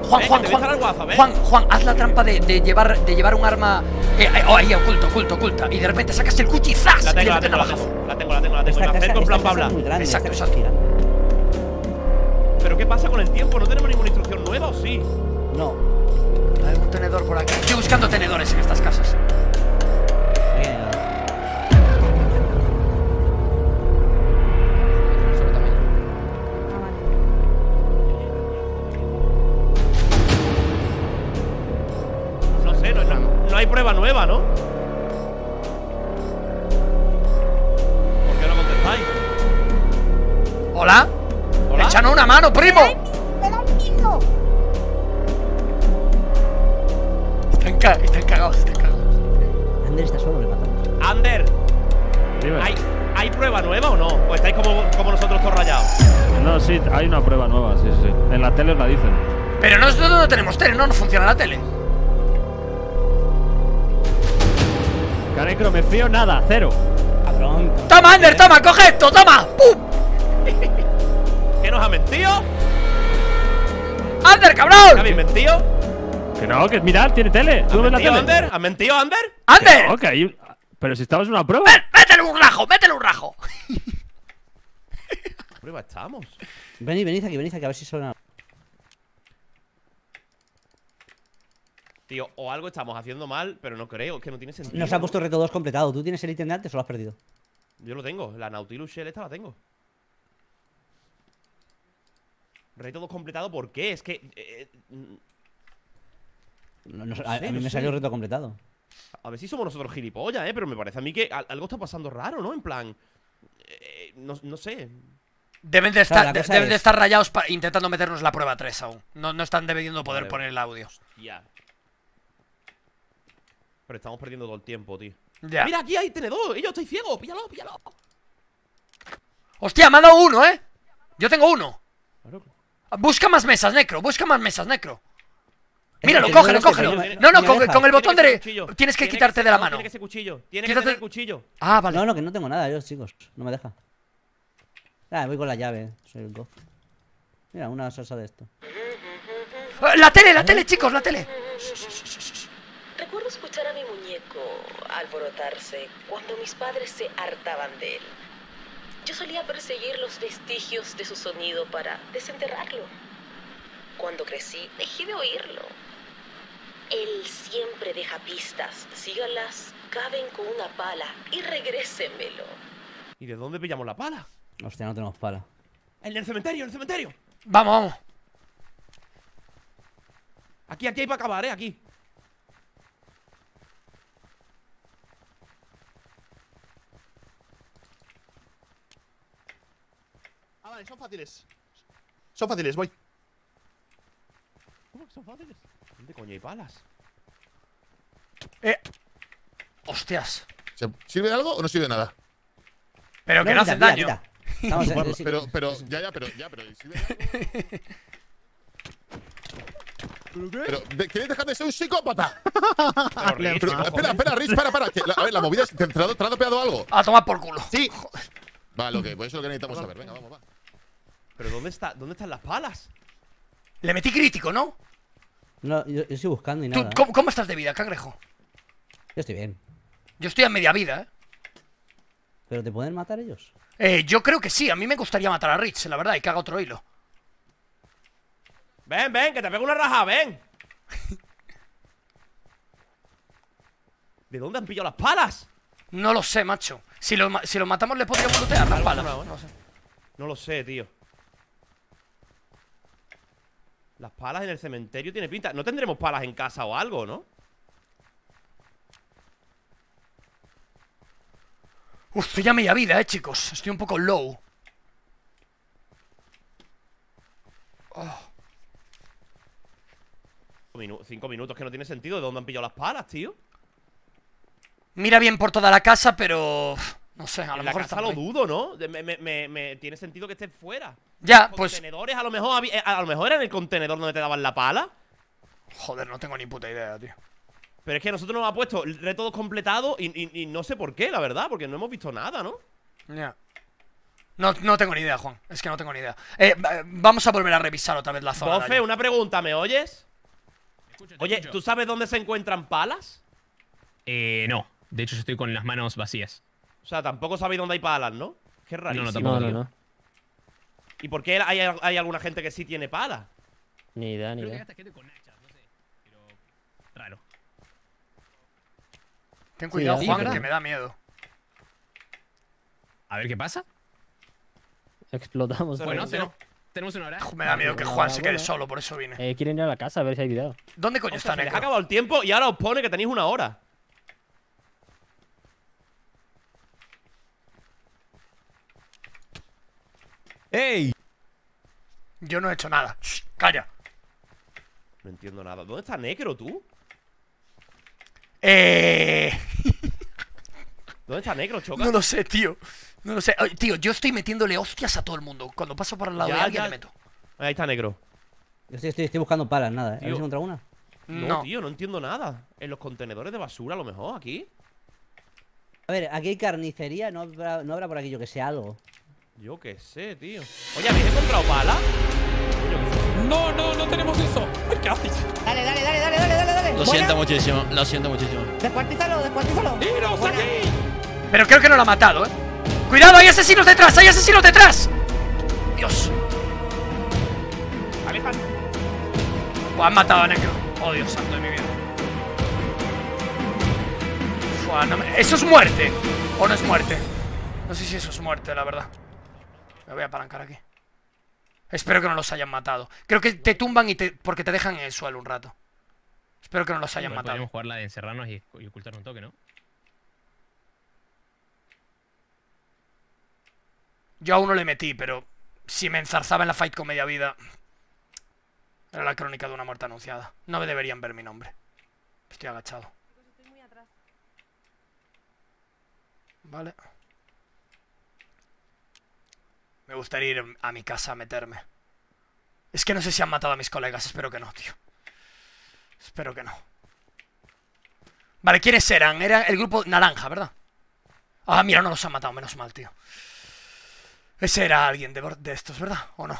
[SPEAKER 7] Juan, Juan,
[SPEAKER 1] Juan, Juan, Juan, haz la trampa de, de llevar, de llevar un arma eh, eh, oh, ahí oculto, oculto, oculta. Y de repente sacas el cuchillo y ¡zas! La tengo, la tengo, la tengo, la tengo, la tengo, la tengo. Esta, me acerco en plan Pabla. Exacto, exacto.
[SPEAKER 8] Pero ¿qué pasa con el tiempo? ¿No tenemos ninguna instrucción nueva o sí? No.
[SPEAKER 1] Hay un tenedor por aquí. Estoy buscando tenedores en estas casas.
[SPEAKER 8] prueba nueva, ¿no? ¿Por
[SPEAKER 1] qué no contestáis? ¿Hola?
[SPEAKER 7] ¿Hola? una mano, primo! Están, ca están cagados, están cagados. Ander está solo, le matamos.
[SPEAKER 8] ¡Ander! ¿Hay, prueba nueva o no? ¿O estáis como, como nosotros todos rayados?
[SPEAKER 2] No, sí, hay una prueba nueva, sí, sí. En la tele os la dicen.
[SPEAKER 1] Pero nosotros no tenemos tele, no nos funciona la tele.
[SPEAKER 2] Canecro, me fío nada, cero. Toma, Ander, toma, coge esto, toma. ¡Pum!
[SPEAKER 8] <laughs> ¿Qué nos ha mentido? ¡Ander, cabrón! ¿Habéis mentido?
[SPEAKER 2] Que no, que mirad, tiene tele. ¿Tú ves la tele? Ander?
[SPEAKER 8] ¿Has mentido, Ander? ¡Ander!
[SPEAKER 2] Ok, Pero si estamos
[SPEAKER 7] en una prueba.
[SPEAKER 8] ¡Métele un rajo! ¡Métele un rajo! <laughs> prueba estamos?
[SPEAKER 7] Venid, venid aquí, venid aquí a ver si suena.
[SPEAKER 8] Tío, o algo estamos haciendo mal, pero no creo, es que no tiene sentido. Nos ha puesto
[SPEAKER 7] reto 2 completado. ¿Tú tienes el ítem de antes o lo has perdido?
[SPEAKER 8] Yo lo tengo, la Nautilus Shell esta la tengo. Reto 2 completado, ¿por qué? Es que... Eh, eh, mm.
[SPEAKER 7] no, a, mí me salió reto completado.
[SPEAKER 8] A ver si somos nosotros gilipollas, ¿eh? Pero me parece a mí que algo está pasando raro, ¿no? En plan... Eh, no, sé. Deben de estar, deben de estar
[SPEAKER 1] rayados intentando meternos la prueba 3 aún. No, no están debiendo poder poner el audio. Ya.
[SPEAKER 8] Pero estamos perdiendo todo el tiempo, tío.
[SPEAKER 1] Mira, aquí hay
[SPEAKER 8] tenedor. Y yo estoy ciego. Píllalo, píllalo.
[SPEAKER 1] Hostia, me ha dado uno, ¿eh? Yo tengo uno. Ah, busca más mesas, Necro. Busca más mesas, Necro. Míralo, cógelo, cógelo. No, no, con,
[SPEAKER 8] el botón de... Tienes que quitarte de la mano. Tiene que cuchillo.
[SPEAKER 7] Ah, vale. No, no, que no tengo nada, yo, chicos. No me deja. Ah, voy con la llave. Soy Mira, una salsa de esto. Eh,
[SPEAKER 3] ¡La tele, la tele, chicos, la tele! Recuerdo escuchar a mi muñeco alborotarse cuando mis padres se hartaban de él. Yo solía perseguir los vestigios de su sonido para desenterrarlo. Cuando crecí, dejé de oírlo. Él siempre deja pistas. Sígalas, caben con una pala y regrésenmelo.
[SPEAKER 8] ¿Y de dónde pillamos la pala? Hostia, no tenemos pala. ¡El del cementerio, el cementerio! ¡Vamos, vamos! Aquí, aquí hay para acabar, ¿eh? Aquí. son fáciles. Son fáciles, voy. ¿Cómo que son fáciles? ¿Dónde coño hay balas?
[SPEAKER 1] ¡Eh! ¡Hostias! ¿Sirve de algo o no sirve de nada? Pero
[SPEAKER 5] que no, hacen
[SPEAKER 8] daño. pero, pero,
[SPEAKER 5] ya, ya, pero, ya, pero, ¿sirve de algo? ¿Pero qué? ¿Queréis dejar de ser un psicópata? <laughs> espera, espera, Rich, para, para. a ver, la movida es. ¿Te, peado
[SPEAKER 1] ha dopeado algo? A tomar por culo. Sí. Vale,
[SPEAKER 8] ok, pues eso es lo que necesitamos saber. Venga, vamos, va.
[SPEAKER 1] ¿Pero dónde, está, dónde están las palas? Le metí crítico, ¿no?
[SPEAKER 7] No, yo, estoy buscando y nada. ¿eh? cómo,
[SPEAKER 1] estás de vida, cangrejo? Yo estoy bien. Yo estoy a media vida, ¿eh?
[SPEAKER 7] ¿Pero te pueden matar ellos?
[SPEAKER 1] Eh, yo creo que sí. A mí me gustaría matar a Rich, la verdad, y que haga otro hilo. Ven, ven, que te pego una raja, ven. ¿De dónde han pillado las palas? No lo sé, macho. Si lo, si lo matamos, le podríamos lootear las palas. ¿eh? no lo sé, tío.
[SPEAKER 8] Las palas en el cementerio tiene pinta. No tendremos palas en casa o algo, ¿no?
[SPEAKER 1] Uf, estoy a media vida, eh, chicos. Estoy un poco low.
[SPEAKER 8] cinco minutos que no tiene sentido. ¿De dónde han pillado las palas, tío?
[SPEAKER 1] Mira bien por toda la casa,
[SPEAKER 8] pero...
[SPEAKER 1] No sé, a lo mejor está lo dudo,
[SPEAKER 8] ¿no? Me, tiene sentido que esté fuera.
[SPEAKER 5] Ya, pues. a lo mejor
[SPEAKER 8] eh, a lo mejor era en el contenedor donde te daban la pala. Joder, no tengo ni puta idea, tío. Pero es que nosotros nos ha puesto Reto completado y, y, no sé por qué, la
[SPEAKER 1] verdad, porque no hemos visto nada, ¿no? Ya. No, tengo ni idea, Juan. Es que no tengo ni idea. Eh, vamos a volver a revisar otra vez la zona. Bofe, una pregunta, ¿me oyes?
[SPEAKER 8] Oye, ¿tú sabes dónde se encuentran palas? Eh, no. De hecho, estoy con las manos vacías. O sea, tampoco sabéis dónde hay palas, ¿no? Qué raro. No, tampoco, no, no. ¿Y por qué hay, hay alguna gente que sí tiene pala?
[SPEAKER 6] Ni idea, ni idea. Raro. Ten cuidado, Juan, que me
[SPEAKER 1] da miedo.
[SPEAKER 3] A ver qué pasa.
[SPEAKER 6] Explotamos. Bueno,
[SPEAKER 3] tenemos, una hora. Me da miedo que Juan se quede
[SPEAKER 6] solo, por eso vine. Eh, quieren ir a la casa a ver si hay cuidado. ¿Dónde coño está ha
[SPEAKER 8] acabado el tiempo y ahora os pone que tenéis una hora.
[SPEAKER 3] ¡Ey!
[SPEAKER 1] Yo no he hecho nada. calla.
[SPEAKER 8] No entiendo nada. ¿Dónde está negro,
[SPEAKER 1] tú? Eh... <laughs> ¿Dónde está negro, Choca? No lo sé, tío. No lo sé. tío, yo estoy metiéndole hostias a todo el mundo. Cuando paso por el
[SPEAKER 8] lado de alguien,
[SPEAKER 7] le meto. Ahí está negro. Yo estoy, buscando palas, nada. ¿eh? ¿Habéis encontrado una? No,
[SPEAKER 8] tío, no entiendo nada. En los contenedores de basura, a lo mejor, aquí.
[SPEAKER 7] A ver, aquí hay carnicería, no habrá, no habrá por aquí yo que sé algo.
[SPEAKER 3] Yo qué sé,
[SPEAKER 7] tío. Oye, ¿habéis
[SPEAKER 3] encontrado bala? No, no, no tenemos eso. ¿Qué haces? Dale, dale, dale, dale,
[SPEAKER 7] dale, dale. dale. Lo siento
[SPEAKER 3] muchísimo, lo siento muchísimo.
[SPEAKER 7] Descuartízalo, descuartízalo. ¡Tiros aquí!
[SPEAKER 1] Pero creo que no lo ha matado, ¿eh? ¡Cuidado, hay asesinos detrás! ¡Hay asesinos detrás! ¡Dios! Alejan. han matado a Necro. Oh, Dios santo de mi vida. Fua, no me... Eso es muerte. O no es muerte. No sé si eso es muerte, la verdad. Me voy a apalancar aquí. Espero que no los hayan matado. Creo que te tumban y te, porque te dejan en el suelo un rato. Espero que no los hayan matado. Podríamos jugar la de encerrarnos y, ocultarnos un toque, ¿no? Yo a uno le metí, pero si me enzarzaba en la fight con media vida... Era la crónica de una muerte anunciada. No me deberían ver mi nombre. Estoy agachado. Pues vale. Me gustaría ir a mi casa a meterme. Es que no sé si han matado a mis colegas. Espero que no, tío. Espero que no. Vale, ¿quiénes eran? Era el grupo naranja, ¿verdad? Ah, mira, no los han matado. Menos mal, tío. Ese era alguien de, estos, ¿verdad? ¿O no?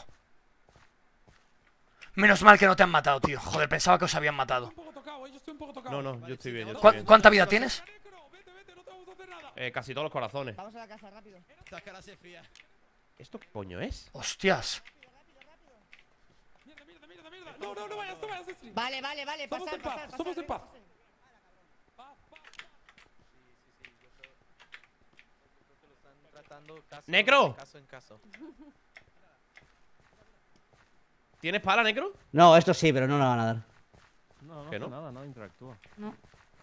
[SPEAKER 1] Menos mal que no te han matado, tío. Joder, pensaba que os habían matado. Eh,
[SPEAKER 8] no, no, yo estoy bien. Yo estoy bien. ¿Cuánta vida tienes? Eh, casi todos los corazones.
[SPEAKER 7] Vamos a la casa, rápido.
[SPEAKER 8] ¿Esto qué coño es? ¡Hostias! mierda, mierda, mierda! mierda No, no, no vayas, no vayas, Street. Vale, vale, vale, pasar, Somos en
[SPEAKER 7] paz, pasar, somos pasar, en paz. ¿eh?
[SPEAKER 3] ¡Necro! Caso en caso.
[SPEAKER 8] ¿Tienes pala, Necro?
[SPEAKER 7] No, esto sí, pero no la van a dar. No,
[SPEAKER 3] no,
[SPEAKER 8] ¿Que
[SPEAKER 1] no? nada, no interactúa. No.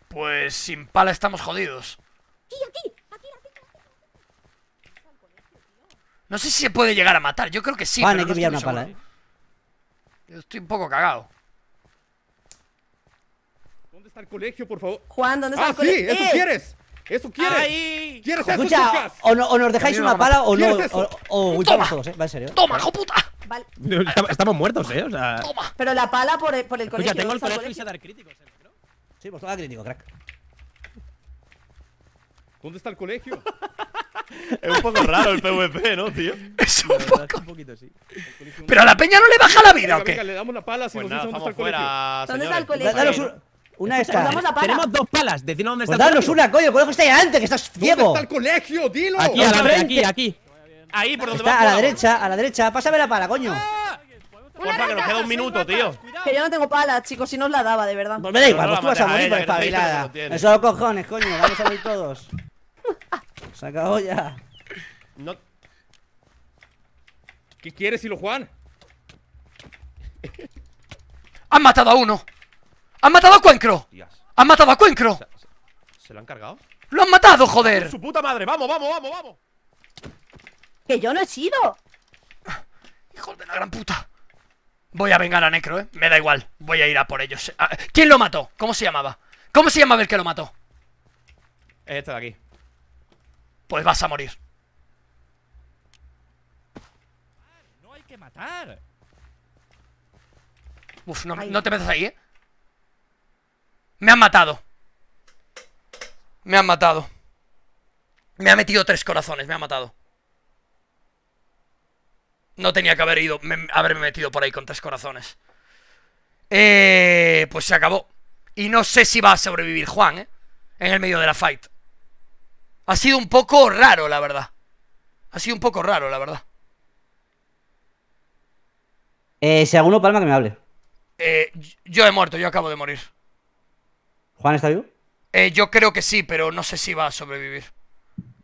[SPEAKER 1] Pues sin pala estamos jodidos. ¡Y aquí! No sé si se puede llegar a matar. Yo creo que sí. Juan,
[SPEAKER 7] hay que pillar una pala, ¿eh?
[SPEAKER 1] estoy un poco cagado.
[SPEAKER 8] ¿Dónde está el colegio, por favor? Juan, ¿dónde está ah, el colegio? ¡Ah, sí! ¡Eso ¡Eh! quieres! ¡Eso quieres! Ay.
[SPEAKER 7] ¿Quieres eso, O, nos dejáis una pala o no. O, o, o Toma. todos, ¿eh? ¿Va en serio?
[SPEAKER 2] ¡Toma, hijo puta!
[SPEAKER 7] Vale. estamos muertos, ¿eh? O sea...
[SPEAKER 3] Toma. Pero la pala por el, colegio. Ya tengo el colegio, y dar críticos, ¿eh?
[SPEAKER 7] Sí, pues toca crítico, crack. ¿Dónde está el
[SPEAKER 8] colegio? <laughs>
[SPEAKER 3] es un poco raro el PvP, ¿no, tío? Es un poco. Un poquito, sí. Pero a la peña no le baja la vida, ¿o qué?
[SPEAKER 8] le damos la pala si pues dice dónde está el fuera, colegio. ¿Dónde está el colegio?
[SPEAKER 7] una de Tenemos dos palas. Decidnos dónde está danos el colegio. una, coño. El colegio está ahí adelante, que estás ciego. ¿Dónde está el colegio? Dilo. Aquí, a la aquí, aquí. Ahí, por donde está, A la derecha, a la derecha. Pásame la pala, coño.
[SPEAKER 8] Porfa, que nos queda un minuto, tío.
[SPEAKER 2] Que yo no tengo pala, chicos, si no os la daba, de verdad.
[SPEAKER 8] Pues me da igual, pues tú vas a morir por espabilada. los
[SPEAKER 7] cojones, coño, vamos a morir todos. <laughs> Se acabó ya.
[SPEAKER 8] No. ¿Qué quieres, Hilo
[SPEAKER 1] Juan? ¡Han matado a uno! ¡Han matado a Cuencro! ¡Han matado a Cuencro!
[SPEAKER 8] ¿Se, lo han cargado?
[SPEAKER 1] ¡Lo han matado, joder! ¡Su
[SPEAKER 8] puta madre! ¡Vamos, vamos, vamos, vamos!
[SPEAKER 1] ¡Que yo no he sido! ¡Hijo de la gran puta! Voy a vengar a Necro, ¿eh? Me da igual. Voy a ir a por ellos. Ah, ¿Quién lo mató? ¿Cómo se llamaba? ¿Cómo se llamaba el que lo mató? Este de aquí pues vas a morir.
[SPEAKER 2] No hay que matar.
[SPEAKER 1] Uf, no, te metas ahí, ¿eh? Me han matado. Me han matado. Me ha metido tres corazones, me ha matado. No tenía que haber ido, haberme metido por ahí con tres corazones. Eh, pues se acabó. Y no sé si va a sobrevivir Juan, ¿eh? En el medio de la fight. Ha sido un poco raro, la verdad. Ha sido un poco raro, la verdad.
[SPEAKER 7] Eh, si alguno palma, que me hable.
[SPEAKER 1] Eh, yo he muerto, yo acabo de morir. ¿Juan está vivo? Eh, yo creo que sí, pero no sé si va a sobrevivir.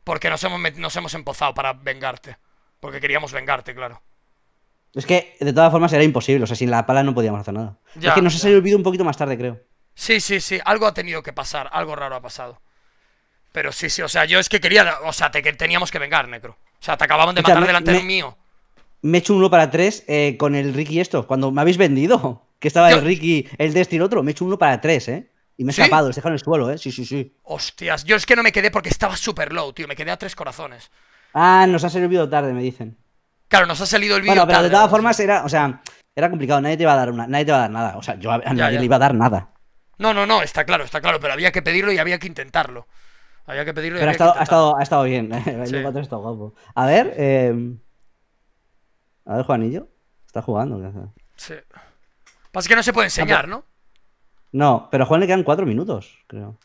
[SPEAKER 1] Porque nos hemos, nos hemos empozado para vengarte. Porque queríamos vengarte, claro.
[SPEAKER 7] Es que, de todas formas, era imposible. O sea, sin la pala no podíamos hacer nada. es que nos ha salido el vídeo un poquito más tarde, creo.
[SPEAKER 1] Sí, sí, sí. Algo ha tenido que pasar. Algo raro ha pasado. Pero sí, sí, o sea, yo es que quería. O sea, te, teníamos que vengar, Necro. O sea, te acababan de matar delante mío.
[SPEAKER 7] Me he hecho un para tres eh, con el Ricky esto. Cuando me habéis vendido, <laughs> que estaba el Ricky, el destino el otro, me he hecho uno para tres, ¿eh? Y me he escapado, les he en el suelo, ¿eh? Sí, sí, sí.
[SPEAKER 1] Hostias, yo es que no me quedé porque estaba súper low, tío. Me quedé a tres corazones.
[SPEAKER 7] Ah, nos ha servido tarde, me dicen.
[SPEAKER 1] Claro, nos ha salido el vídeo. Bueno, pero de
[SPEAKER 7] todas formas era, o sea, era complicado, nadie te iba a dar una, nadie te a dar nada. O sea, yo a, nadie le iba a dar nada.
[SPEAKER 1] No, no, no, está claro, está claro, pero había que pedirlo y había que intentarlo. Había que pedirlo. Pero ha estado, ha,
[SPEAKER 7] estado, ha estado, bien. <laughs> El sí. guapo. A ver. Eh... A ver, Juanillo. Está jugando. ¿qué?
[SPEAKER 1] Sí. Pasa que no se puede ah, enseñar, ¿no?
[SPEAKER 7] No, pero Juan le quedan cuatro minutos, creo.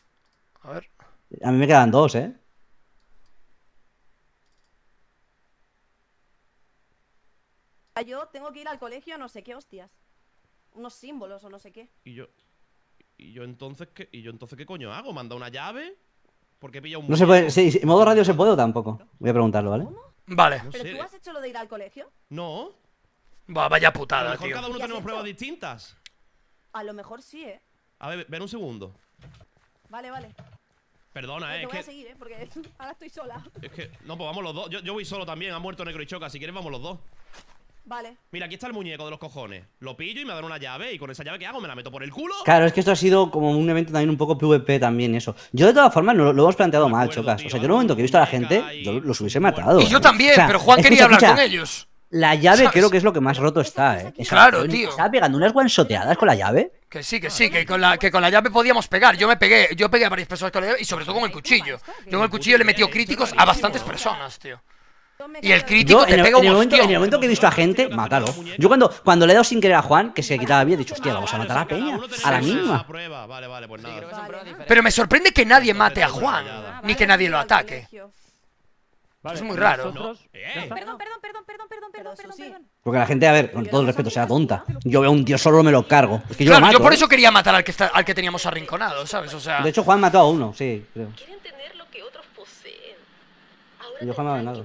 [SPEAKER 7] A ver. A mí me quedan 2, ¿eh?
[SPEAKER 1] Ah,
[SPEAKER 2] yo tengo que ir al colegio, no sé qué hostias. Unos símbolos o no sé qué.
[SPEAKER 8] Y yo. ¿Y yo entonces qué, ¿y yo entonces qué coño hago? ¿Manda una llave? Porque pilla un. No se Sí,
[SPEAKER 7] ¿En modo radio se puede o tampoco? Voy a preguntarlo, ¿vale?
[SPEAKER 1] Vale.
[SPEAKER 2] ¿Pero tú has hecho lo de ir al colegio?
[SPEAKER 1] No. Va, vaya putada, a lo cada uno tenemos
[SPEAKER 8] pruebas distintas.
[SPEAKER 2] A lo mejor sí, ¿eh?
[SPEAKER 8] A ver, ven un segundo. Vale, vale. Perdona, pues eh. Te voy que... a
[SPEAKER 2] seguir, eh, porque <laughs> ahora estoy sola.
[SPEAKER 8] Es que. No, pues vamos los dos. Yo, yo voy solo también, ha muerto negro y Choca. Si quieres, vamos los dos. Vale. Mira, aquí está el muñeco de los cojones. Lo pillo y me dan una llave. Y con esa llave que hago, me la meto por el culo.
[SPEAKER 7] Claro, es que esto ha sido como un evento también un poco PvP también, eso. Yo de todas formas lo, lo hemos planteado mal, chocas. o sea, en el momento que he visto a la gente, yo los hubiese matado. Y yo también, pero Juan quería hablar con ellos. La llave creo que es lo que más roto está, eh. claro, tío. Estaba pegando unas guansoteadas con la llave.
[SPEAKER 1] Que sí, que sí, que con, la, que con la llave podíamos pegar. Yo me pegué, yo pegué a varias personas con la llave y sobre todo con el cuchillo. Yo con el cuchillo le he metido críticos a bastantes personas, tío. Y el crítico te en el, pega un en momento,
[SPEAKER 7] en el momento que he visto a gente, mátalo. Yo cuando, le he dado sin querer a Juan, que se quitaba bien, he dicho, hostia, vamos a matar a peña. A la misma pues
[SPEAKER 1] Pero me sorprende que nadie mate a Juan, ni que nadie lo ataque.
[SPEAKER 6] es muy raro. Perdón, perdón, perdón, perdón, perdón,
[SPEAKER 7] perdón, perdón, Porque la gente, a ver, con todo el respeto, sea tonta. Yo veo a un tío solo, me lo cargo. yo, claro, yo por ¿eh? eso
[SPEAKER 1] quería matar al que, está, al que teníamos arrinconado, ¿sabes? O sea... De hecho, Juan mató
[SPEAKER 7] a uno, sí, Quieren lo que otros poseen. yo Juan me ha ganado.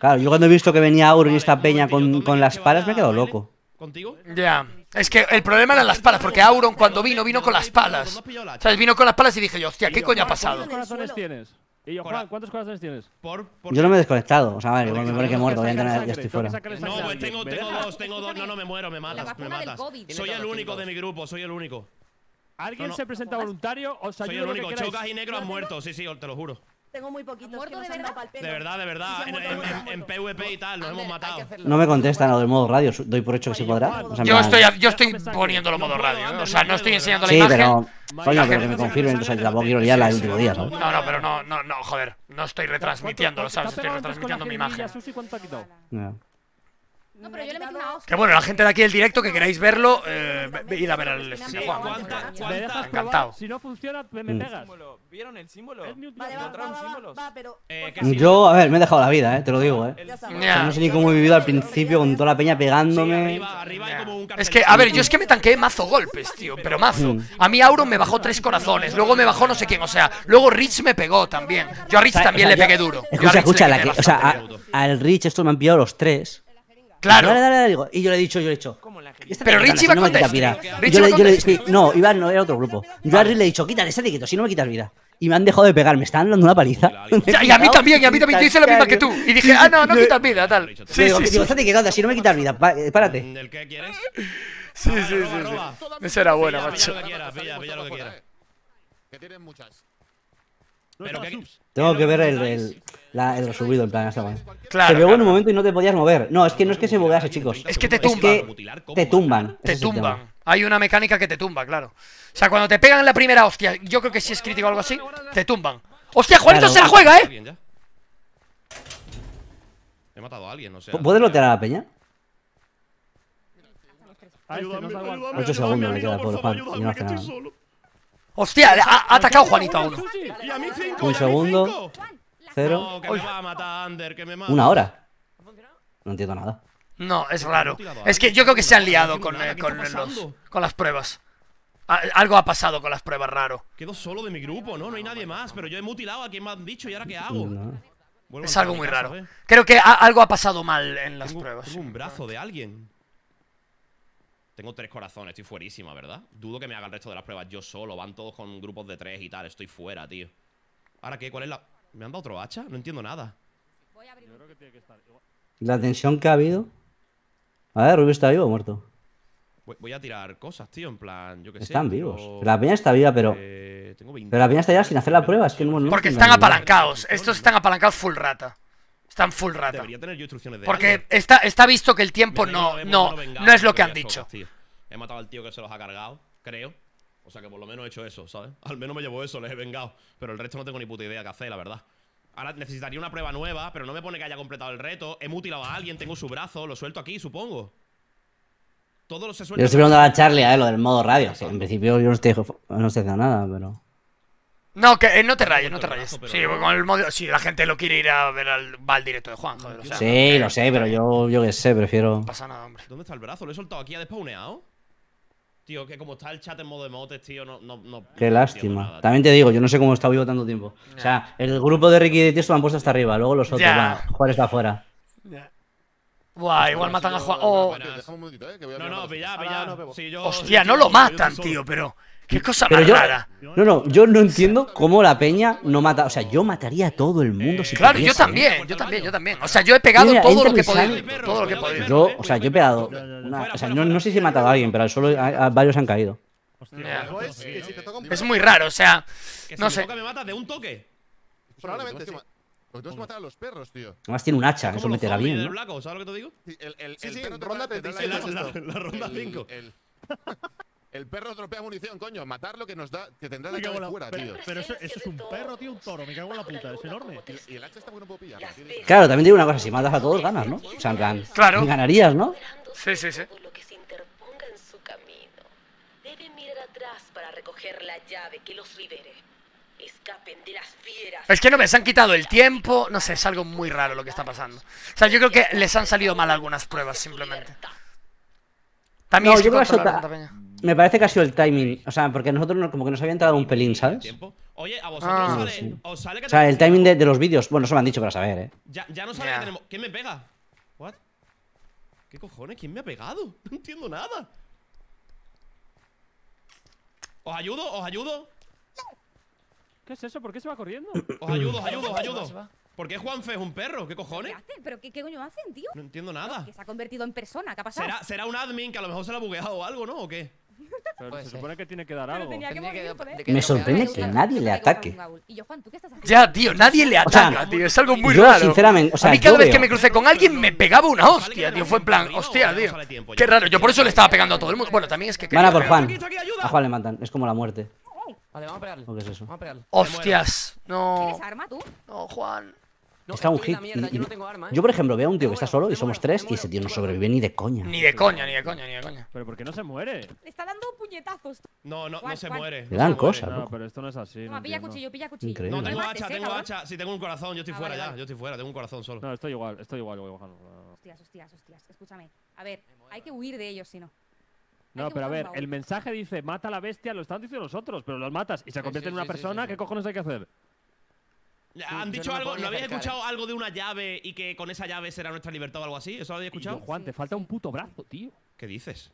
[SPEAKER 7] Claro, yo cuando he visto que venía Auron y esta peña con, con las palas me he quedado loco.
[SPEAKER 1] ¿Contigo? Ya. Es que el problema eran las palas, porque Auron cuando vino, vino con las palas. O sea, vino con las palas y dije yo, hostia, ¿qué coño ha pasado? ¿Cuántos corazones
[SPEAKER 8] tienes? Y yo, Juan, ¿cuántos corazones tienes? yo
[SPEAKER 7] no me he desconectado. O sea, vale, me pone que he muerto, ya estoy fuera. No,
[SPEAKER 8] pues tengo, dos, tengo dos. No, no, me muero, me matas, Soy el único de mi grupo, soy el único.
[SPEAKER 2] ¿Alguien se presenta voluntario? Os soy el único. Chocas y negros han muerto,
[SPEAKER 8] sí, sí, te lo juro
[SPEAKER 2] tengo muy poquitos. de, verdad? de verdad? De verdad, en, en,
[SPEAKER 8] en, PvP y tal, nos hemos matado.
[SPEAKER 7] No me contestan lo del modo radio, doy por hecho que sí podrá. yo, estoy,
[SPEAKER 1] yo estoy poniéndolo modo radio, ¿eh? o sea, no estoy enseñando la imagen. Sí, pero, coño, pero que me confirmen, o
[SPEAKER 7] sea, tampoco quiero liarla el último día, ¿sabes?
[SPEAKER 1] No, no, pero no, no, no, joder, no estoy retransmitiendo, ¿lo ¿sabes? Estoy retransmitiendo mi imagen. No. Que bueno, la gente de aquí del directo que queráis verlo, eh, id a ver al Encantado. Si no funciona,
[SPEAKER 7] yo, a ver, me he dejado la vida, eh, te lo digo, eh. no sé ni cómo he vivido al principio con toda la peña pegándome.
[SPEAKER 1] es que, a ver, yo es que me tanqué mazo golpes, tío, pero mazo. A mí Auron me bajó tres corazones, luego me bajó no sé quién, o sea, luego Rich me pegó también. Yo a Rich también le pegué duro. Escucha, escucha,
[SPEAKER 7] o sea, al Rich esto me han pillado los tres. Claro. Dale, dale, Y yo le he dicho, yo le he dicho. Pero Richie va a sí, No, Iván no, era otro grupo. Yo a Rich le he dicho, quítale, ese etiqueto, si no me quitas vida. Y me han dejado de pegar, me están dando una paliza. <laughs> y
[SPEAKER 1] a mí también, y a mí también. Yo hice lo mismo que tú. Y dije, ah, no, no quitas vida, tal. Sí, digo, sí, estate
[SPEAKER 7] quieto, si no me quitas vida, eh, párate. ¿Del mm, qué quieres?
[SPEAKER 3] Sí, sí, sí. Esa era buena, macho. Pilla lo que quieras, Que tienen muchas.
[SPEAKER 8] Tengo que ver
[SPEAKER 7] el la, el subido en plan, esa claro, Se pegó en un momento y no te podías mover. No, es que no es que se movease, chicos. Es que te tumban. Es que te tumban. Te tumban.
[SPEAKER 1] Hay una mecánica que te tumba, claro. O sea, cuando te pegan la primera hostia, yo creo que si es crítico o algo así, te tumban. ¡Hostia,
[SPEAKER 7] Juanito se la juega, eh! He matado a alguien, no sé. ¿Puedes lotear a la peña?
[SPEAKER 1] Ayúdame, 8
[SPEAKER 7] segundos me queda, por Juan. Y no hace nada.
[SPEAKER 1] Hostia, ha atacado Juanito a uno. Un segundo.
[SPEAKER 7] No, que me a Ander, que me mata. Una hora. No entiendo nada.
[SPEAKER 1] No, es raro. Es que yo creo que se han liado con, eh, con, las pruebas.
[SPEAKER 8] Algo ha pasado con las pruebas raro. Quedo solo de mi grupo, ¿no? No hay nadie más, pero yo he mutilado a quien me han dicho y ahora qué hago. Es algo muy raro. ¿eh?
[SPEAKER 1] Creo que algo ha pasado mal en las
[SPEAKER 6] pruebas. un brazo de
[SPEAKER 8] alguien. Tengo tres corazones, estoy fuerísima, ¿verdad? Dudo que me haga el resto de las pruebas yo solo. Van todos con grupos de tres y tal. Estoy fuera, tío. ¿Ahora qué? ¿Cuál es la...? ¿Me han dado otro hacha? No entiendo nada. Voy a abrir. Yo creo
[SPEAKER 7] que tiene que estar. La tensión que ha habido. A ver, Rubio está vivo o muerto.
[SPEAKER 8] Voy a tirar cosas, tío, en plan,
[SPEAKER 7] yo qué están sé. Están vivos. La piña está viva, pero. Pero la piña está ya sin hacer la prueba. Es que no, Porque están
[SPEAKER 1] apalancados. Estos están apalancados full rata. Están full rata. Debería tener yo instrucciones de Porque está, está visto que el tiempo no, no, no, es lo que han dicho.
[SPEAKER 8] He matado al tío que se los ha cargado, creo. O sea que por lo menos he hecho eso, ¿sabes? Al menos me llevo eso, les he vengado. Pero el resto no tengo ni puta idea qué hacer, la verdad. Ahora necesitaría una prueba nueva, pero no me pone que haya completado el reto. He mutilado a alguien, tengo su brazo, lo suelto aquí, supongo. Todo lo se suelta. Yo estoy preguntando a
[SPEAKER 7] Charlie, ¿eh? Lo del modo radio. en principio yo no estoy, no nada, pero.
[SPEAKER 1] No, que eh, no te rayes, no te rayes. Sí, con el modo, sí, la gente lo quiere ir a ver al, va directo de Juan, joder.
[SPEAKER 8] sí, lo sé, pero
[SPEAKER 7] yo, yo qué sé, prefiero. No pasa
[SPEAKER 8] nada, hombre. ¿Dónde está el brazo? ¿Lo he soltado aquí? ¿Ha despawneado? Tío, que como está el chat en modo emotes, tío, no. no, no
[SPEAKER 7] Qué lástima. También te digo, yo no sé cómo está vivo tanto tiempo. O sea, el grupo de Ricky y de Tiesto lo han puesto hasta arriba, luego los otros. Va, Juan está afuera.
[SPEAKER 1] Buah, igual matan a Juan. Oh. Eh, no, no, pillá, pillá. Ah. Hostia, no lo matan, tío, pero. Qué cosa más rara.
[SPEAKER 7] No, no, yo no entiendo cómo la peña no mata. O sea, yo mataría a todo el mundo si Claro, yo ¿eh? también,
[SPEAKER 1] yo también, yo también.
[SPEAKER 7] O sea, yo he pegado todo, lo que podía,
[SPEAKER 1] todo
[SPEAKER 8] lo que podía.
[SPEAKER 7] Yo, o sea, yo he pegado. Una, o sea, no, no, sé si he matado a alguien, pero solo a, varios han caído.
[SPEAKER 4] Hostia,
[SPEAKER 8] es muy raro, o sea, no sé. me matas de un toque. Probablemente, los dos a los perros, tío. Además tiene un hacha, eso meterá bien. ¿no? ¿Sabes lo que te digo?
[SPEAKER 5] Sí, el, el, ronda El. La, ronda 5. El perro tropea munición, coño. Matar lo que nos da, que tendrá de la fuera, tío.
[SPEAKER 8] Pero eso, es un perro, tío, un toro. Me cago en
[SPEAKER 3] la puta, es enorme. Y, el hacha está bueno, puedo pillar.
[SPEAKER 7] Claro, también digo una cosa: si matas a todos, ganas, ¿no? O sea, ganarías, ¿no?
[SPEAKER 3] Sí, sí, sí. Es
[SPEAKER 1] que no me se han quitado el tiempo. No sé, es algo muy raro lo que está pasando. O sea, yo creo que les han salido mal algunas pruebas, simplemente.
[SPEAKER 7] También no, es yo creo que me parece que ha sido el timing. O sea, porque nosotros como que nos habían dado un pelín, ¿sabes? Oye, a vosotros ah, sale,
[SPEAKER 1] sale
[SPEAKER 8] O sea,
[SPEAKER 7] el timing de, los vídeos. Bueno, eso me han dicho para saber, ¿eh?
[SPEAKER 8] Ya, ya no sale que tenemos. ¿Quién me pega? ¿What? ¿Qué cojones? ¿Quién me ha pegado? <laughs> No entiendo nada. ¿Os ayudo? ¿Os ayudo? ¿Qué es eso? ¿Por qué se va corriendo? <clears throat> Os ayudo, os ayudo, os ayudo. ¿Por qué Juanfe es un perro? ¿Qué cojones? ¿Qué
[SPEAKER 2] hacen? ¿Pero qué, coño hacen, tío? No
[SPEAKER 8] entiendo nada.
[SPEAKER 2] que se ha convertido en persona, ¿qué ha pasado? ¿Será,
[SPEAKER 8] un admin que a lo mejor se le ha bugueado o algo, ¿no? ¿O qué? se
[SPEAKER 1] supone que tiene que dar algo. ¿eh?
[SPEAKER 7] Me sorprende que nadie le ataque. Ya,
[SPEAKER 1] tío, nadie le ataca, tío. Es algo muy yo, raro. sinceramente, o sea, a mí cada vez que me crucé con alguien me pegaba una hostia, tío. Fue en plan, hostia, tío. Qué raro. Yo por eso le estaba pegando a todo el mundo. Bueno, también es que. Van a por Juan.
[SPEAKER 7] A Juan le matan. Es como la muerte. Vale, vamos a pegarle. qué es eso? Vamos a pegarle.
[SPEAKER 1] Hostias. No. ¿Tienes arma tú? No, Juan.
[SPEAKER 7] Está un hit. yo ¿eh? Yo, por ejemplo, veo a un tío que está solo y somos tres y ese tío no sobrevive ni de coña. Ni de
[SPEAKER 1] coña, ni de coña, ni de coña. Pero ¿por qué no se muere? Le está dando no, no, no se muere.
[SPEAKER 7] Le dan cosas. No,
[SPEAKER 1] pero esto no es así.
[SPEAKER 3] no pilla cuchillo, pilla cuchillo. No, tengo hacha, ¿eh? tengo
[SPEAKER 8] hacha. Si tengo un corazón, yo estoy ah, fuera ya. Yo estoy fuera, tengo un corazón solo. No, estoy igual, estoy igual, voy bajando.
[SPEAKER 1] Hostias, hostias, hostias. Escúchame. A ver, hay que huir de ellos, si no.
[SPEAKER 2] No, pero a ver, el mensaje dice: mata a la bestia, lo están diciendo nosotros, pero los matas y se convierte en una persona. ¿Qué cojones hay que hacer?
[SPEAKER 8] ¿Han dicho algo? ¿No habéis escuchado eh. algo de una llave y que con esa llave será nuestra libertad o algo así? ¿Eso lo habéis escuchado? Juan,
[SPEAKER 2] te falta un puto brazo, tío. ¿Qué dices?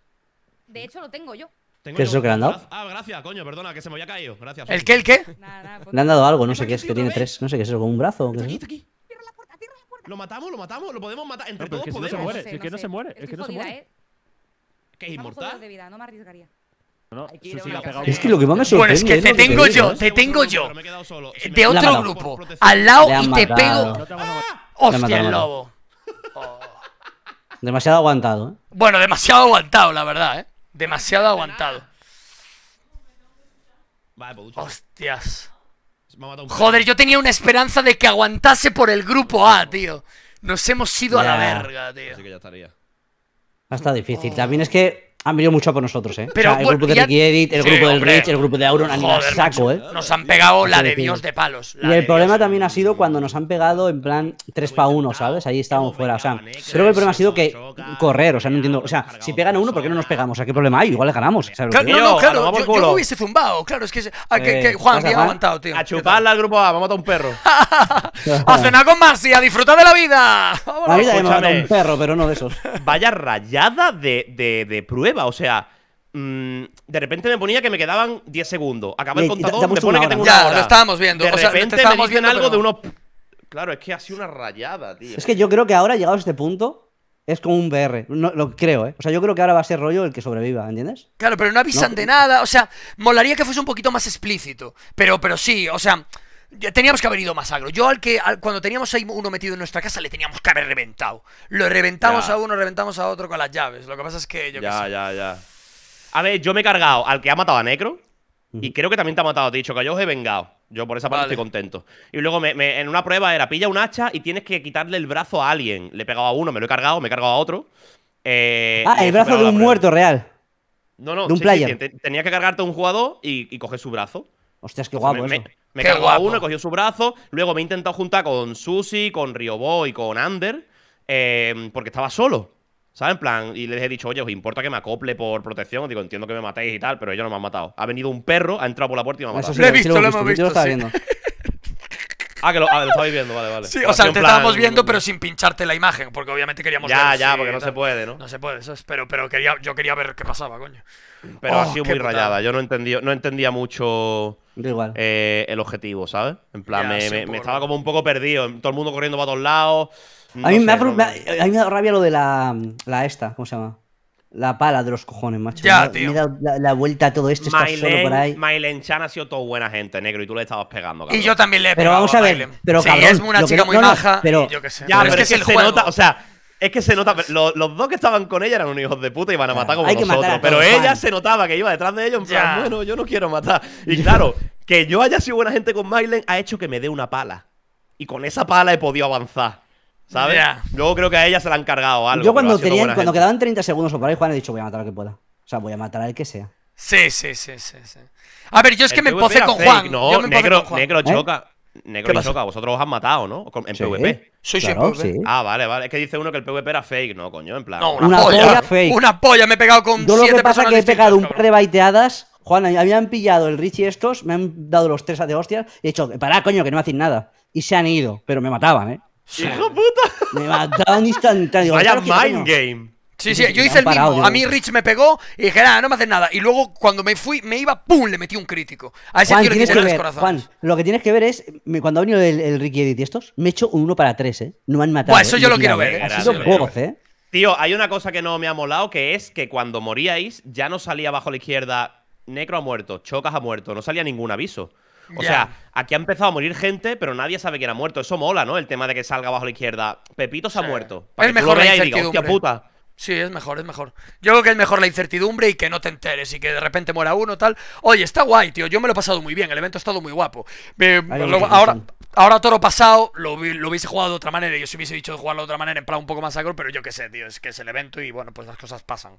[SPEAKER 1] De hecho, lo tengo yo.
[SPEAKER 7] ¿Qué es eso que le han dado?
[SPEAKER 8] Ah, gracias, coño, perdona, que se me había caído. Gracias. ¿El qué, el qué?
[SPEAKER 7] le han dado algo, no sé qué es, que tiene tres. No sé qué es eso, como un brazo.
[SPEAKER 8] Lo matamos, lo matamos, lo podemos matar. Entre todos podemos. es que no se muere, es que no se muere. ¿Eh? es inmortal?
[SPEAKER 7] no me arriesgaría. No,
[SPEAKER 1] Es que lo que más me sorprende. Bueno, es que te ¿eh? tengo yo, te tengo yo. De otro grupo,
[SPEAKER 4] al lado y te pego. Ah, ¡Hostia, el lobo!
[SPEAKER 7] Demasiado aguantado, ¿eh?
[SPEAKER 1] Bueno, demasiado aguantado, la verdad, ¿eh? Demasiado aguantado. Pues, Hostias. Joder, yo tenía una esperanza de que aguantase por el grupo A, tío. Nos hemos ido a la verga, tío. Así que ya
[SPEAKER 8] estaría.
[SPEAKER 7] difícil. También es que han venido mucho a por nosotros, ¿eh? el grupo de Ricky Edit, el grupo del Rich, el grupo de Auron han ido saco, ¿eh? Nos han pegado la de Dios de
[SPEAKER 1] palos. Y el
[SPEAKER 7] problema también ha sido cuando nos han pegado en plan 3 para 1, ¿sabes? Ahí estábamos fuera. O sea, creo que el problema ha sido que correr, o sea, no entiendo. O sea, si pegan a uno, ¿por qué no nos pegamos? O sea, ¿qué problema hay? Igual le ganamos. no, no, claro, yo, yo, hubiese
[SPEAKER 1] zumbado, claro, es que,
[SPEAKER 7] ah, que, eh, que Juan aguantado,
[SPEAKER 1] tío. A chuparla al grupo A, vamos a matar un perro. <laughs> a cenar con Marcia, a disfrutar de la vida. La vida
[SPEAKER 7] un perro, pero no de
[SPEAKER 8] esos. Vaya rayada de prueba o sea... Mm, de repente me ponía que me quedaban 10 segundos. Acaba el contador, me pone que tengo estábamos viendo. De o repente sea, repente me dicen algo de unos... Claro, es que ha sido una rayada, tío. Es que
[SPEAKER 7] yo creo que ahora, llegado a este punto, es como un BR, no, lo creo, ¿eh? O sea, yo creo que ahora va a ser rollo el que sobreviva, ¿entiendes?
[SPEAKER 1] Claro, pero no
[SPEAKER 8] avisan
[SPEAKER 7] de
[SPEAKER 1] nada, o sea, molaría que fuese un poquito más explícito, pero, pero sí, o sea, Teníamos que haber ido más agro. Yo al que cuando teníamos ahí uno metido en nuestra casa le teníamos que haber reventado. Lo reventamos a uno, reventamos a otro con las llaves. Lo que pasa es que yo Ya,
[SPEAKER 8] ya, ya. A ver, yo me he cargado al que ha matado a Necro. Y creo que también te ha matado, te he dicho que yo os he vengado. Yo por esa parte estoy contento. Y luego en una prueba era pilla un hacha y tienes que quitarle el brazo a alguien. Le he pegado a uno, me lo he cargado, me he cargado a
[SPEAKER 7] otro. Eh, ah, el brazo de un muerto real.
[SPEAKER 8] No, no, de un player. que cargarte a un jugador y, coger su brazo. Hostia, es que guapo eso. Me cagó a uno, cogió su brazo. Luego me he intentado juntar con Susi, con Riobo y con Ander. Em, porque estaba solo. ¿Sabes? En plan, y les he dicho, oye, ¿os importa que me acople por protección? Digo, entiendo que me matéis y tal, pero ellos no me han matado. Ha venido un perro, ha entrado por la puerta y me ha matado. lo he visto, lo hemos visto. lo viendo. Ah, que ah, lo, estabais viendo, vale, vale. Sí, pues o sea, te estábamos viendo, pero sin pincharte la imagen,
[SPEAKER 1] porque obviamente queríamos ya, Ya, porque no se puede, ¿no? No se puede, eso es. Pero, quería, yo quería ver qué pasaba, coño. Pero ha oh, sido muy rayada.
[SPEAKER 8] Yo no entendí no entendía mucho Igual. Eh, el objetivo, ¿sabes? En plan, me, estaba como un poco perdido. Todo el mundo corriendo para todos lados. a, mí me ha,
[SPEAKER 7] dado rabia lo de la, la esta, ¿cómo se llama? La pala de los cojones, macho. Ya, tío. Me he dado la, vuelta todo esto. está solo por ahí.
[SPEAKER 8] Mylen Chan ha sido toda buena gente, negro, y tú le estabas pegando. Cabrón. Y yo también le he pegado. Pero vamos a, ver. Pero, sí, cabrón, es una chica muy baja. pero, Ya, pero, es que, se, nota, o sea, es que se nota, los, dos que estaban con ella eran unos hijos de puta y iban a matar como Hay nosotros. pero ella se notaba que iba detrás de ellos en plan, bueno, yo no quiero matar. Y claro, que yo haya sido buena gente con Mylen ha hecho que me dé una pala. Y con esa pala he podido avanzar. ¿Sabes? Yo creo que a ella se la han cargado algo. Yo cuando, cuando
[SPEAKER 7] quedaban 30 segundos o por ahí, Juan, he dicho, voy a matar al que pueda. O sea, voy a matar al que sea.
[SPEAKER 1] Sí, sí, sí, sí. sí.
[SPEAKER 7] A ver, yo es que me empoce con, Juan. No, negro, ¿Eh? choca. Negro y Soca,
[SPEAKER 8] vosotros os has matado, ¿no? En PvP. Soy sí, Ah, vale, vale. Es que dice uno que el PvP era fake, ¿no, coño? En plan. No, una, polla, fake. Una polla, me he pegado con. Yo lo que pasa es
[SPEAKER 7] que he pegado un par de baiteadas. Juan, habían pillado el Richie estos, me han dado los tres de hostias y he dicho, pará, coño, que no me hacen nada. Y se han ido, pero me mataban, ¿eh? ¡Hijo puta! Me mataban instantáneo. Vaya mind game.
[SPEAKER 1] Sí, sí, yo hice el mismo. A mí Rich me pegó y dije, nada, ah, no me haces nada. Y luego cuando me fui, me iba, ¡pum! Le metí un crítico. A ese Juan,
[SPEAKER 7] lo que tienes que ver es, cuando ha venido el, Ricky Edit y estos, me he hecho un uno para tres, ¿eh? No me han matado. eso ¿eh? yo lo quiero ver. ¿eh? ¿eh? Ha sido ¿eh?
[SPEAKER 8] Tío, hay una cosa que no me ha molado, que es que cuando moríais, ya no salía bajo la izquierda, Necro ha muerto, Chocas ha muerto, no salía ningún aviso. O sea, aquí ha empezado a morir gente, pero nadie sabe quién ha muerto. Eso mola, ¿no? El tema de que salga bajo la izquierda. Pepito se ha muerto. es mejor tú lo y puta.
[SPEAKER 1] Sí, es mejor, es mejor. Yo creo que es mejor la incertidumbre y que no te enteres y que de repente muera uno, tal. Oye, está guay, tío. Yo me lo he pasado muy bien. El evento ha estado muy guapo. ahora, ahora todo lo pasado lo, hubiese jugado de otra manera. Yo si hubiese dicho jugarlo de otra manera, en plan un poco más agro, pero yo qué sé, tío. Es que es el evento y bueno, pues las cosas pasan.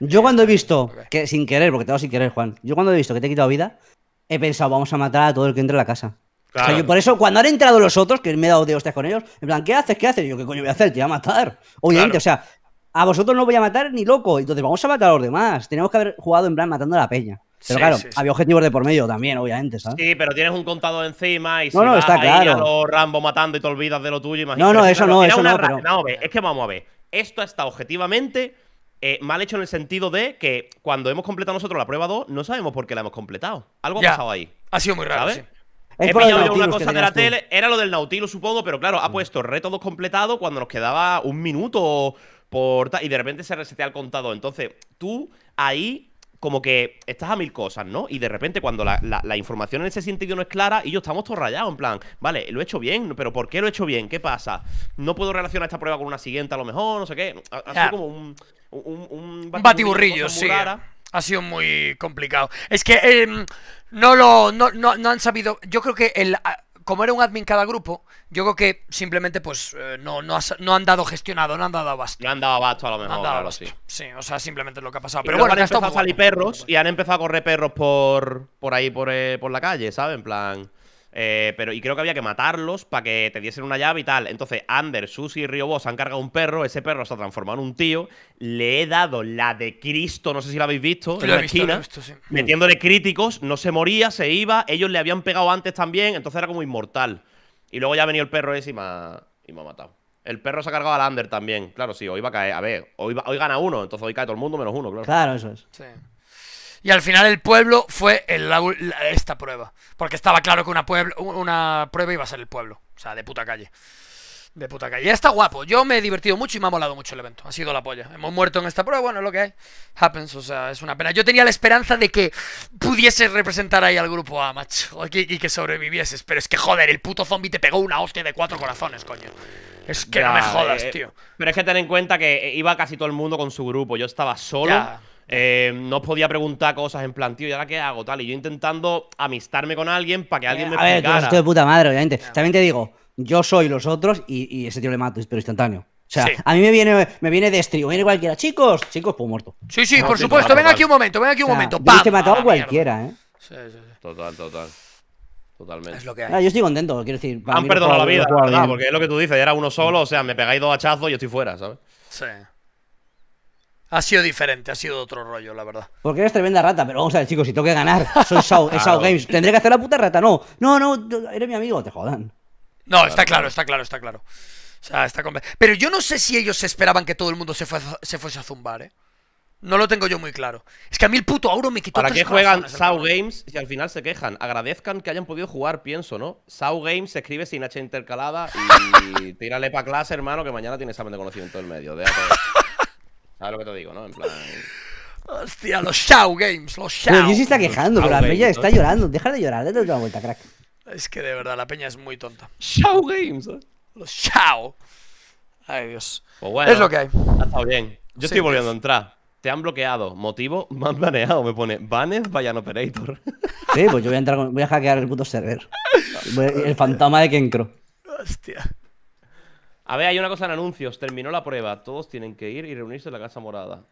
[SPEAKER 7] Yo cuando he eh, visto, que sin querer, porque te hago sin querer, Juan. Yo cuando he visto que te he quitado vida, he pensado, vamos a matar a todo el que entre a la casa. Claro. por eso, cuando han entrado los otros, que me he dado de hostias con ellos, en plan, ¿qué haces? ¿Qué haces? yo, ¿qué coño voy a hacer? Te voy a matar. Obviamente, o sea, a vosotros no voy a matar ni loco. Entonces vamos a matar a los demás. Tenemos que haber jugado en plan matando a la peña. Pero claro, había objetivos de por medio también, obviamente, ¿sabes?
[SPEAKER 8] Sí, pero tienes un contador encima y si Rambo matando y te olvidas de lo tuyo, imagínate. No, no, eso no, eso no, no, Es que vamos a ver, esto está objetivamente eh, mal hecho en el sentido de que cuando hemos completado nosotros la prueba 2, no sabemos por qué la hemos completado. Algo ha pasado ahí. Ha sido muy raro, ¿sabes? He pillado yo una cosa de la tele, era lo del Nautilus, supongo, pero claro, ha mm. puesto reto 2 completado cuando nos quedaba un minuto y de repente se resetea el contador. Entonces, tú ahí como que estás a mil cosas, ¿no? Y de repente cuando la, información en ese sentido no es clara y yo estamos todos rayados, en plan, vale, lo he hecho bien, pero ¿por qué lo he hecho bien? ¿Qué pasa? No puedo relacionar esta prueba con una siguiente a lo mejor, no sé qué. Ha, sido como un... Un, batiburrillo, sí. Ha
[SPEAKER 1] sido muy complicado. Es que em, no lo... no han sabido... Yo creo que el como era un admin cada grupo, yo creo que simplemente pues eh, no, no, han dado gestionado, no han dado abasto. No han dado abasto a lo mejor. sí. sí, o sea, simplemente es lo que ha pasado. Pero bueno, han empezado a salir perros
[SPEAKER 8] y han empezado a correr perros por, por ahí, por, eh, por la calle, ¿sabes? En plan... Eh, pero, y creo que había que matarlos para que te diesen una llave y tal. Entonces, Ander, Susi y Río han cargado un perro. Ese perro se ha transformado en un tío. Le he dado la de Cristo, no sé si la habéis visto, en la esquina, metiéndole críticos. No se moría, se iba. Ellos le habían pegado antes también. Entonces era como inmortal. Y luego ya ha venido el perro ese y me ha, matado. El perro se ha cargado al Ander también. Claro, sí, hoy va a caer. A ver, hoy, gana uno, entonces hoy cae todo el mundo menos uno, claro. Claro, eso
[SPEAKER 1] es. Y al final el pueblo fue esta prueba. Porque estaba claro que una, prueba iba a ser el pueblo. O sea, de puta calle. De puta calle. Y está guapo. Yo me he divertido mucho y me ha molado mucho el evento. Ha sido la polla. Hemos muerto en esta prueba. Bueno, es lo que hay. Happens. O sea, es una pena. Yo tenía la esperanza de que pudieses representar ahí al grupo A, macho. Y, que sobrevivieses. Pero es que, joder, el puto zombie te pegó una hostia de cuatro corazones, coño. Es que no me jodas, eh, tío. Pero es que ten en cuenta que eh, iba
[SPEAKER 8] casi todo el mundo con su grupo. Yo estaba solo. Eh, no os podía preguntar cosas en plan, tío, ¿y ahora qué hago? Tal, y yo intentando amistarme con alguien para que alguien me pueda. cara. A ver, tú de
[SPEAKER 7] puta madre, obviamente. También te digo, yo soy los otros y, y ese tío le mato, pero instantáneo. O sea, a mí me viene, me viene de estribo, viene cualquiera. Chicos, chicos, pues muerto. Sí, sí, por supuesto. «Venga ven aquí un momento, ven aquí un momento. ¡Pam! Te matado ah, a cualquiera, ¿eh?
[SPEAKER 8] Sí, sí, sí. Total, total. Totalmente. Es lo que hay. yo estoy contento, quiero
[SPEAKER 7] decir. Han perdonado la vida, la verdad, porque es
[SPEAKER 8] lo que tú dices. Era uno solo, o sea, me pegáis dos hachazos y yo estoy fuera, ¿sabes? Sí.
[SPEAKER 1] Ha sido diferente, ha sido otro rollo, la verdad.
[SPEAKER 7] Porque eres tremenda rata, pero vamos a ver, chicos, si tengo que ganar, soy Sao, Games. Tendré que hacer la puta rata, no. No, no, eres mi amigo, te jodan.
[SPEAKER 1] No, está claro, está claro, está claro. O sea, está Pero yo no sé si ellos esperaban que todo el mundo se, fuese a zumbar, ¿eh? No lo tengo yo muy claro. Es que a mí el puto Auro me quitó ¿Para qué juegan Sao
[SPEAKER 8] Games y al final se quejan? Agradezcan que hayan podido jugar, pienso, ¿no? Sao Games se escribe sin H intercalada y tírale para clase, hermano, que mañana tiene examen de conocimiento del medio. Déjate.
[SPEAKER 1] ¿Sabes lo que te digo, no? En plan. Hostia, los Shao Games, los Shao.
[SPEAKER 4] Pero yo se está quejando, pero la peña está llorando.
[SPEAKER 7] Deja de llorar, date una vuelta, crack.
[SPEAKER 1] Es que de verdad, la peña es muy tonta. Shao Games, ¿eh? Los Shao. Ay, Dios. Pues bueno, es lo que hay. Ha estado bien.
[SPEAKER 8] Yo estoy volviendo a entrar. Te han bloqueado. Motivo, me han baneado. Me pone Banes Vayan
[SPEAKER 7] Operator. Sí, pues yo voy a entrar Voy a hackear el puto server. El fantasma de Kencro
[SPEAKER 1] Hostia.
[SPEAKER 8] A ver, hay una cosa en anuncios. Terminó la prueba. Todos tienen que ir y reunirse en la Casa Morada.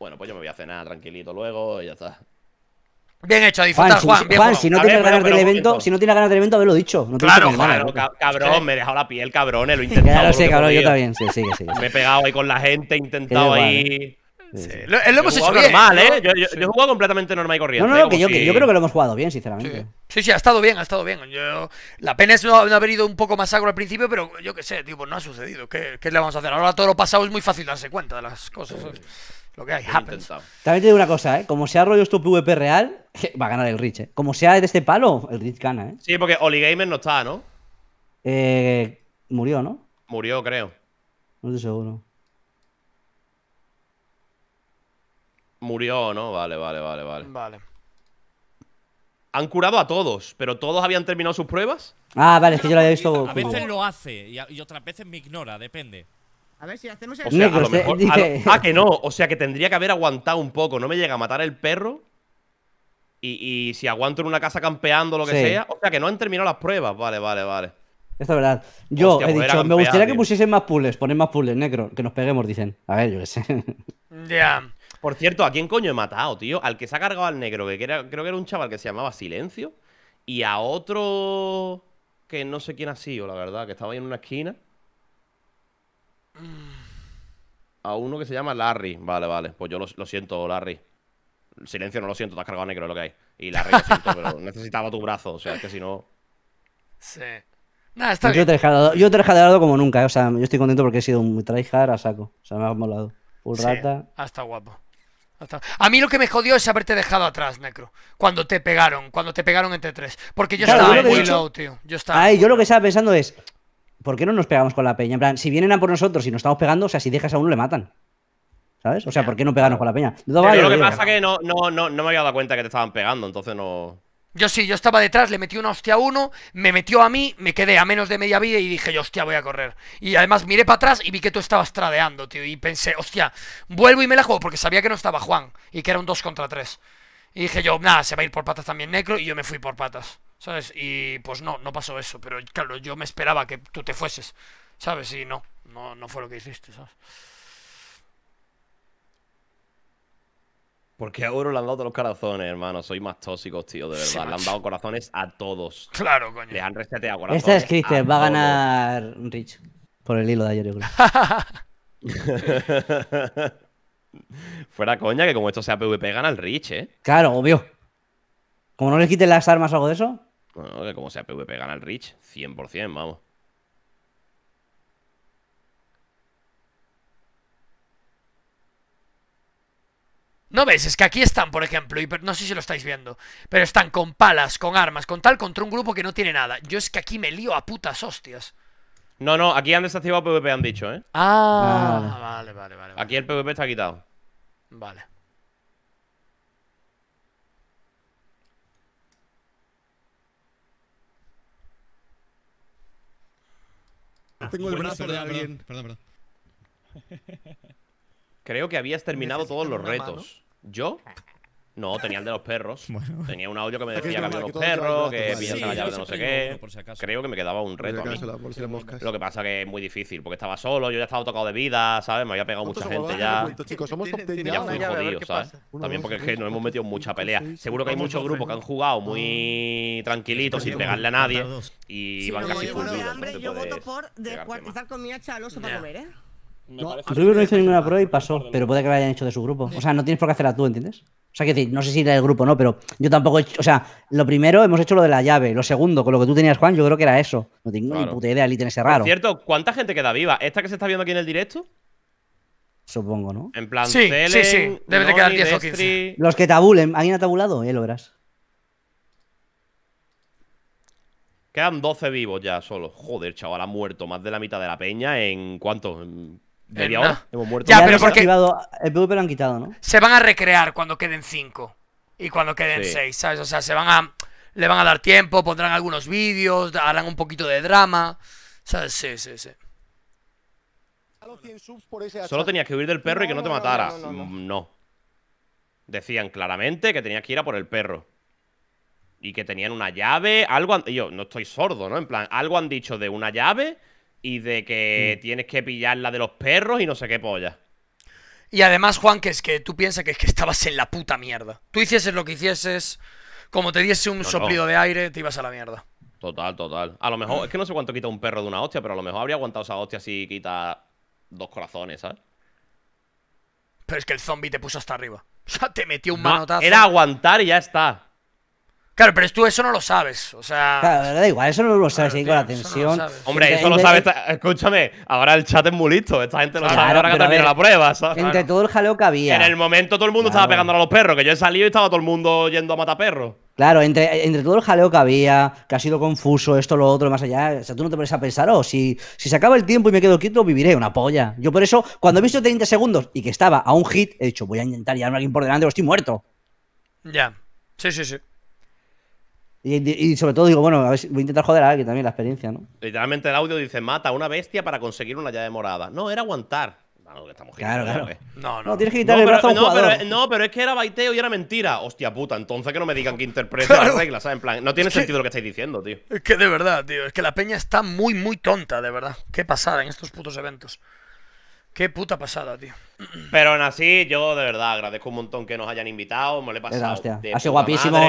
[SPEAKER 8] Bueno, pues yo me voy a cenar tranquilito luego y ya está.
[SPEAKER 7] Bien hecho, disfrutar, Juan. Juan, si no tienes ganas del evento, si no tiene ganas del evento, haberlo dicho. No claro, ¿eh?
[SPEAKER 8] cabrón, me he dejado la piel, cabrón, eh, lo he <laughs> intentado. sí, cabrón, yo también,
[SPEAKER 7] sí, sí, Me he
[SPEAKER 8] pegado ahí con la gente, he intentado ahí. ¿eh? Lo, hemos hecho bien,
[SPEAKER 1] Yo, he jugado completamente normal y
[SPEAKER 8] corriendo. ¿eh? yo, creo
[SPEAKER 7] que lo hemos jugado bien, sinceramente.
[SPEAKER 1] Sí, sí, ha estado bien, ha estado bien. la pena es no, haber ido un poco más agro al principio, pero yo qué sé, pues no ha sucedido. ¿Qué, le vamos a hacer? Ahora todo lo pasado es muy fácil darse cuenta de las cosas. Lo que hay, También
[SPEAKER 7] te digo una cosa, ¿eh? Como sea rollo esto PvP real, <laughs> va a ganar el Rich, ¿eh? Como sea de este palo, el Rich gana, ¿eh?
[SPEAKER 1] Sí, porque
[SPEAKER 8] Oligamer no está, ¿no?
[SPEAKER 7] Eh, murió, ¿no?
[SPEAKER 8] Murió, creo.
[SPEAKER 7] No estoy seguro.
[SPEAKER 8] Murió, ¿no? Vale, vale, vale, vale. Vale. Han curado a todos, pero todos habían terminado sus pruebas.
[SPEAKER 7] Ah, vale, es que yo lo había visto. A veces
[SPEAKER 2] lo hace y, otras veces me ignora, depende. A ver si hacemos el.
[SPEAKER 8] O ah, que no. O sea, que tendría que haber aguantado un poco. No me llega a matar el perro. Y, si aguanto en una casa campeando, lo que sea. O sea, que no han terminado las pruebas. Vale, vale, vale.
[SPEAKER 7] Esto es verdad. Yo he pues dicho, me gustaría que pusiesen más puzzles, poner más puzzles, negro, que nos peguemos, dicen. A ver, yo qué sé.
[SPEAKER 8] Ya. Por cierto, ¿a quién coño he matado, tío? Al que se ha cargado al negro, que creo que era un chaval que se llamaba Silencio. Y a otro que no sé quién ha sido, la verdad, que estaba ahí en una esquina. A uno que se llama Larry. Vale, vale. Pues yo lo, siento, Larry. Silencio, no lo siento, te has cargado al negro, lo que hay. Y Larry lo siento, pero <laughs> necesitaba tu brazo. O sea, es que si no.
[SPEAKER 1] Sí. yo, Te he dejado, yo
[SPEAKER 7] he como nunca, eh. o sea, yo estoy contento porque he sido muy tryhard a saco. O sea, me ha molado. Full sí, rata.
[SPEAKER 1] Hasta guapo. A mí lo que me jodió es haberte dejado atrás, Necro. Cuando te pegaron, cuando te pegaron entre tres. Porque yo estaba muy low, tío.
[SPEAKER 7] Yo lo que estaba pensando es. ¿Por qué no nos pegamos con la peña? En plan, si vienen a por nosotros y nos estamos pegando, o sea, si dejas a uno le matan. ¿Sabes? O sea, ¿por qué no pegarnos con la peña? lo que pasa
[SPEAKER 8] es que no, no, no me había dado cuenta que te estaban pegando, entonces no.
[SPEAKER 1] Yo sí, yo estaba detrás, le metí una hostia a uno, me metió a mí, me quedé a menos de media vida y dije, yo, hostia, voy a correr. Y además miré para atrás y vi que tú estabas tradeando, tío. Y pensé, hostia, vuelvo y me la juego porque sabía que no estaba Juan y que era un 2 contra 3. Y dije yo, nada, se va a ir por patas también Necro y yo me fui por patas, ¿sabes? Y pues no, no pasó eso, pero claro, yo me esperaba que tú te fueses, ¿sabes? Y no, no, no fue lo que hiciste, ¿sabes?
[SPEAKER 8] Porque a Oro le han dado todos los corazones, hermano. Soy más tóxicos, tío, de verdad. le han dado corazones a todos. Claro, coño. Le han reseteado este corazones. Esta es Christian, va a
[SPEAKER 7] ganar Rich. Por el hilo de ayer, yo
[SPEAKER 8] creo. <laughs> Fuera coña, que como esto sea PvP, gana el Rich, ¿eh?
[SPEAKER 7] Claro, obvio. Como no le quiten las armas o algo de eso.
[SPEAKER 8] Bueno, que como sea PvP, gana el Rich. 100%, vamos.
[SPEAKER 1] ¿No ves? Es que aquí están, por ejemplo, y no sé si lo estáis viendo, pero están con palas, con armas, con tal, contra un grupo que no tiene nada. Yo es que aquí me lío a putas hostias.
[SPEAKER 8] No, no, aquí han desactivado PvP, han dicho, ¿eh?
[SPEAKER 4] Ah, ah. Vale, vale, vale,
[SPEAKER 8] Aquí el PvP está quitado.
[SPEAKER 1] Vale.
[SPEAKER 4] Tengo el brazo de alguien.
[SPEAKER 8] Perdón, perdón. Creo que habías terminado todos los retos. Yo no, tenía el de los perros. <laughs> Tenía un audio que me decía que había los perros, que pillas la llave de no sé qué. Creo que me quedaba un reto. A Lo que pasa que es muy difícil, porque estaba solo, yo ya estaba tocado de vida, ¿sabes? Me había pegado mucha gente ya.
[SPEAKER 6] Chicos, ya fui jodido, ¿sabes? También porque es que
[SPEAKER 8] nos hemos metido en mucha pelea. Seguro que hay muchos grupos que han jugado muy tranquilitos, sin pegarle a nadie.
[SPEAKER 2] Y van casi fundidos. Yo voto pues,
[SPEAKER 4] por estar para comer, ¿eh?
[SPEAKER 7] no, hizo ninguna prueba y pasó, pero puede que la hayan hecho de su grupo. O sea, no tienes por qué hacerla tú, ¿entiendes? O sea, que decir, no sé si era el grupo o no, pero yo tampoco he hecho, O sea, lo primero hemos hecho lo de la llave. Lo segundo, con lo que tú tenías, Juan, yo creo que era eso. No tengo ni puta idea, ítem ese raro.
[SPEAKER 8] cierto, ¿cuánta gente queda viva? ¿Esta que se está viendo aquí en el directo?
[SPEAKER 7] Supongo, ¿no?
[SPEAKER 8] En plan, sí, sí, sí. Debe de quedar 10 o 15. Los
[SPEAKER 7] que tabulen, ¿alguien ha tabulado? Eh, lo verás.
[SPEAKER 8] Quedan 12 vivos ya solo. Joder, chaval, ha muerto más de la mitad de la peña en. ¿Cuánto?
[SPEAKER 7] Media eh, hora. Hemos muerto. Ya, pero porque. el PvP lo han quitado, ¿no? Se
[SPEAKER 1] van a recrear cuando queden cinco. Y cuando queden seis, ¿sabes? O sea, se van a. Le van a dar tiempo, pondrán algunos vídeos, harán un poquito de drama. ¿Sabes? Sí, sí, sí.
[SPEAKER 6] Solo tenías que huir del perro y que no, te matara. Mm,
[SPEAKER 8] no. Decían claramente que tenías que ir a por el perro y que tenían una llave, algo... Yo no estoy sordo, ¿no? En plan, algo han dicho de una llave y de que mm. tienes que pillar la de los perros y no sé qué polla.
[SPEAKER 1] Y además, Juan, que es que tú piensas que es que estabas en la puta mierda. Tú hicieses lo que hicieses, como te diese un soplido de aire, te ibas a la mierda.
[SPEAKER 8] Total, total. A lo mejor, es que no sé cuánto quita un perro de una hostia, pero a lo mejor habría aguantado esa hostia si quita dos corazones, ¿sabes?
[SPEAKER 1] Pero es que el zombie te puso hasta arriba. <laughs> O sea, te metió un manotazo. Era aguantar y ya está. Claro, pero tú eso no lo sabes, o sea... Claro,
[SPEAKER 8] da
[SPEAKER 7] igual, eso no lo sabes, ahí con la tensión... Hombre, eso lo sabes, escúchame, ahora el chat es muy listo, esta gente lo sabe ahora que termina la prueba, ¿sabes? Entre todo el jaleo que había... En el
[SPEAKER 8] momento todo el mundo estaba pegando a los perros, que yo he salido y estaba todo el mundo yendo a matar perros.
[SPEAKER 7] Claro, entre, todo el jaleo que había, que ha sido confuso, esto, lo otro, más allá, o sea, tú no te pones a pensar, oh, si, si se acaba el tiempo y me quedo quieto, viviré una polla. Yo por eso, cuando he visto 30 segundos y que estaba a un hit, he dicho, voy a intentar llevarme a alguien por delante o estoy muerto.
[SPEAKER 1] Ya, sí, sí, sí.
[SPEAKER 7] Y, sobre todo digo, bueno, voy a intentar joder a alguien también la experiencia, ¿no?
[SPEAKER 8] Literalmente el audio dice, mata a una bestia para conseguir una llave morada. No, era aguantar.
[SPEAKER 7] claro, claro. ¿eh?
[SPEAKER 8] No, no, no. tienes que el brazo pero, a no, no, pero, es que era baiteo y era mentira. Hostia puta, entonces que no me digan que interpreto las reglas, ¿sabes? En plan, no tiene sentido lo que estáis diciendo, tío.
[SPEAKER 7] Es que
[SPEAKER 1] de verdad, tío, es que la peña está muy, muy tonta, de verdad. Qué pasada en estos putos eventos. Qué puta pasada, tío.
[SPEAKER 8] Pero aún así, yo de verdad agradezco un montón que nos hayan invitado. Me lo he pasado. ha sido guapísimo.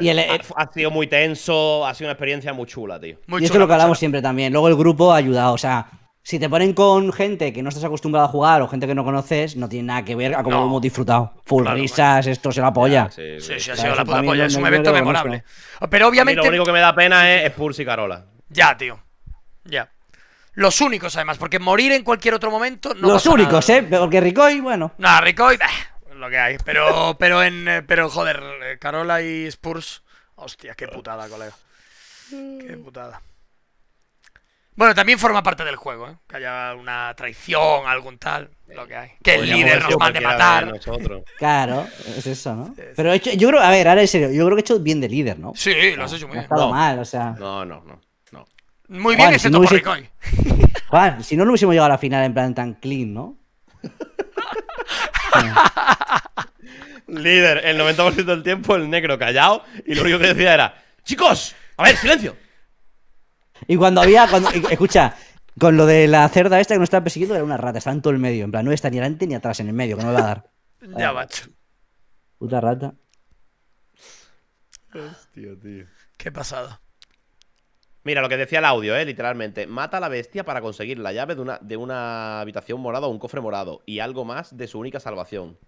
[SPEAKER 8] Y Ha, sido muy tenso. Ha sido una experiencia muy chula, tío. y esto
[SPEAKER 7] es lo que hablamos siempre también. Luego el grupo ha ayudado. O sea, si te ponen con gente que no estás acostumbrado a jugar o gente que no conoces, no tiene nada que ver a cómo hemos disfrutado. Full risas, esto se la
[SPEAKER 3] polla. sí, sí, ha sido la puta polla. Es un evento memorable. Pero obviamente. Lo único
[SPEAKER 1] que me da pena es Spurs y Carola. Ya, tío. Ya. Los únicos, además, porque morir en cualquier otro momento no Los únicos,
[SPEAKER 7] ¿eh? Porque Ricoy, bueno.
[SPEAKER 1] No, Ricoy, bah, lo que hay. Pero, <laughs> pero en. Eh, pero, joder, eh, Carola y Spurs. Hostia, qué putada, colega. Qué putada. Bueno, también forma parte del juego, ¿eh? Que haya una traición, algún tal, lo que hay. Que el
[SPEAKER 7] líder nos mande matar. <laughs> Claro, es eso, ¿no? Pero hecho, yo creo, a ver, ahora en serio, yo creo que he hecho bien de líder, ¿no? Sí,
[SPEAKER 1] lo has hecho
[SPEAKER 8] muy bien. No, mal,
[SPEAKER 7] o sea.
[SPEAKER 1] No,
[SPEAKER 8] no, no. Muy bien, ese topo, si no
[SPEAKER 7] <laughs> si no, lo hubiésemos llegado a la final en plan tan clean, ¿no? <laughs>
[SPEAKER 8] Líder, el 90% del tiempo el negro callado y lo único que decía era, chicos, a ver, silencio.
[SPEAKER 7] Y cuando había, escucha, con lo de la cerda esta que nos estaba persiguiendo era una rata, estaba en todo el medio, en plan, no está ni adelante ni atrás, en el medio, que no va a dar.
[SPEAKER 1] <laughs> ya, macho. Puta rata. Hostia, tío. Qué pasado
[SPEAKER 8] Mira, lo que decía el audio, ¿eh? literalmente. Mata a la bestia para conseguir la llave de una, de una habitación morada o un cofre morado. Y algo más de su única salvación.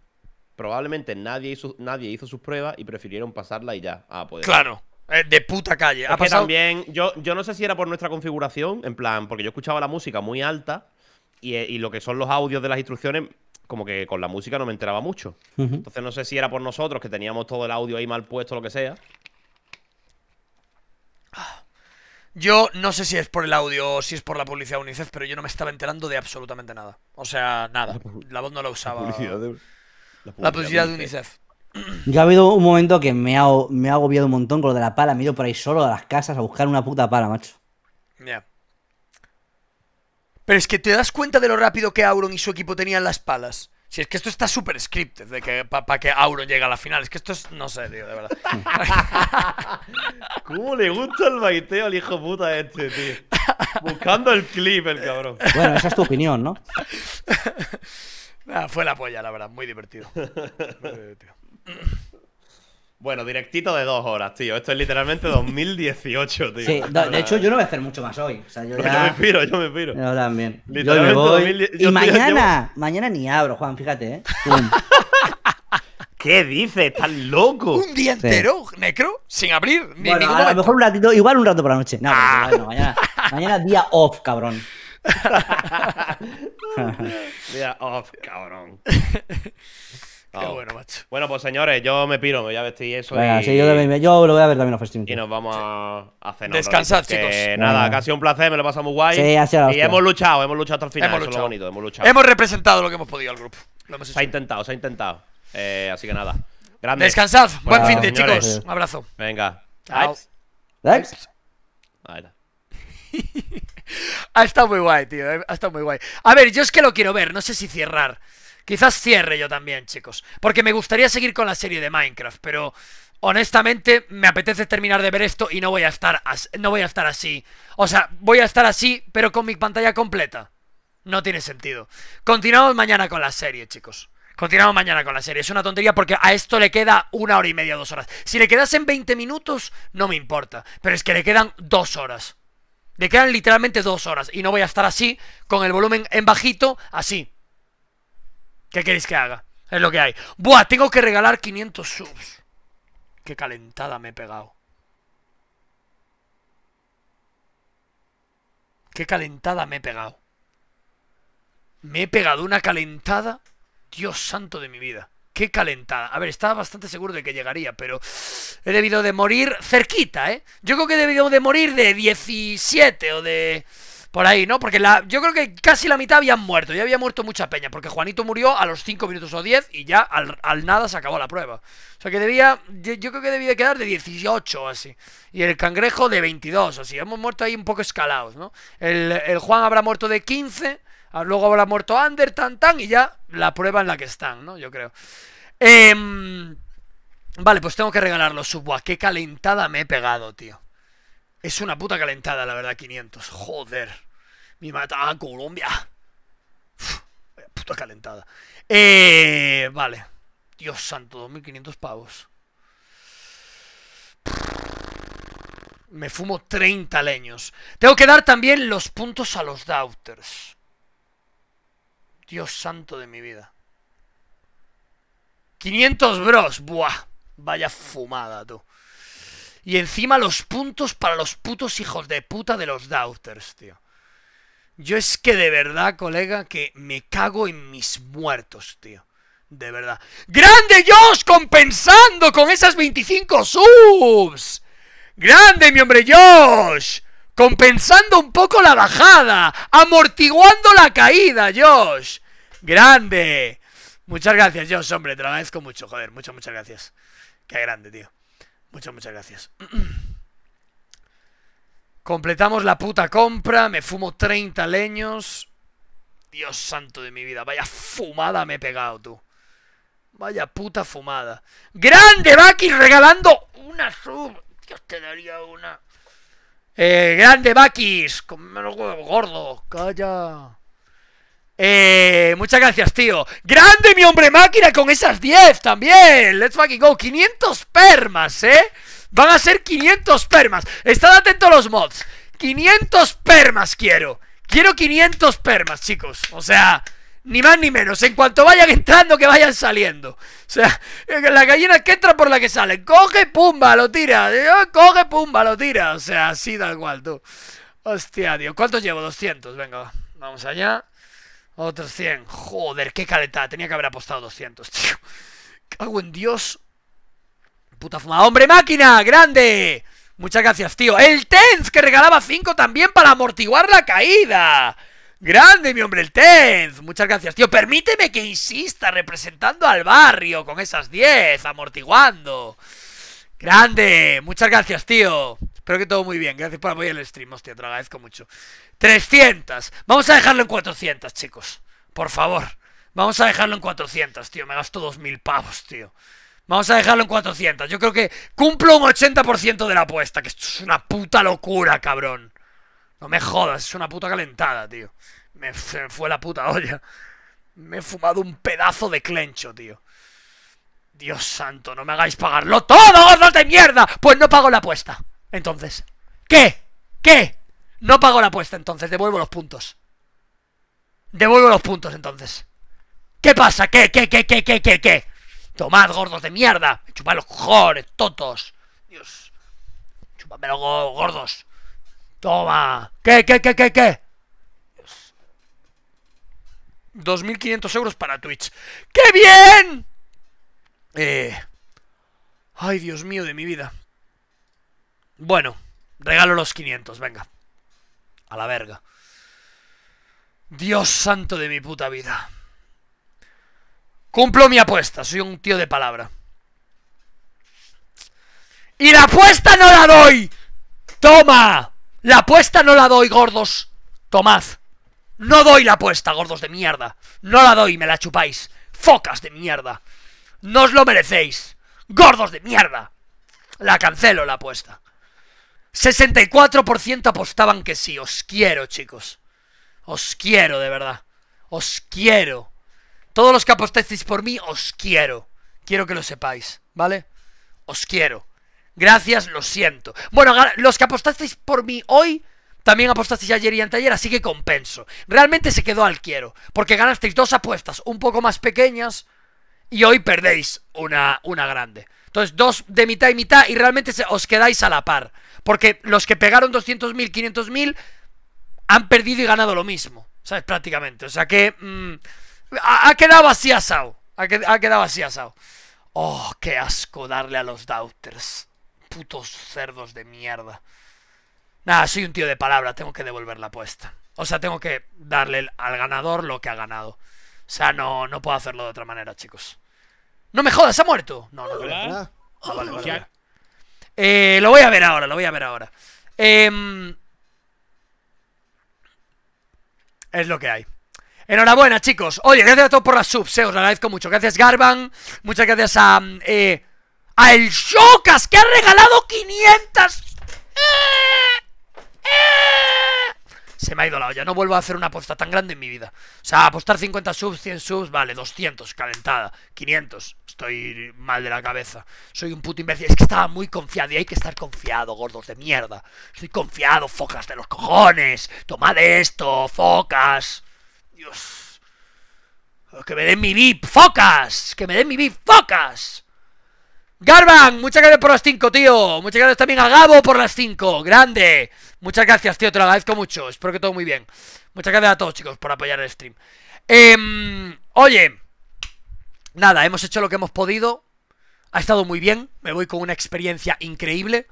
[SPEAKER 8] Probablemente nadie hizo, nadie hizo sus pruebas y prefirieron pasarla y ya. Ah, pues. Claro.
[SPEAKER 1] De puta calle. también,
[SPEAKER 8] yo, yo no sé si era por nuestra configuración, en plan, porque yo escuchaba la música muy alta y, eh, lo que son los audios de las instrucciones, como que con la música no me enteraba mucho. Entonces no sé si era por nosotros,
[SPEAKER 1] que teníamos todo el audio ahí mal puesto, lo que sea. Ah. Yo no sé si es por el audio o si es por la publicidad de UNICEF, pero yo no me estaba enterando de absolutamente nada. O sea, nada. La voz no la usaba. La publicidad de, UNICEF.
[SPEAKER 7] Ya Yo ha habido un momento que me ha, me agobiado un montón con lo de la pala. Me he ido por ahí solo a las casas a buscar una puta pala, macho.
[SPEAKER 1] Ya. Pero es que te das cuenta de lo rápido que Auron y su equipo tenían las palas. Si es que esto está súper script, de que para que Auro llegue a la final. Es que esto es. No sé, tío, de verdad.
[SPEAKER 7] <laughs>
[SPEAKER 1] ¿Cómo le gusta el baiteo al hijo puta este, tío? Buscando el clip, el cabrón.
[SPEAKER 8] Bueno, esa es
[SPEAKER 7] tu opinión, ¿no? <laughs>
[SPEAKER 1] Ah, fue la polla, la verdad. Muy divertido.
[SPEAKER 8] Bueno, directito de dos horas, tío. Esto es literalmente 2018, <laughs> tío. Sí, de hecho
[SPEAKER 7] yo no voy a hacer mucho más hoy. yo, me piro, yo me piro. Yo también. Literalmente yo me Y mañana, mañana ni abro, Juan, fíjate, ¿eh? <laughs> ¿Qué dices? ¿Estás loco? Un día entero, Necro, sin abrir. bueno, a lo mejor un ratito, igual un rato por la noche. No, ah. mañana, mañana día off, cabrón. <laughs>
[SPEAKER 8] día off, cabrón. Qué bueno, macho. Bueno, pues señores, yo me piro, me voy a vestir eso. yo,
[SPEAKER 7] lo voy a ver también a Festín. Y nos
[SPEAKER 8] vamos a, a, cenar. Descansad, chicos. nada, ha casi un placer, me lo muy guay. Sí, ha sido Y hemos luchado, hemos luchado hasta el final, hemos eso bonito, hemos luchado. Hemos representado lo que hemos podido al grupo. hemos se ha intentado, se ha intentado. Eh, así que nada. Descansad, buen fin de chicos. Un abrazo. Venga. Chao.
[SPEAKER 4] Ahí
[SPEAKER 8] <laughs>
[SPEAKER 1] ha estado muy guay, tío. Eh, ha estado muy guay. A ver, yo es que lo quiero ver, no sé si cerrar. Quizás cierre yo también, chicos. Porque me gustaría seguir con la serie de Minecraft, pero honestamente me apetece terminar de ver esto y no voy a estar no voy a estar así. O sea, voy a estar así, pero con mi pantalla completa. No tiene sentido. Continuamos mañana con la serie, chicos. Continuamos mañana con la serie. Es una tontería porque a esto le queda una hora y media, dos horas. Si le quedasen 20 minutos, no me importa. Pero es que le quedan dos horas. Le quedan literalmente dos horas. Y no voy a estar así, con el volumen en bajito, así. ¿Qué queréis que haga? Es lo que hay. Buah, tengo que regalar 500 subs. Qué calentada me he pegado. Qué calentada me he pegado. Me he pegado una calentada. Dios santo de mi vida. Qué calentada. A ver, estaba bastante seguro de que llegaría, pero he debido de morir cerquita, ¿eh? Yo creo que he debido de morir de 17 o de... Por ahí, ¿no? Porque la, yo creo que casi la mitad habían muerto, ya había muerto mucha peña, porque Juanito murió a los 5 minutos o 10 y ya al, nada se acabó la prueba. O sea que debía, yo creo que debía quedar de 18 así, y el cangrejo de 22 o así, hemos muerto ahí un poco escalados, ¿no? El, Juan habrá muerto de 15, ah, luego habrá muerto Ander, tan tan, y ya la prueba en la que están, ¿no? Yo creo. Em, vale, pues tengo que regalar los subwa, ah, qué calentada me he pegado, tío. Es una puta calentada, la verdad, 500. Joder. Me mata a ah, Colombia. puta calentada. Eh, vale. Dios santo, 2500 pavos. Me fumo 30 leños. Tengo que dar también los puntos a los doubters. Dios santo de mi vida. 500 bros. Buah. Vaya fumada, tú. Y encima los puntos para los putos hijos de puta de los Doubters, tío. Yo es que de verdad, colega, que me cago en mis muertos, tío. De verdad. ¡Grande Josh compensando con esas 25 subs! ¡Grande, mi hombre Josh! Compensando un poco la bajada. Amortiguando la caída, Josh. ¡Grande! Muchas gracias, Josh, hombre. Te lo agradezco mucho, joder. Muchas, muchas gracias. Qué grande, tío. Muchas, muchas gracias. <clears throat> Completamos la puta compra. Me fumo 30 leños. Dios santo de mi vida. Vaya fumada me he pegado, tú. Vaya puta fumada. ¡Grande, Bakis Regalando una sub. Dios te daría una. Eh, grande, Bakis. Con gordo. Calla. Eh, muchas gracias, tío. Grande mi hombre máquina con esas 10 también. Let's fucking go. 500 permas, ¿eh? Van a ser 500 permas. Estad atentos los mods. 500 permas quiero. Quiero 500 permas, chicos. O sea, ni más ni menos. En cuanto vayan entrando, que vayan saliendo. O sea, eh, la gallina que entra por la que sale. Coge, pumba, lo tira. Eh, oh, coge, pumba, lo tira. O sea, así tal cual, tú. Hostia, tío, ¿Cuántos llevo? 200. Venga, vamos allá. Otros 100. Joder, qué caleta. Tenía que haber apostado 200, tío. Cago en Dios. Puta fumada. ¡Hombre máquina! ¡Grande! Muchas gracias, tío. ¡El Tenz! Que regalaba 5 también para amortiguar la caída. ¡Grande, mi hombre, el Tenz! Muchas gracias, tío. Permíteme que insista representando al barrio con esas 10, amortiguando. ¡Grande! Muchas gracias, tío. Espero que todo muy bien. Gracias por apoyar el stream, hostia. Te lo agradezco mucho. 300. Vamos a dejarlo en 400, chicos. Por favor. Vamos a dejarlo en 400, tío. Me gasto 2.000 pavos, tío. Vamos a dejarlo en 400. Yo creo que cumplo un 80% de la apuesta. Que esto es una puta locura, cabrón. No me jodas, es una puta calentada, tío. Me, fue la puta olla. Me he fumado un pedazo de clencho, tío. Dios santo, no me hagáis pagarlo todo, no de mierda. Pues no pago la apuesta. Entonces, ¿qué? ¿Qué? No pago la apuesta entonces, devuelvo los puntos. Devuelvo los puntos entonces. ¿Qué pasa? ¿Qué, qué, qué, qué, qué, qué, qué? Tomad, gordos de mierda. Chupad los cojones, totos. Dios. Chupadme los gordos. Toma. ¿Qué, qué, qué, qué, qué? 2.500 euros para Twitch. ¡Qué bien! Eh... Ay, Dios mío de mi vida. Bueno, regalo los 500, venga. A la verga. Dios santo de mi puta vida. Cumplo mi apuesta, soy un tío de palabra. ¡Y la apuesta no la doy! ¡Toma! La apuesta no la doy, gordos. Tomad. No doy la apuesta, gordos de mierda. No la doy, me la chupáis. Focas de mierda. No os lo merecéis. Gordos de mierda. La cancelo la apuesta. 64% apostaban que sí. Os quiero, chicos. Os quiero, de verdad. Os quiero. Todos los que apostasteis por mí, os quiero. Quiero que lo sepáis, ¿vale? Os quiero. Gracias, lo siento. Bueno, los que apostasteis por mí hoy, también apostasteis ayer y anteayer, así que compenso. Realmente se quedó al quiero, porque ganasteis dos apuestas un poco más pequeñas y hoy perdéis una, una grande. Entonces, dos de mitad y mitad y realmente os quedáis a la par. Porque los que pegaron 200.000, 500.000 han perdido y ganado lo mismo. ¿Sabes? Prácticamente. O sea que... Mm, ha, quedado así asado. Ha, quedado así asado. Oh, qué asco darle a los doubters. Putos cerdos de mierda. Nada, soy un tío de palabra, tengo que devolver la apuesta. O sea, tengo que darle al ganador lo que ha ganado. O sea, no, no puedo hacerlo de otra manera, chicos. No me jodas, ha muerto. No, no, ah, Eh, lo voy a ver ahora, lo voy a ver ahora. Em, es lo que hay. Enhorabuena, chicos. Oye, gracias a todos por las subs, eh, os lo agradezco mucho. Gracias, Garban. Muchas gracias a. Eh, a el Shokas, que ha regalado 500 se me ha ido la olla. No vuelvo a hacer una apuesta tan grande en mi vida. O sea, apostar 50 subs, 100 subs, vale, 200, calentada. 500, estoy mal de la cabeza. Soy un puto imbécil. Es que estaba muy confiado y hay que estar confiado, gordos de mierda. Estoy confiado, focas de los cojones. Tomad esto, focas. Dios. Que me den mi VIP, focas. Que me den mi VIP, focas. Garban, muchas gracias por las 5, tío. Muchas gracias también a Gabo por las 5. Grande. Muchas gracias, tío. Te lo agradezco mucho. Espero que todo muy bien. Muchas gracias a todos, chicos, por apoyar el stream. Eh, oye. Nada, hemos hecho lo que hemos podido. Ha estado muy bien. Me voy con una experiencia increíble.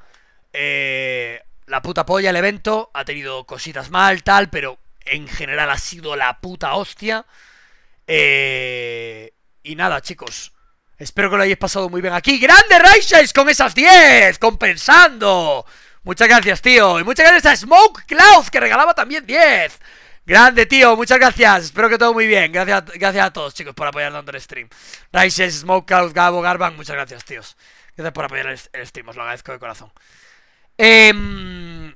[SPEAKER 1] Eh, la puta polla el evento. Ha tenido cositas mal, tal, pero en general ha sido la puta hostia. Eh, y nada, chicos. Espero que lo hayáis pasado muy bien aquí. ¡Grande Raises con esas 10! ¡Compensando! Muchas gracias, tío. Y muchas gracias a Smoke Cloud, que regalaba también 10. Grande, tío, muchas gracias. Espero que todo muy bien. Gracias, gracias a todos, chicos, por apoyar el stream. Rises, Smoke, Cloud, Gabo, Garban, muchas gracias, tíos. Gracias por apoyar el, stream, os lo agradezco de corazón. Em,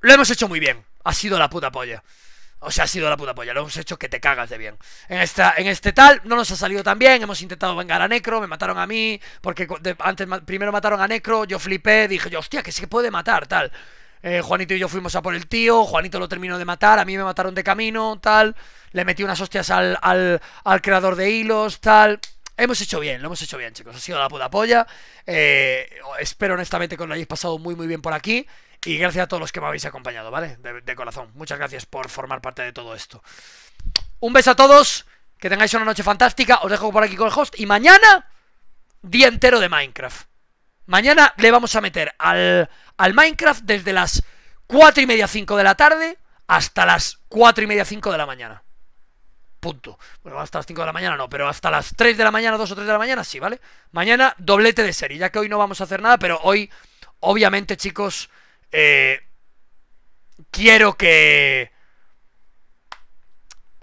[SPEAKER 1] lo hemos hecho muy bien. Ha sido la puta polla. O sea, ha sido la puta polla, lo hemos hecho que te cagas de bien. En, esta, en este tal no nos ha salido tan bien, hemos intentado vengar a Necro, me mataron a mí, porque antes primero mataron a Necro, yo flipé, dije yo, hostia, que se puede matar, tal. Eh, Juanito y yo fuimos a por el tío, Juanito lo terminó de matar, a mí me mataron de camino, tal. Le metí unas hostias al, al, creador de hilos, tal. Hemos hecho bien, lo hemos hecho bien, chicos. Ha sido la puta polla. Eh, espero honestamente que os lo hayáis pasado muy, muy bien por aquí. Y gracias a todos los que me habéis acompañado, ¿vale? De, corazón. Muchas gracias por formar parte de todo esto. Un beso a todos. Que tengáis una noche fantástica. Os dejo por aquí con el host. Y mañana, día entero de Minecraft. Mañana le vamos a meter al, al Minecraft desde las 4 y media, 5 de la tarde hasta las 4 y media, 5 de la mañana. Punto. Bueno, hasta las 5 de la mañana no, pero hasta las 3 de la mañana, 2 o 3 de la mañana, sí, ¿vale? Mañana doblete de serie, ya que hoy no vamos a hacer nada, pero hoy, obviamente, chicos, eh, quiero que...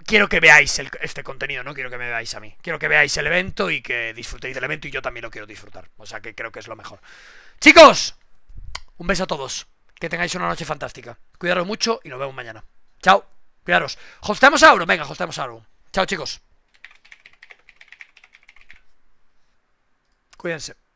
[SPEAKER 1] Quiero que veáis este contenido, no quiero que me veáis a mí. Quiero que veáis el evento y que disfrutéis del evento y yo también lo quiero disfrutar. O sea que creo que es lo mejor. Chicos, un beso a todos. Que tengáis una noche fantástica. Cuidaros mucho y nos vemos mañana. Chao. Cuidaros. Hostemos auro Venga, hostemos a Chao, chicos. Cuídense.